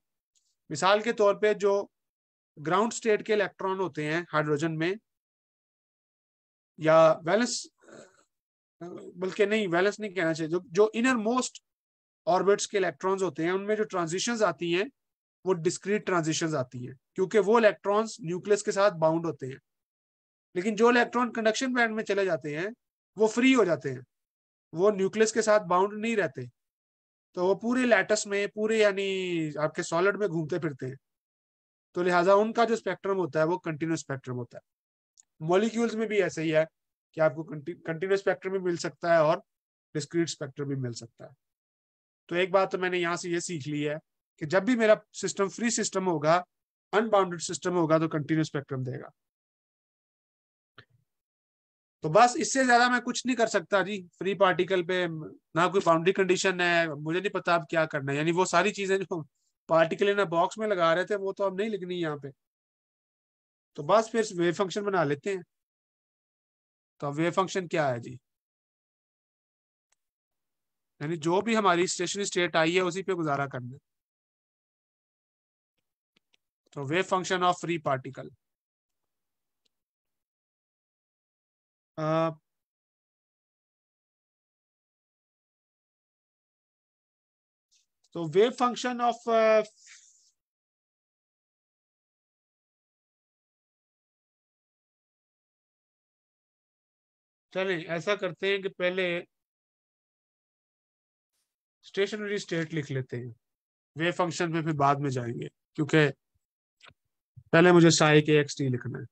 मिसाल के तौर पे जो ग्राउंड स्टेट के इलेक्ट्रॉन होते हैं हाइड्रोजन में या वैलेंस बल्कि नहीं वैलेंस नहीं कहना चाहिए जो जो इनर मोस्ट ऑर्बिट्स के इलेक्ट्रॉन्स होते हैं उनमें जो ट्रांजिशन आती हैं वो डिस्क्रीट ट्रांजिशन आती हैं क्योंकि वो इलेक्ट्रॉन्स न्यूक्लियस के साथ बाउंड होते हैं लेकिन जो इलेक्ट्रॉन कंडक्शन बैंड में चले जाते हैं वो फ्री हो जाते हैं वो न्यूक्लियस के साथ बाउंड नहीं रहते तो वो पूरे लैटस में पूरे यानी आपके सॉलिड में घूमते फिरते हैं तो लिहाजा उनका जो स्पेक्ट्रम होता है वो कंटिन्यूस स्पेक्ट्रम होता है मॉलिक्यूल्स में भी ऐसे ही है कि आपको कंटिन्यूस स्पेक्ट्रम भी मिल सकता है और डिस्क्रीट स्पेक्ट्रम भी मिल सकता है तो एक बात तो मैंने यहाँ से ये सीख ली है कि जब भी मेरा सिस्टम फ्री सिस्टम होगा अनबाउंडेड सिस्टम होगा तो कंटिन्यूस स्पेक्ट्रम देगा तो बस इससे ज्यादा मैं कुछ नहीं कर सकता जी फ्री पार्टिकल पे ना कोई बाउंड्री कंडीशन है मुझे नहीं पता अब क्या करना है यानी वो सारी चीजें जो पार्टिकल इन बॉक्स में लगा रहे थे वो तो अब नहीं लिखनी यहाँ पे तो बस फिर वे फंक्शन बना लेते हैं तो वे फंक्शन क्या है जी यानी जो भी हमारी स्टेशनरी स्टेट आई है उसी पे गुजारा करना तो wave function of free particle Uh, so wave function of uh, चलें ऐसा करते हैं कि पहले स्टेशनरी स्टेट लिख लेते हैं वे फंक्शन में फिर बाद में जाएंगे क्योंकि पहले मुझे साई के एक्स टी लिखना है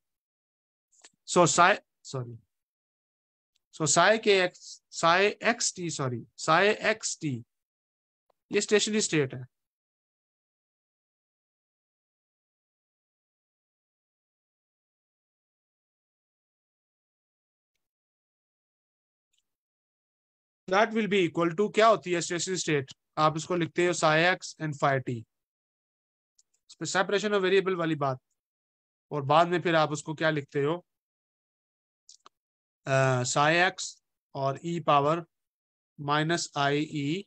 so psi sorry so psi k x psi x t sorry psi x t ये स्टेशनरी स्टेट है That will be equal to क्या होती है स्टेशनरी स्टेट आप इसको लिखते हो psi x and phi t separation of variable वाली बात और बाद में फिर आप उसको क्या लिखते हो साई एक्स और e power minus i e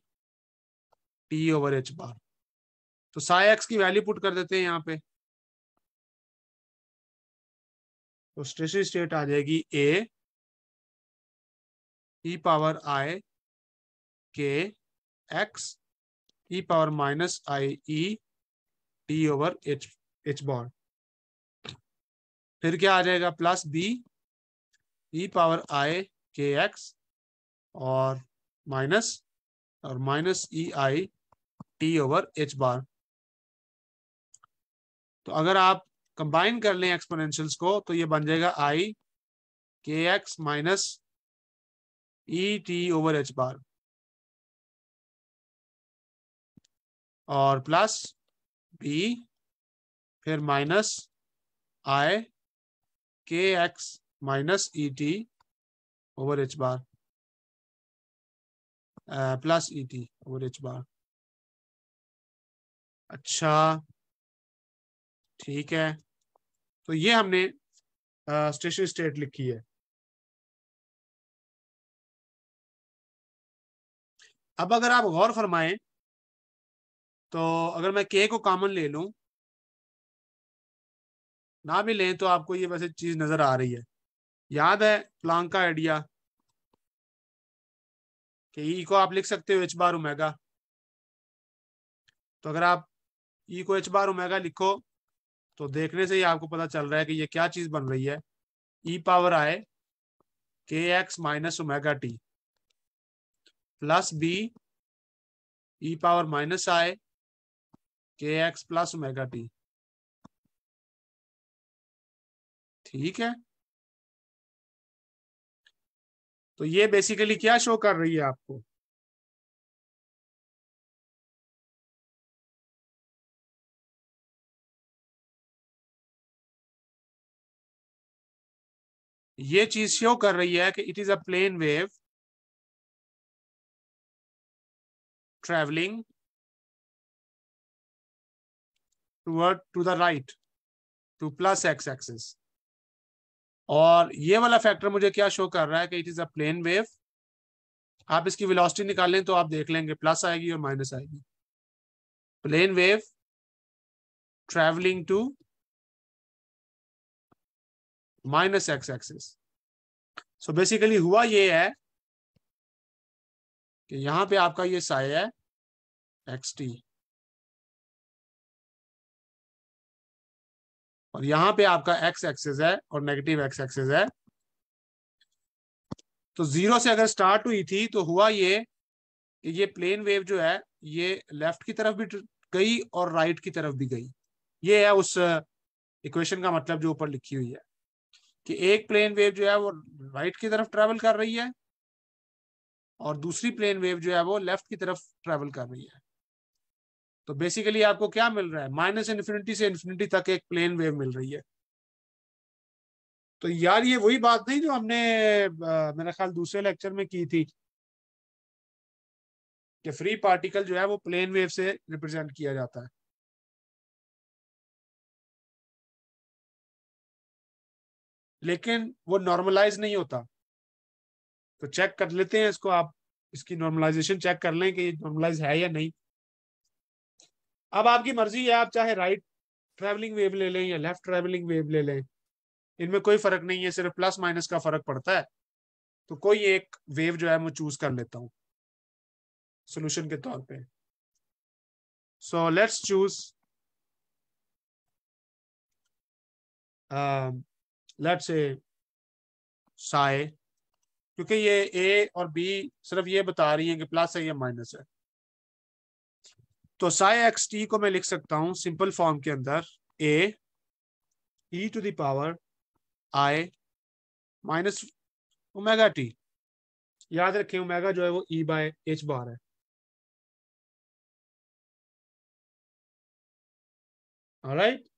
t over H bar तो साई एक्स की वैल्यू पुट कर देते हैं यहां पे तो स्टेशनरी स्टेट आ जाएगी ए ई power i k x e power minus i e t over h h bar फिर क्या आ जाएगा plus b e power i k x और माइनस और minus e i t over H bar तो अगर आप कंबाइन कर लें एक्सपोनेंशियल्स को तो ये बन जाएगा i k x minus e t over H bar और प्लस बी फिर minus i k x minus e t over H bar plus e t over H bar अच्छा ठीक है तो ये हमने स्टेशन uh, स्टेट लिखी है अब अगर आप गौर फरमाएं तो अगर मैं के को कॉमन ले लूं ना भी लें तो आपको ये वैसे चीज नजर आ रही है याद है प्लांग का आइडिया कि ई e को आप लिख सकते हो एच बार उमेगा तो अगर आप ई e को एच बार उमेगा लिखो तो देखने से ही आपको पता चल रहा है कि ये क्या चीज बन रही है ई e power i k x minus omega t plus b e power minus i k x plus omega T ठीक है तो ये बेसिकली क्या शो कर रही है आपको ये चीज शो कर रही है कि it is a plane wave travelling toward to the right to plus x axis और ये वाला फैक्टर मुझे क्या शो कर रहा है कि it is a plane wave आप इसकी वेलोसिटी निकालें तो आप देख लेंगे प्लस आएगी और माइनस आएगी plane wave travelling to minus x axis so basically हुआ ये है कि यहां पे आपका ये साय है एक्स टी और यहाँ पे आपका एक्स एक्सेस है और नेगेटिव एक्स एक्सेस है तो जीरो से अगर स्टार्ट हुई थी तो हुआ ये कि ये प्लेन वेव जो है ये लेफ्ट की तरफ भी गई और राइट की तरफ भी गई ये है उस इक्वेशन uh, का मतलब जो ऊपर लिखी हुई है कि एक प्लेन वेव जो है वो राइट की तरफ ट्रेवल कर रही है और दूसरी प्लेन वेव जो है वो लेफ्ट की तरफ ट्रेवल कर रही है तो बेसिकली आपको क्या मिल रहा है माइनस इन्फिनिटी से इन्फिनिटी तक एक प्लेन वेव मिल रही है तो यार ये वही बात नहीं जो हमने मेरा ख्याल दूसरे लेक्चर में की थी कि फ्री पार्टिकल जो है वो प्लेन वेव से रिप्रेजेंट किया जाता है लेकिन वो नॉर्मलाइज नहीं होता तो चेक कर लेते हैं इसको आप इसकी नॉर्मलाइजेशन चेक कर लें कि ये नॉर्मलाइज है या नहीं अब आपकी मर्जी है आप चाहे राइट ट्रैवलिंग वेव ले लें या लेफ्ट ट्रैवलिंग वेव ले लें इनमें कोई फर्क नहीं है सिर्फ प्लस माइनस का फर्क पड़ता है तो कोई एक वेव जो है मैं चूज कर लेता हूँ सोल्यूशन के तौर पे so let's choose let's a psi क्योंकि ये ए और बी सिर्फ ये बता रही है कि प्लस है या माइनस है तो साई एक्स टी को मैं लिख सकता हूं सिंपल फॉर्म के अंदर a e to the power i minus omega t याद रखें ओमेगा जो है वो ई बाय एच बार है राइट right?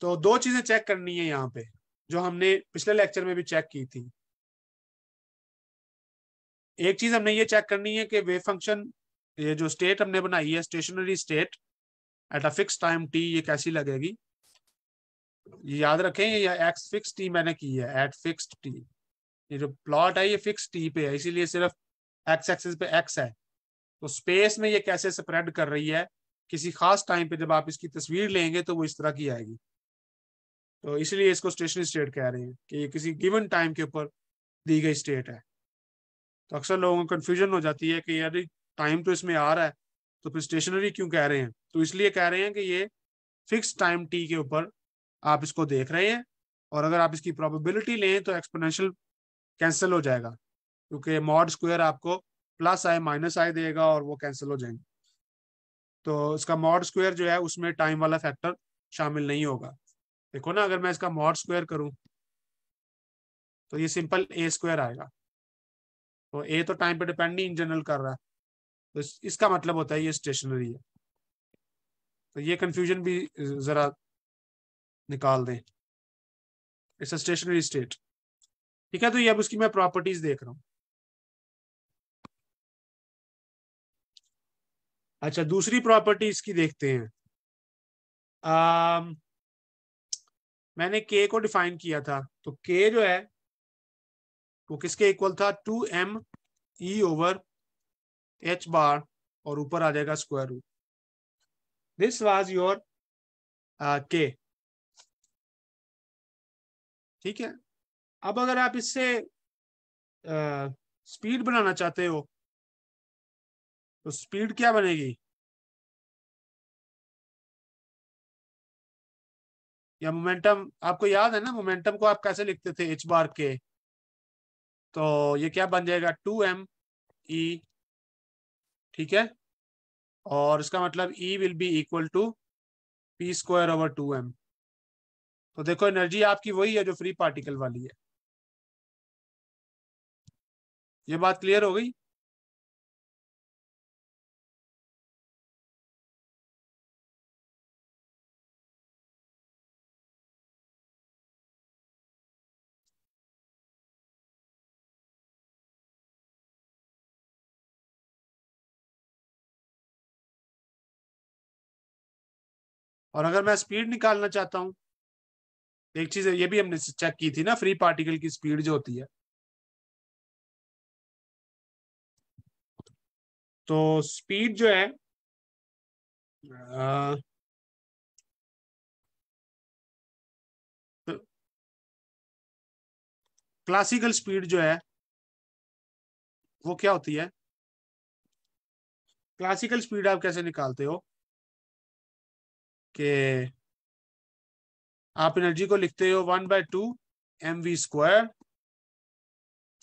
तो दो चीजें चेक करनी है यहां पे जो हमने पिछले लेक्चर में भी चेक की थी एक चीज हमने ये चेक करनी है कि वे फंक्शन ये जो स्टेट हमने बनाई है stationary state at a fix time t ये कैसी लगेगी ये याद रखें या एक्स फिक्स टी मैंने की है एट फिक्स टी ये जो प्लॉट है ये फिक्स टी पे है इसीलिए सिर्फ एक्स एक्सिस पे एक्स है तो स्पेस में ये कैसे स्प्रेड कर रही है किसी खास टाइम पे जब आप इसकी तस्वीर लेंगे तो वो इस तरह की आएगी तो इसलिए इसको स्टेशनरी स्टेट कह रहे हैं कि ये किसी गिवन टाइम के ऊपर दी गई स्टेट है तो अक्सर लोगों को कन्फ्यूजन हो जाती है कि यार टाइम तो इसमें आ रहा है तो फिर स्टेशनरी क्यों कह रहे हैं तो इसलिए कह रहे हैं कि ये फिक्स टाइम टी के ऊपर आप इसको देख रहे हैं और अगर आप इसकी प्रोबेबिलिटी लें तो एक्सपोनेंशियल कैंसिल हो जाएगा क्योंकि मॉड स्क्वायर आपको प्लस आए माइनस आए देगा और वो कैंसिल हो जाएंगे तो इसका मॉड स्क्वायर जो है उसमें टाइम वाला फैक्टर शामिल नहीं होगा देखो ना अगर मैं इसका मॉड स्क्वायर करूं तो ये सिंपल ए स्क्वायर आएगा तो ए तो टाइम पे डिपेंड नहीं इन जनरल कर रहा है तो इसका मतलब होता है ये स्टेशनरी है तो ये कंफ्यूजन भी जरा निकाल दें इट्स अ स्टेशनरी स्टेट ठीक है तो ये अब उसकी मैं प्रॉपर्टीज देख रहा हूं अच्छा दूसरी प्रॉपर्टी इसकी देखते हैं आ, मैंने के को डिफाइन किया था तो के जो है वो किसके इक्वल था two M E over H bar और ऊपर आ जाएगा square root this was your k ठीक है अब अगर आप इससे स्पीड uh, बनाना चाहते हो तो स्पीड क्या बनेगी या मोमेंटम आपको याद है ना मोमेंटम को आप कैसे लिखते थे एच बार के तो ये क्या बन जाएगा टू एम ई ठीक है और इसका मतलब e will be equal to p square over two M तो देखो एनर्जी आपकी वही है जो फ्री पार्टिकल वाली है ये बात क्लियर हो गई और अगर मैं स्पीड निकालना चाहता हूं एक चीज ये भी हमने चेक की थी ना फ्री पार्टिकल की स्पीड जो होती है तो स्पीड जो है क्लासिकल तो, क्लासिकल स्पीड जो है वो क्या होती है क्लासिकल स्पीड आप कैसे निकालते हो कि आप एनर्जी को लिखते हो one by two m v square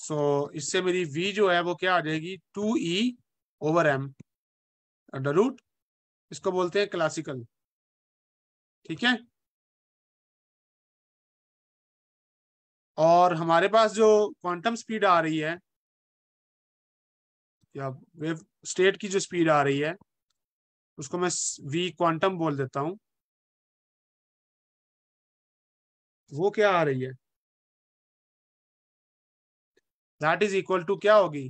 so इससे मेरी वी जो है वो क्या आ जाएगी two e over m under root इसको बोलते हैं क्लासिकल ठीक है और हमारे पास जो क्वांटम स्पीड आ रही है या वेव स्टेट की जो स्पीड आ रही है उसको मैं वी क्वांटम बोल देता हूं वो क्या आ रही है दैट इज इक्वल टू क्या होगी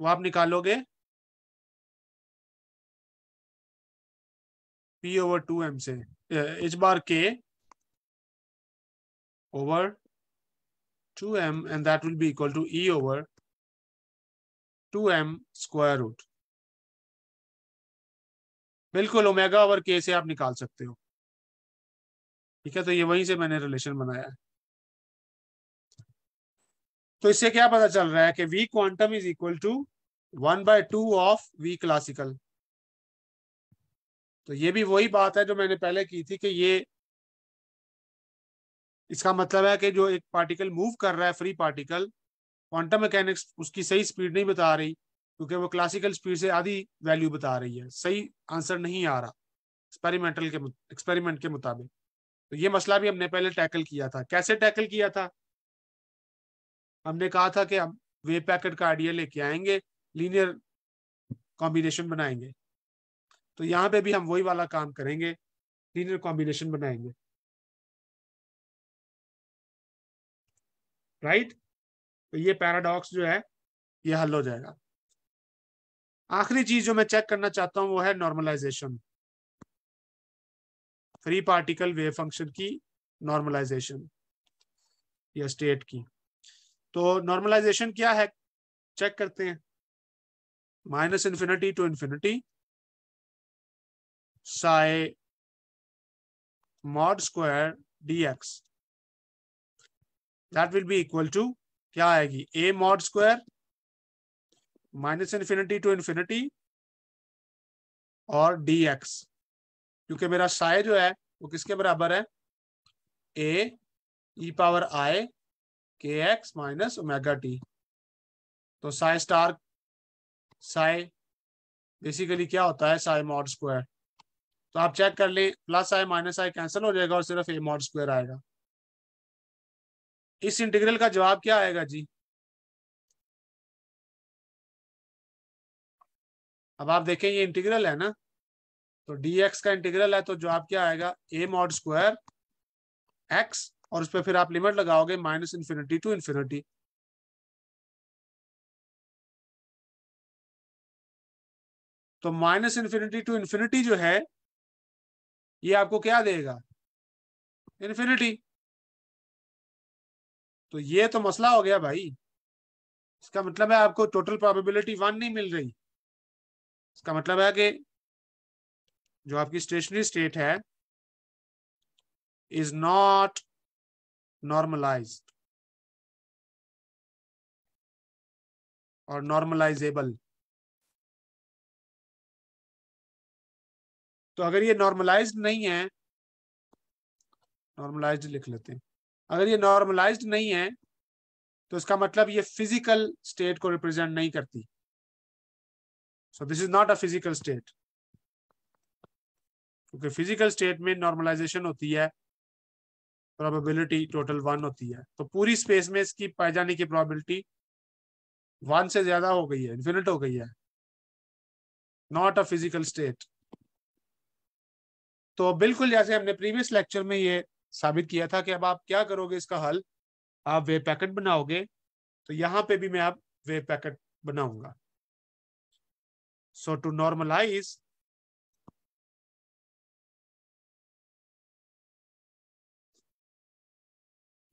वो आप निकालोगे पी ओवर टू एम से h bar k two m and that will be equal to e over two m square root बिल्कुल ओमेगा ओवर के से आप निकाल सकते हो ठीक है तो ये वहीं से मैंने रिलेशन बनाया है तो इससे क्या पता चल रहा है कि v quantum is equal to one by two of v classical तो ये भी वही बात है जो मैंने पहले की थी कि ये इसका मतलब है कि जो एक पार्टिकल मूव कर रहा है फ्री पार्टिकल क्वांटम मैकेनिक्स उसकी सही स्पीड नहीं बता रही क्योंकि वो क्लासिकल स्पीड से आधी वैल्यू बता रही है सही आंसर नहीं आ रहा एक्सपेरिमेंटल के एक्सपेरिमेंट के मुताबिक तो ये मसला भी हमने पहले टैकल किया था कैसे टैकल किया था हमने कहा था कि हम वे पैकेट का आइडिया लेके आएंगे लीनियर कॉम्बिनेशन बनाएंगे तो यहाँ पे भी हम वही वाला काम करेंगे लीनियर कॉम्बिनेशन बनाएंगे राइट तो ये पैराडॉक्स जो है ये हल हो जाएगा आखिरी चीज जो मैं चेक करना चाहता हूं वो है normalization free particle wave function की नॉर्मलाइजेशन या स्टेट की तो नॉर्मलाइजेशन क्या है चेक करते हैं minus infinity to infinity mod square D x that will be equal to क्या आएगी a mod square minus infinity to infinity और डी एक्स क्योंकि मेरा साय जो है वो किसके बराबर है ए ई power i k x minus omega T तो साय स्टार साय बेसिकली क्या होता है साय मॉड स्क्वायर तो आप चेक कर लें plus i minus i cancel हो जाएगा और सिर्फ ए मॉड स्क्वायर आएगा इस इंटीग्रल का जवाब क्या आएगा जी अब आप देखें ये इंटीग्रल है ना तो dx का इंटीग्रल है तो जवाब क्या आएगा a मॉड स्क्वायर x और उस पर फिर आप लिमिट लगाओगे माइनस इन्फिनिटी टू इन्फिनिटी तो माइनस इन्फिनिटी टू इन्फिनिटी जो है ये आपको क्या देगा इन्फिनिटी तो ये तो मसला हो गया भाई इसका मतलब है आपको टोटल प्रोबेबिलिटी वन नहीं मिल रही इसका मतलब है कि जो आपकी स्टेशनरी स्टेट है इज नॉट नॉर्मलाइज और नॉर्मलाइजेबल तो अगर ये नॉर्मलाइज नहीं है नॉर्मलाइज लिख लेते हैं अगर ये नॉर्मलाइज्ड नहीं है तो इसका मतलब ये फिजिकल स्टेट को रिप्रेजेंट नहीं करती so this is not a physical state क्योंकि फिजिकल स्टेट में नॉर्मलाइजेशन होती है प्रोबेबिलिटी टोटल वन होती है तो पूरी स्पेस में इसकी पाए जाने की प्रोबेबिलिटी वन से ज्यादा हो गई है इन्फिनिट हो गई है नॉट अ फिजिकल स्टेट तो बिल्कुल जैसे हमने प्रीवियस लेक्चर में ये साबित किया था कि अब आप क्या करोगे इसका हल आप वे पैकेट बनाओगे तो यहां पे भी मैं आप वे पैकेट बनाऊंगा so to normalize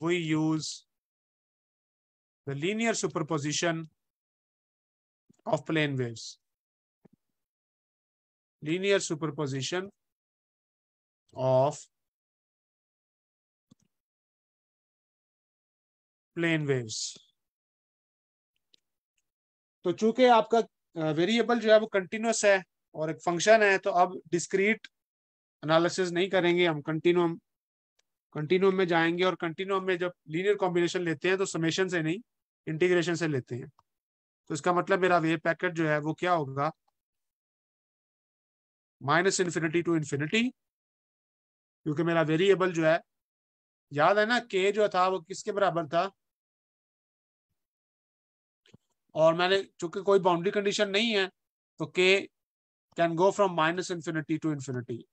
we use the linear superposition of plane waves linear superposition of plane waves तो चूंकि आपका वेरिएबल जो है वो कंटिन्यूस है और एक फंक्शन है तो अब डिस्क्रीट एनालिसिस नहीं करेंगे हम कंटिन्यूम कंटिन्यूम में जाएंगे और कंटिन्यूम में जब लीनियर कॉम्बिनेशन लेते हैं तो समेशन से नहीं इंटीग्रेशन से लेते हैं तो इसका मतलब मेरा वेव पैकेट जो है वो क्या होगा माइनस इन्फिनिटी टू इन्फिनिटी क्योंकि मेरा वेरिएबल जो है याद है ना के जो था वो किसके बराबर था और मैंने चूंकि कोई बाउंड्री कंडीशन नहीं है तो k can go from minus infinity to infinity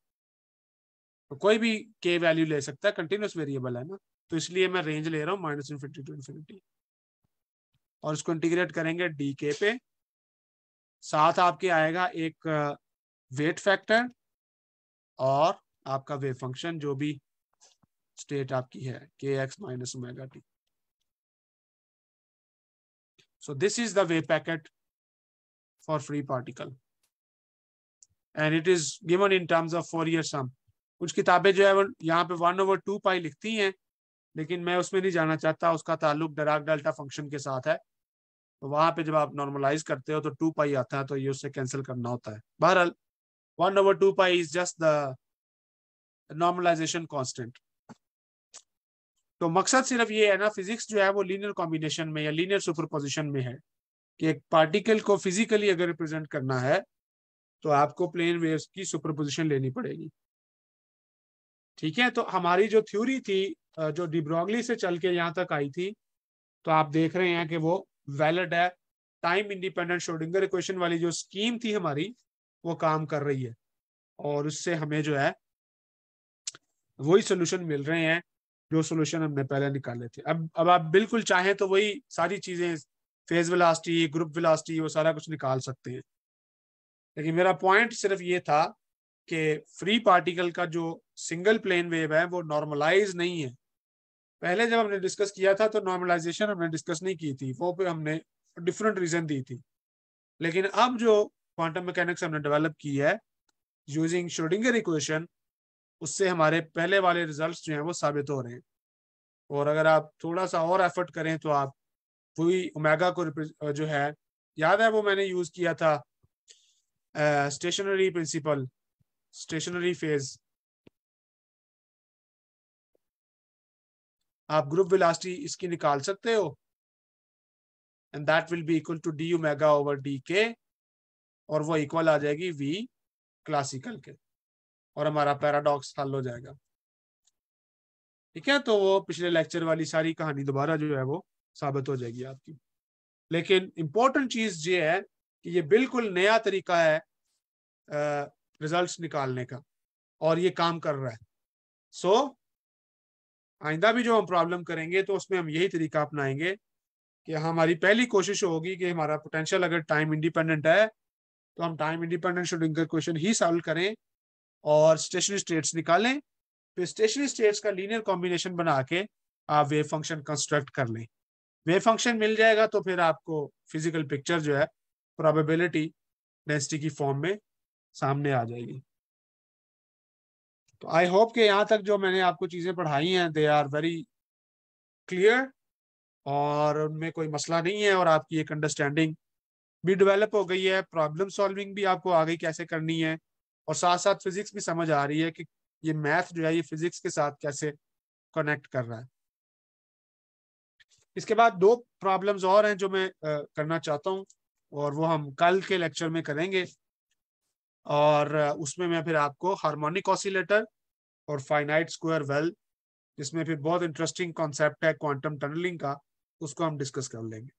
तो कोई भी के वैल्यू ले सकता है कंटिन्यूस वेरिएबल है ना तो इसलिए मैं रेंज ले रहा हूँ माइनस इन्फिनिटी टू इन्फिनिटी और इसको इंटीग्रेट करेंगे डी के पे साथ आपके आएगा एक वेट फैक्टर और आपका वेव फंक्शन जो भी स्टेट आपकी है k x minus omega t So this is the wave packet for free particle. And it is given in terms of Fourier sum. कुछ किताबें जो है वो यहाँ पे वन ओवर टू पाई लिखती हैं लेकिन मैं उसमें नहीं जाना चाहता उसका ताल्लुक डराक डेल्टा फंक्शन के साथ है तो वहां पे जब आप नॉर्मलाइज करते हो तो टू पाई आता है तो ये उससे कैंसिल करना होता है बहरहाल one over two pi is just the normalization constant तो मकसद सिर्फ ये है ना फिजिक्स जो है वो लीनियर कॉम्बिनेशन में या लीनियर सुपरपोजिशन में है कि एक पार्टिकल को फिजिकली अगर रिप्रेजेंट करना है तो आपको प्लेन वेव्स की सुपरपोजिशन लेनी पड़ेगी ठीक है तो हमारी जो थ्योरी थी जो डिब्रॉगली से चल के यहाँ तक आई थी तो आप देख रहे हैं कि वो वैलिड है टाइम इंडिपेंडेंट शोडिंगर इक्वेशन वाली जो स्कीम थी हमारी वो काम कर रही है और उससे हमें जो है वही सोल्यूशन मिल रहे हैं जो सोल्यूशन हमने पहले निकाले थे अब अब आप बिल्कुल चाहें तो वही सारी चीज़ें फेज विलास्टी ग्रुप विलास्टी वो सारा कुछ निकाल सकते हैं लेकिन मेरा पॉइंट सिर्फ ये था कि फ्री पार्टिकल का जो सिंगल प्लेन वेव है वो नॉर्मलाइज नहीं है पहले जब हमने डिस्कस किया था तो नॉर्मलाइजेशन हमने डिस्कस नहीं की थी वो पे हमने डिफरेंट रीजन दी थी लेकिन अब जो क्वांटम मैकेनिक्स हमने डेवलप की है यूजिंग श्रोडिंगर इक्वेशन उससे हमारे पहले वाले रिजल्ट्स जो हैं वो साबित हो रहे हैं और अगर आप थोड़ा सा और एफर्ट करें तो आप वही ओमेगा को जो है याद है वो मैंने यूज़ किया था स्टेशनरी प्रिंसिपल स्टेशनरी फेज आप ग्रुप वेलोसिटी इसकी निकाल सकते हो and that will be equal to d omega over d k और वो इक्वल आ जाएगी वी क्लासिकल के और हमारा पैराडॉक्स हल हो जाएगा ठीक है तो वो पिछले लेक्चर वाली सारी कहानी दोबारा जो है वो साबित हो जाएगी आपकी लेकिन इंपॉर्टेंट चीज ये है कि ये बिल्कुल नया तरीका है रिजल्ट्स निकालने का और ये काम कर रहा है सो so, आइंदा भी जो हम प्रॉब्लम करेंगे तो उसमें हम यही तरीका अपनाएंगे कि हमारी पहली कोशिश होगी कि हमारा पोटेंशियल अगर टाइम इंडिपेंडेंट है तो हम टाइम इंडिपेंडेंट शुडिंग क्वेश्चन ही सॉल्व करें और स्टेशनरी स्टेट्स निकालें फिर स्टेशनरी स्टेट्स का लीनियर कॉम्बिनेशन बना के आप वेव फंक्शन कंस्ट्रक्ट कर लें वेव फंक्शन मिल जाएगा तो फिर आपको फिजिकल पिक्चर जो है प्रोबेबिलिटी डेंसिटी की फॉर्म में सामने आ जाएगी तो आई होप कि यहाँ तक जो मैंने आपको चीज़ें पढ़ाई हैं दे आर वेरी क्लियर और उनमें कोई मसला नहीं है और आपकी एक अंडरस्टैंडिंग भी डेवलप हो गई है प्रॉब्लम सॉल्विंग भी आपको आगे कैसे करनी है और साथ साथ फिजिक्स भी समझ आ रही है कि ये मैथ जो है ये फिजिक्स के साथ कैसे कनेक्ट कर रहा है इसके बाद दो प्रॉब्लम्स और हैं जो मैं करना चाहता हूँ और वो हम कल के लेक्चर में करेंगे और उसमें मैं फिर आपको हार्मोनिक ऑसिलेटर और फाइनाइट स्क्वायर वेल जिसमें फिर बहुत इंटरेस्टिंग कॉन्सेप्ट है क्वांटम टनलिंग का उसको हम डिस्कस कर लेंगे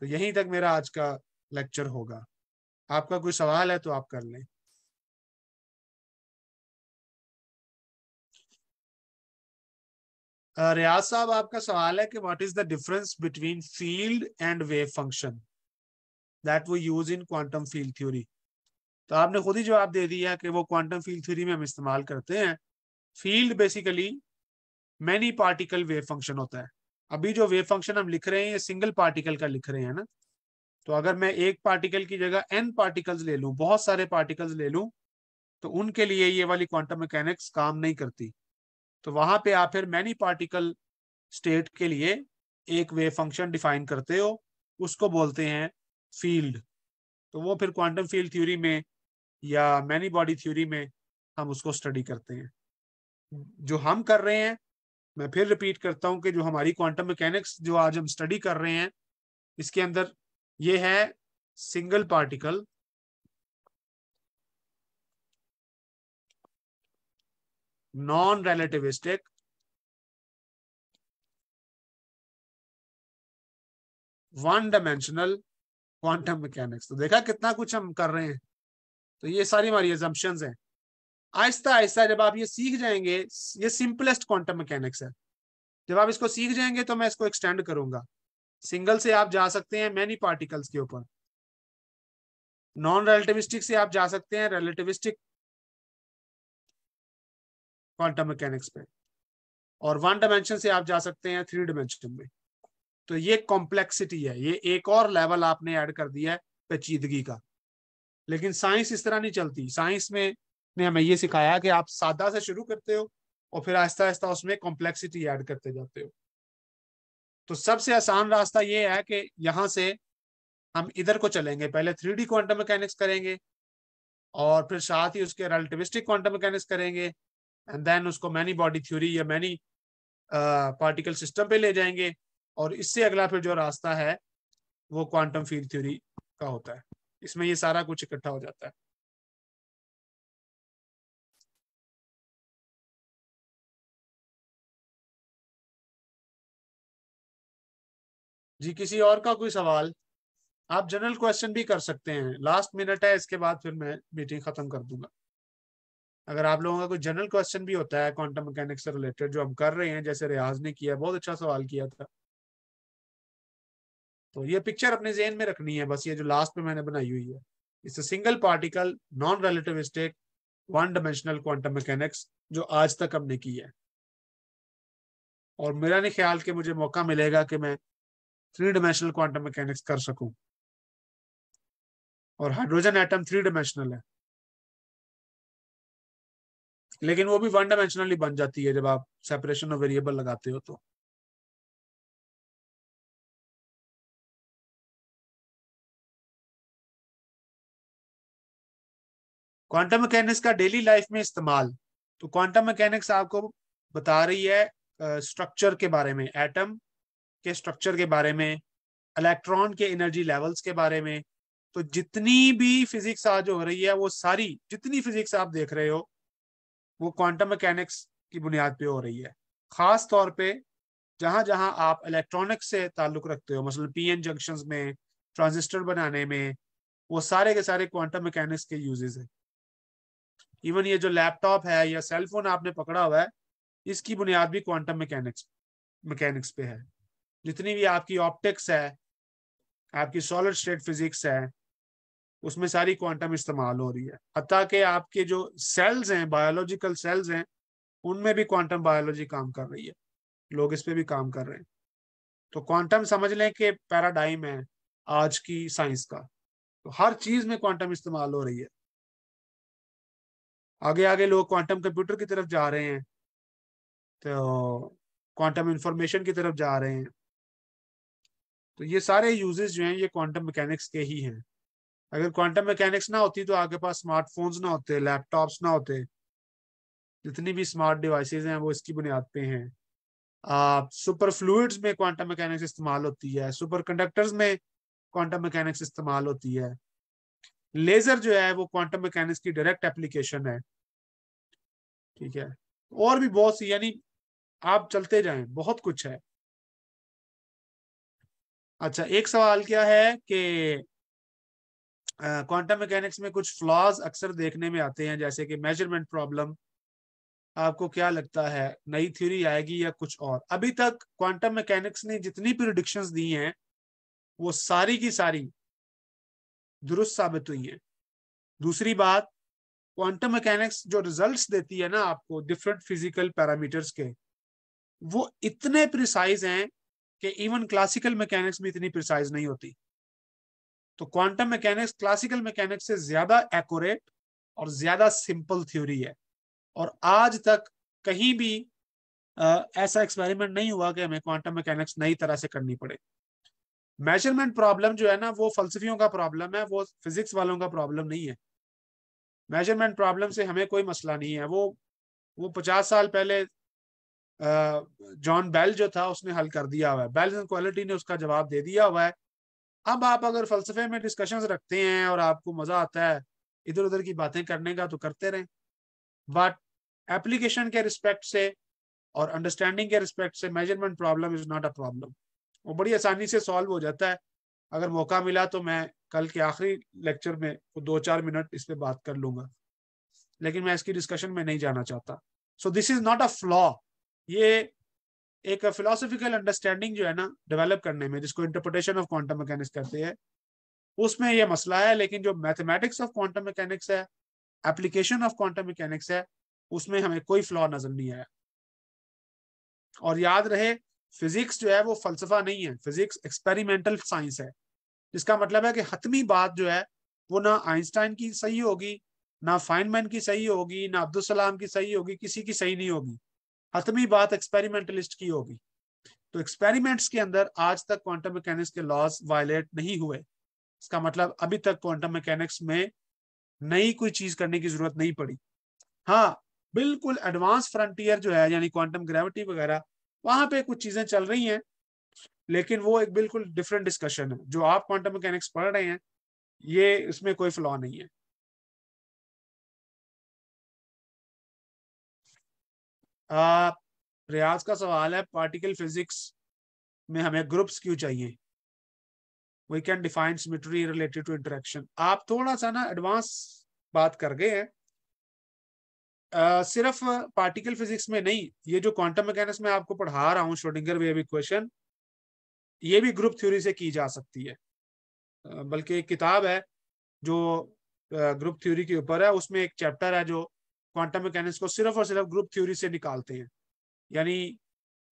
तो यहीं तक मेरा आज का लेक्चर होगा आपका कोई सवाल है तो आप कर लें रियाज साहब आपका सवाल है कि what is the difference between field and wave function that वो use in quantum field theory तो आपने खुद ही जवाब दे दिया कि वो क्वांटम फील्ड थ्योरी में हम इस्तेमाल करते हैं field basically many particle wave function होता है अभी जो वेव फंक्शन हम लिख रहे हैं ये सिंगल पार्टिकल का लिख रहे हैं ना तो अगर मैं एक पार्टिकल की जगह एन पार्टिकल्स ले लूं बहुत सारे पार्टिकल्स ले लूं तो उनके लिए ये वाली क्वांटम मैकेनिक्स काम नहीं करती तो वहां पे आप फिर मैनी पार्टिकल स्टेट के लिए एक वे फंक्शन डिफाइन करते हो उसको बोलते हैं फील्ड तो वो फिर क्वांटम फील्ड थ्योरी में या मैनी बॉडी थ्योरी में हम उसको स्टडी करते हैं जो हम कर रहे हैं मैं फिर रिपीट करता हूँ कि जो हमारी क्वांटम मैकेनिक्स जो आज हम स्टडी कर रहे हैं इसके अंदर ये है single particle non relativistic one dimensional quantum mechanics तो देखा कितना कुछ हम कर रहे हैं तो ये सारी हमारी एजम्पन हैं आहिस्ता आहिस्ता जब आप ये सीख जाएंगे ये सिंपलेस्ट क्वांटम मैकेनिक्स है जब आप इसको सीख जाएंगे तो मैं इसको एक्सटेंड करूंगा सिंगल से आप जा सकते हैं मैनी पार्टिकल्स के ऊपर नॉन रिलेटिविस्टिक से आप जा सकते हैं रिलेटिविस्टिक क्वांटम मैकेनिक्स पे और वन डायमेंशन से आप जा सकते हैं थ्री डायमेंशन में तो ये कॉम्प्लेक्सिटी है ये एक और लेवल आपने ऐड कर दिया है पेचीदगी का लेकिन साइंस इस तरह नहीं चलती साइंस में ने हमें ये सिखाया कि आप सादा से शुरू करते हो और फिर आहिस्ता आहिस्ता उसमें कॉम्प्लेक्सिटी ऐड करते जाते हो तो सबसे आसान रास्ता ये है कि यहां से हम इधर को चलेंगे पहले थ्री डी क्वांटम मैकेनिक्स करेंगे और फिर साथ ही उसके रिलेटिविस्टिक क्वांटम मैकेनिक्स करेंगे एंड देन उसको मैनी बॉडी थ्योरी या मैनी पार्टिकल सिस्टम पे ले जाएंगे और इससे अगला फिर जो रास्ता है वो क्वांटम फील्ड थ्योरी का होता है इसमें ये सारा कुछ इकट्ठा हो जाता है जी किसी और का कोई सवाल आप जनरल क्वेश्चन भी कर सकते हैं लास्ट मिनट है इसके बाद फिर मैं मीटिंग खत्म कर दूंगा अगर आप लोगों का कोई जनरल क्वेश्चन भी होता है क्वांटम मैकेनिक्स से रिलेटेड जो हम कर रहे हैं जैसे रियाज ने किया बहुत अच्छा सवाल किया था तो ये पिक्चर अपने जेन में रखनी है बस ये जो लास्ट में मैंने बनाई हुई है it's single particle non relativistic one dimensional quantum mechanics जो आज तक हमने की है और मेरा नहीं ख्याल कि मुझे मौका मिलेगा कि मैं थ्री डिमेंशनल क्वांटम मैकेनिक्स कर सकूं और हाइड्रोजन एटम थ्री डिमेंशनल है लेकिन वो भी वन डायमेंशनली बन जाती है जब आप सेपरेशन ऑफ वेरिएबल लगाते हो तो क्वांटम मैकेनिक्स का डेली लाइफ में इस्तेमाल तो क्वांटम मैकेनिक्स आपको बता रही है स्ट्रक्चर uh, के बारे में एटम के स्ट्रक्चर के बारे में इलेक्ट्रॉन के एनर्जी लेवल्स के बारे में तो जितनी भी फिजिक्स आज हो रही है वो सारी जितनी फिजिक्स आप देख रहे हो वो क्वांटम मैकेनिक्स की बुनियाद पे हो रही है खास तौर पे जहां जहां आप इलेक्ट्रॉनिक्स से ताल्लुक रखते हो मसलन पीएन जंक्शंस में ट्रांजिस्टर बनाने में वो सारे के सारे क्वांटम मैकेनिक्स के यूजेस हैं इवन ये जो लैपटॉप है या सेलफोन आपने पकड़ा हुआ है इसकी बुनियाद भी क्वांटम मैकेनिक्स मैकेनिक्स पे है जितनी भी आपकी ऑप्टिक्स है आपकी सॉलिड स्टेट फिजिक्स है उसमें सारी क्वांटम इस्तेमाल हो रही है हत्या के आपके जो सेल्स हैं बायोलॉजिकल सेल्स हैं उनमें भी क्वांटम बायोलॉजी काम कर रही है लोग इस पर भी काम कर रहे हैं तो क्वांटम समझ लें कि पैराडाइम है आज की साइंस का तो हर चीज में क्वांटम इस्तेमाल हो रही है आगे आगे लोग क्वांटम कंप्यूटर की तरफ जा रहे हैं तो क्वांटम इंफॉर्मेशन की तरफ जा रहे हैं तो ये सारे यूजेस जो हैं ये क्वांटम मैकेनिक्स के ही हैं अगर क्वांटम मैकेनिक्स ना होती तो आपके पास स्मार्टफोन्स ना होते लैपटॉप्स ना होते जितनी भी स्मार्ट डिवाइसेस हैं वो इसकी बुनियाद पे हैं सुपर फ्लूड्स में क्वांटम मैकेनिक्स इस्तेमाल होती है सुपर कंडक्टर्स में क्वांटम मैकेनिक्स इस्तेमाल होती है लेजर जो है वो क्वांटम मैकेनिक्स की डायरेक्ट एप्लीकेशन है ठीक है और भी बहुत सी यानी आप चलते जाएं बहुत कुछ है अच्छा एक सवाल क्या है कि क्वांटम मैकेनिक्स में कुछ फ्लॉज अक्सर देखने में आते हैं जैसे कि मेजरमेंट प्रॉब्लम आपको क्या लगता है नई थ्योरी आएगी या कुछ और अभी तक क्वांटम मैकेनिक्स ने जितनी प्रिडिक्शंस दी हैं वो सारी की सारी दुरुस्त साबित हुई हैं दूसरी बात क्वांटम मैकेनिक्स जो रिजल्ट्स देती है ना आपको डिफरेंट फिजिकल पैरामीटर्स के वो इतने प्रिसाइज हैं कि इवन क्लासिकल मैकेनिक्स भी इतनी प्रिसाइज नहीं होती तो क्वांटम मैकेनिक्स क्लासिकल मैकेनिक्स से ज्यादा एक्यूरेट और ज्यादा सिंपल थ्योरी है और आज तक कहीं भी आ, ऐसा एक्सपेरिमेंट नहीं हुआ कि हमें क्वांटम मैकेनिक्स नई तरह से करनी पड़े मेजरमेंट प्रॉब्लम जो है ना वो फलसफियों का प्रॉब्लम है वो फिजिक्स वालों का प्रॉब्लम नहीं है मेजरमेंट प्रॉब्लम से हमें कोई मसला नहीं है वो वो पचास साल पहले जॉन बेल जो था उसने हल कर दिया हुआ है बेल्स एंड क्वालिटी ने उसका जवाब दे दिया हुआ है अब आप अगर फलसफे में डिस्कशन रखते हैं और आपको मजा आता है इधर उधर की बातें करने का तो करते रहें बट एप्लीकेशन के रिस्पेक्ट से और अंडरस्टैंडिंग के रिस्पेक्ट से measurement problem is not a problem वो बड़ी आसानी से सॉल्व हो जाता है अगर मौका मिला तो मैं कल के आखिरी लेक्चर में दो चार मिनट इस पर बात कर लूंगा लेकिन मैं इसकी डिस्कशन में नहीं जाना चाहता so this is not a flaw ये एक फिलोसफिकल अंडरस्टैंडिंग जो है ना डेवलप करने में जिसको इंटरप्रिटेशन ऑफ क्वांटम मैकेनिक्स कहते हैं उसमें यह मसला है लेकिन जो मैथमेटिक्स ऑफ क्वांटम मैकेनिक्स है एप्लीकेशन ऑफ क्वांटम मैकेनिक्स है उसमें हमें कोई फ्लॉ नजर नहीं आया और याद रहे फिजिक्स जो है वो फलसफा नहीं है फिजिक्स एक्सपेरिमेंटल साइंस है जिसका मतलब है कि हतमी बात जो है वो ना आइंस्टाइन की सही होगी ना फाइनमैन की सही होगी ना अब्दुल सलाम की सही होगी किसी की सही नहीं होगी हतमी बात एक्सपेरिमेंटलिस्ट की होगी तो एक्सपेरिमेंट्स के अंदर आज तक क्वांटम मैकेनिक्स के लॉज वायलेट नहीं हुए इसका मतलब अभी तक क्वांटम मैकेनिक्स में नई कोई चीज करने की जरूरत नहीं पड़ी हाँ बिल्कुल एडवांस फ्रंटियर जो है यानी क्वांटम ग्रेविटी वगैरह वहां पे कुछ चीजें चल रही हैं लेकिन वो एक बिल्कुल डिफरेंट डिस्कशन है जो आप क्वांटम मैकेनिक्स पढ़ रहे हैं ये इसमें कोई फ्लॉ नहीं है रियाज का सवाल है पार्टिकल फिजिक्स में हमें ग्रुप्स क्यों चाहिए we can define symmetry related to interaction आप थोड़ा सा ना एडवांस बात कर गए हैं Uh, सिर्फ पार्टिकल फिजिक्स में नहीं ये जो क्वांटम मैकेनिक्स में आपको पढ़ा रहा हूँ श्रोडिंगर वेव इक्वेशन ये भी ग्रुप थ्योरी से की जा सकती है बल्कि एक किताब है जो ग्रुप थ्योरी के ऊपर है उसमें एक चैप्टर है जो क्वांटम मैकेनिक्स को सिर्फ और सिर्फ ग्रुप थ्योरी से निकालते हैं यानी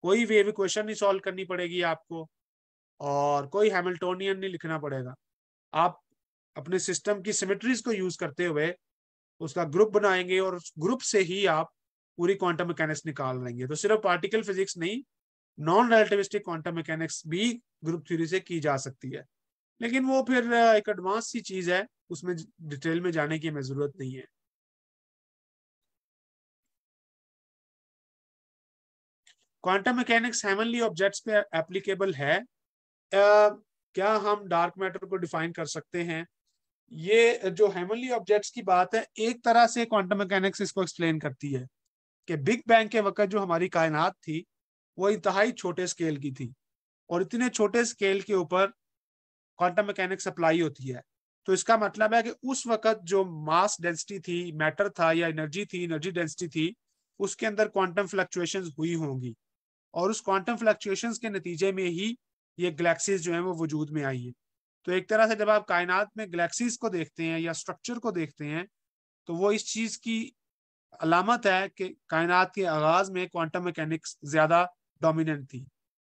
कोई वेव इक्वेशन नहीं सॉल्व करनी पड़ेगी आपको और कोई हैमिल्टोनियन नहीं लिखना पड़ेगा आप अपने सिस्टम की सिमेट्रीज को यूज करते हुए उसका ग्रुप बनाएंगे और उस ग्रुप से ही आप पूरी क्वांटम मैकेनिक्स निकाल लेंगे तो सिर्फ पार्टिकल फिजिक्स नहीं नॉन रिलेटिविस्टिक क्वांटम मैकेनिक्स भी ग्रुप थ्योरी से की जा सकती है लेकिन वो फिर एक एडवांस सी चीज है उसमें डिटेल में जाने की हमें जरूरत नहीं है क्वांटम मैकेनिक्स हेमनली ऑब्जेक्ट्स पे एप्लीकेबल है uh, क्या हम डार्क मैटर को डिफाइन कर सकते हैं ये जो हेमनली ऑब्जेक्ट्स की बात है एक तरह से क्वांटम मैकेनिक्स इसको एक्सप्लेन करती है कि बिग बैंग के वक्त जो हमारी कायनात थी वो इंतहाई छोटे स्केल की थी और इतने छोटे स्केल के ऊपर क्वांटम मैकेनिक्स अप्लाई होती है तो इसका मतलब है कि उस वक्त जो मास डेंसिटी थी मैटर था या एनर्जी थी एनर्जी डेंसिटी थी उसके अंदर क्वांटम फ्लक्चुएशंस हुई होंगी और उस क्वांटम फ्लक्चुएशंस के नतीजे में ही ये गैलेक्सीज जो है वो वजूद में आई है तो एक तरह से जब आप कायनात में गैलेक्सीज को देखते हैं या स्ट्रक्चर को देखते हैं तो वो इस चीज़ की अलामत है कि कायनात के आगाज में क्वांटम मैकेनिक्स ज़्यादा डोमिनेंट थी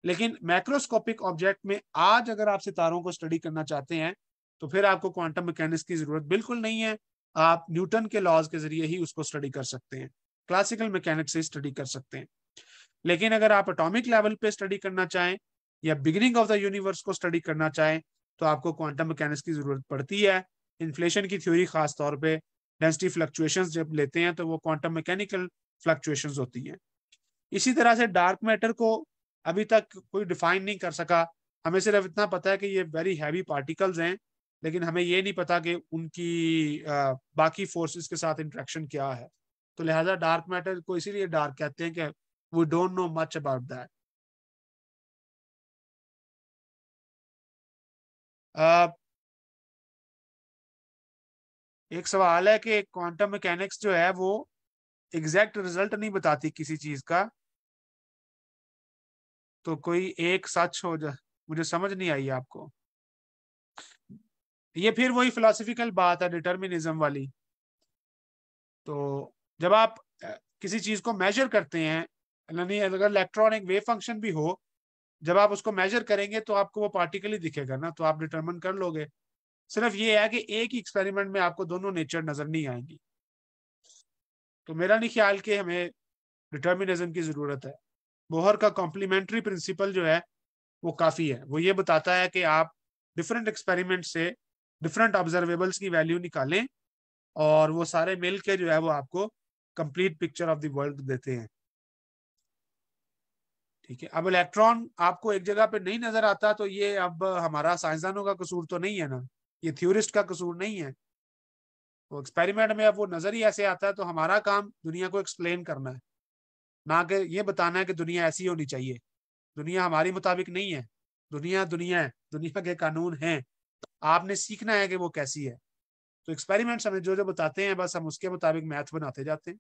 लेकिन मैक्रोस्कोपिक ऑब्जेक्ट में आज अगर आप सितारों को स्टडी करना चाहते हैं तो फिर आपको क्वांटम मैकेनिक्स की ज़रूरत बिल्कुल नहीं है आप न्यूटन के लॉज के जरिए ही उसको स्टडी कर सकते हैं क्लासिकल मैकेनिक्स से स्टडी कर सकते हैं लेकिन अगर आप एटॉमिक लेवल पे स्टडी करना चाहें या बिगिनिंग ऑफ द यूनिवर्स को स्टडी करना चाहें तो आपको क्वांटम मैकेनिक्स की जरूरत पड़ती है इन्फ्लेशन की थ्योरी खास तौर पे डेंसिटी फ्लक्चुएशंस जब लेते हैं तो वो क्वांटम मैकेनिकल फ्लक्चुएशंस होती हैं इसी तरह से डार्क मैटर को अभी तक कोई डिफाइन नहीं कर सका हमें सिर्फ इतना पता है कि ये वेरी हैवी पार्टिकल्स हैं लेकिन हमें ये नहीं पता कि उनकी बाकी फोर्सेस के साथ इंट्रैक्शन क्या है तो लिहाजा डार्क मैटर को इसीलिए डार्क कहते हैं कि we don't know much about that. Uh, एक सवाल है कि क्वांटम मैकेनिक्स जो है वो एग्जैक्ट रिजल्ट नहीं बताती किसी चीज का तो कोई एक सच हो जा मुझे समझ नहीं आई आपको ये फिर वही फिलोसफिकल बात है डिटर्मिनिज्म वाली तो जब आप किसी चीज को मेजर करते हैं अगर इलेक्ट्रॉनिक वेव फंक्शन भी हो जब आप उसको मेजर करेंगे तो आपको वो पार्टिकल ही दिखेगा ना तो आप डिटर्मन कर लोगे सिर्फ ये है कि एक ही एक्सपेरिमेंट में आपको दोनों नेचर नजर नहीं आएंगी तो मेरा नहीं ख्याल कि हमें डिटर्मिनिज्म की जरूरत है बोहर का कॉम्प्लीमेंट्री प्रिंसिपल जो है वो काफी है वो ये बताता है कि आप डिफरेंट एक्सपेरिमेंट से डिफरेंट ऑब्जर्वेबल्स की वैल्यू निकालें और वो सारे मिल के जो है वो आपको complete picture of the world देते हैं ठीक है अब इलेक्ट्रॉन आपको एक जगह पे नहीं नजर आता तो ये अब हमारा साइंसदानों का कसूर तो नहीं है ना ये थ्योरिस्ट का कसूर नहीं है तो एक्सपेरिमेंट में अब वो नजर ही ऐसे आता है तो हमारा काम दुनिया को एक्सप्लेन करना है ना कि ये बताना है कि दुनिया ऐसी होनी चाहिए दुनिया हमारे मुताबिक नहीं है दुनिया दुनिया है दुनिया के कानून हैं आपने सीखना है कि वो कैसी है तो एक्सपेरिमेंट्स हमें जो जो बताते हैं बस हम उसके मुताबिक मैथ बनाते जाते हैं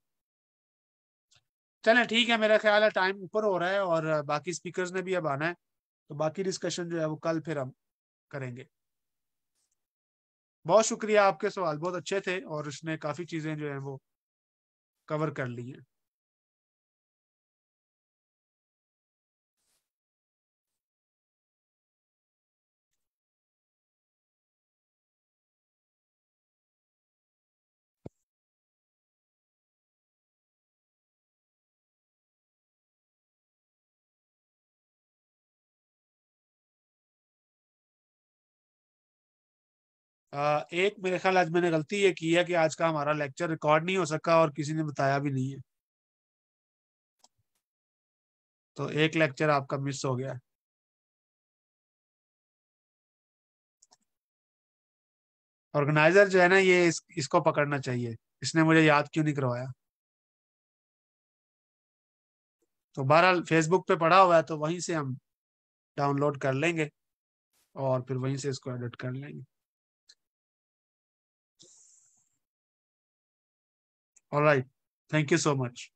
चले ठीक है मेरा ख्याल है टाइम ऊपर हो रहा है और बाकी स्पीकर्स ने भी अब आना है तो बाकी डिस्कशन जो है वो कल फिर हम करेंगे बहुत शुक्रिया आपके सवाल बहुत अच्छे थे और उसने काफ़ी चीज़ें जो है वो कवर कर ली हैं एक मेरे ख्याल आज मैंने गलती ये की है कि आज का हमारा लेक्चर रिकॉर्ड नहीं हो सका और किसी ने बताया भी नहीं है तो एक लेक्चर आपका मिस हो गया ऑर्गेनाइजर जो है ना ये इस, इसको पकड़ना चाहिए इसने मुझे याद क्यों नहीं करवाया तो बहरहाल फेसबुक पे पड़ा हुआ है तो वहीं से हम डाउनलोड कर लेंगे और फिर वहीं से इसको एडिट कर लेंगे All right. Thank you so much.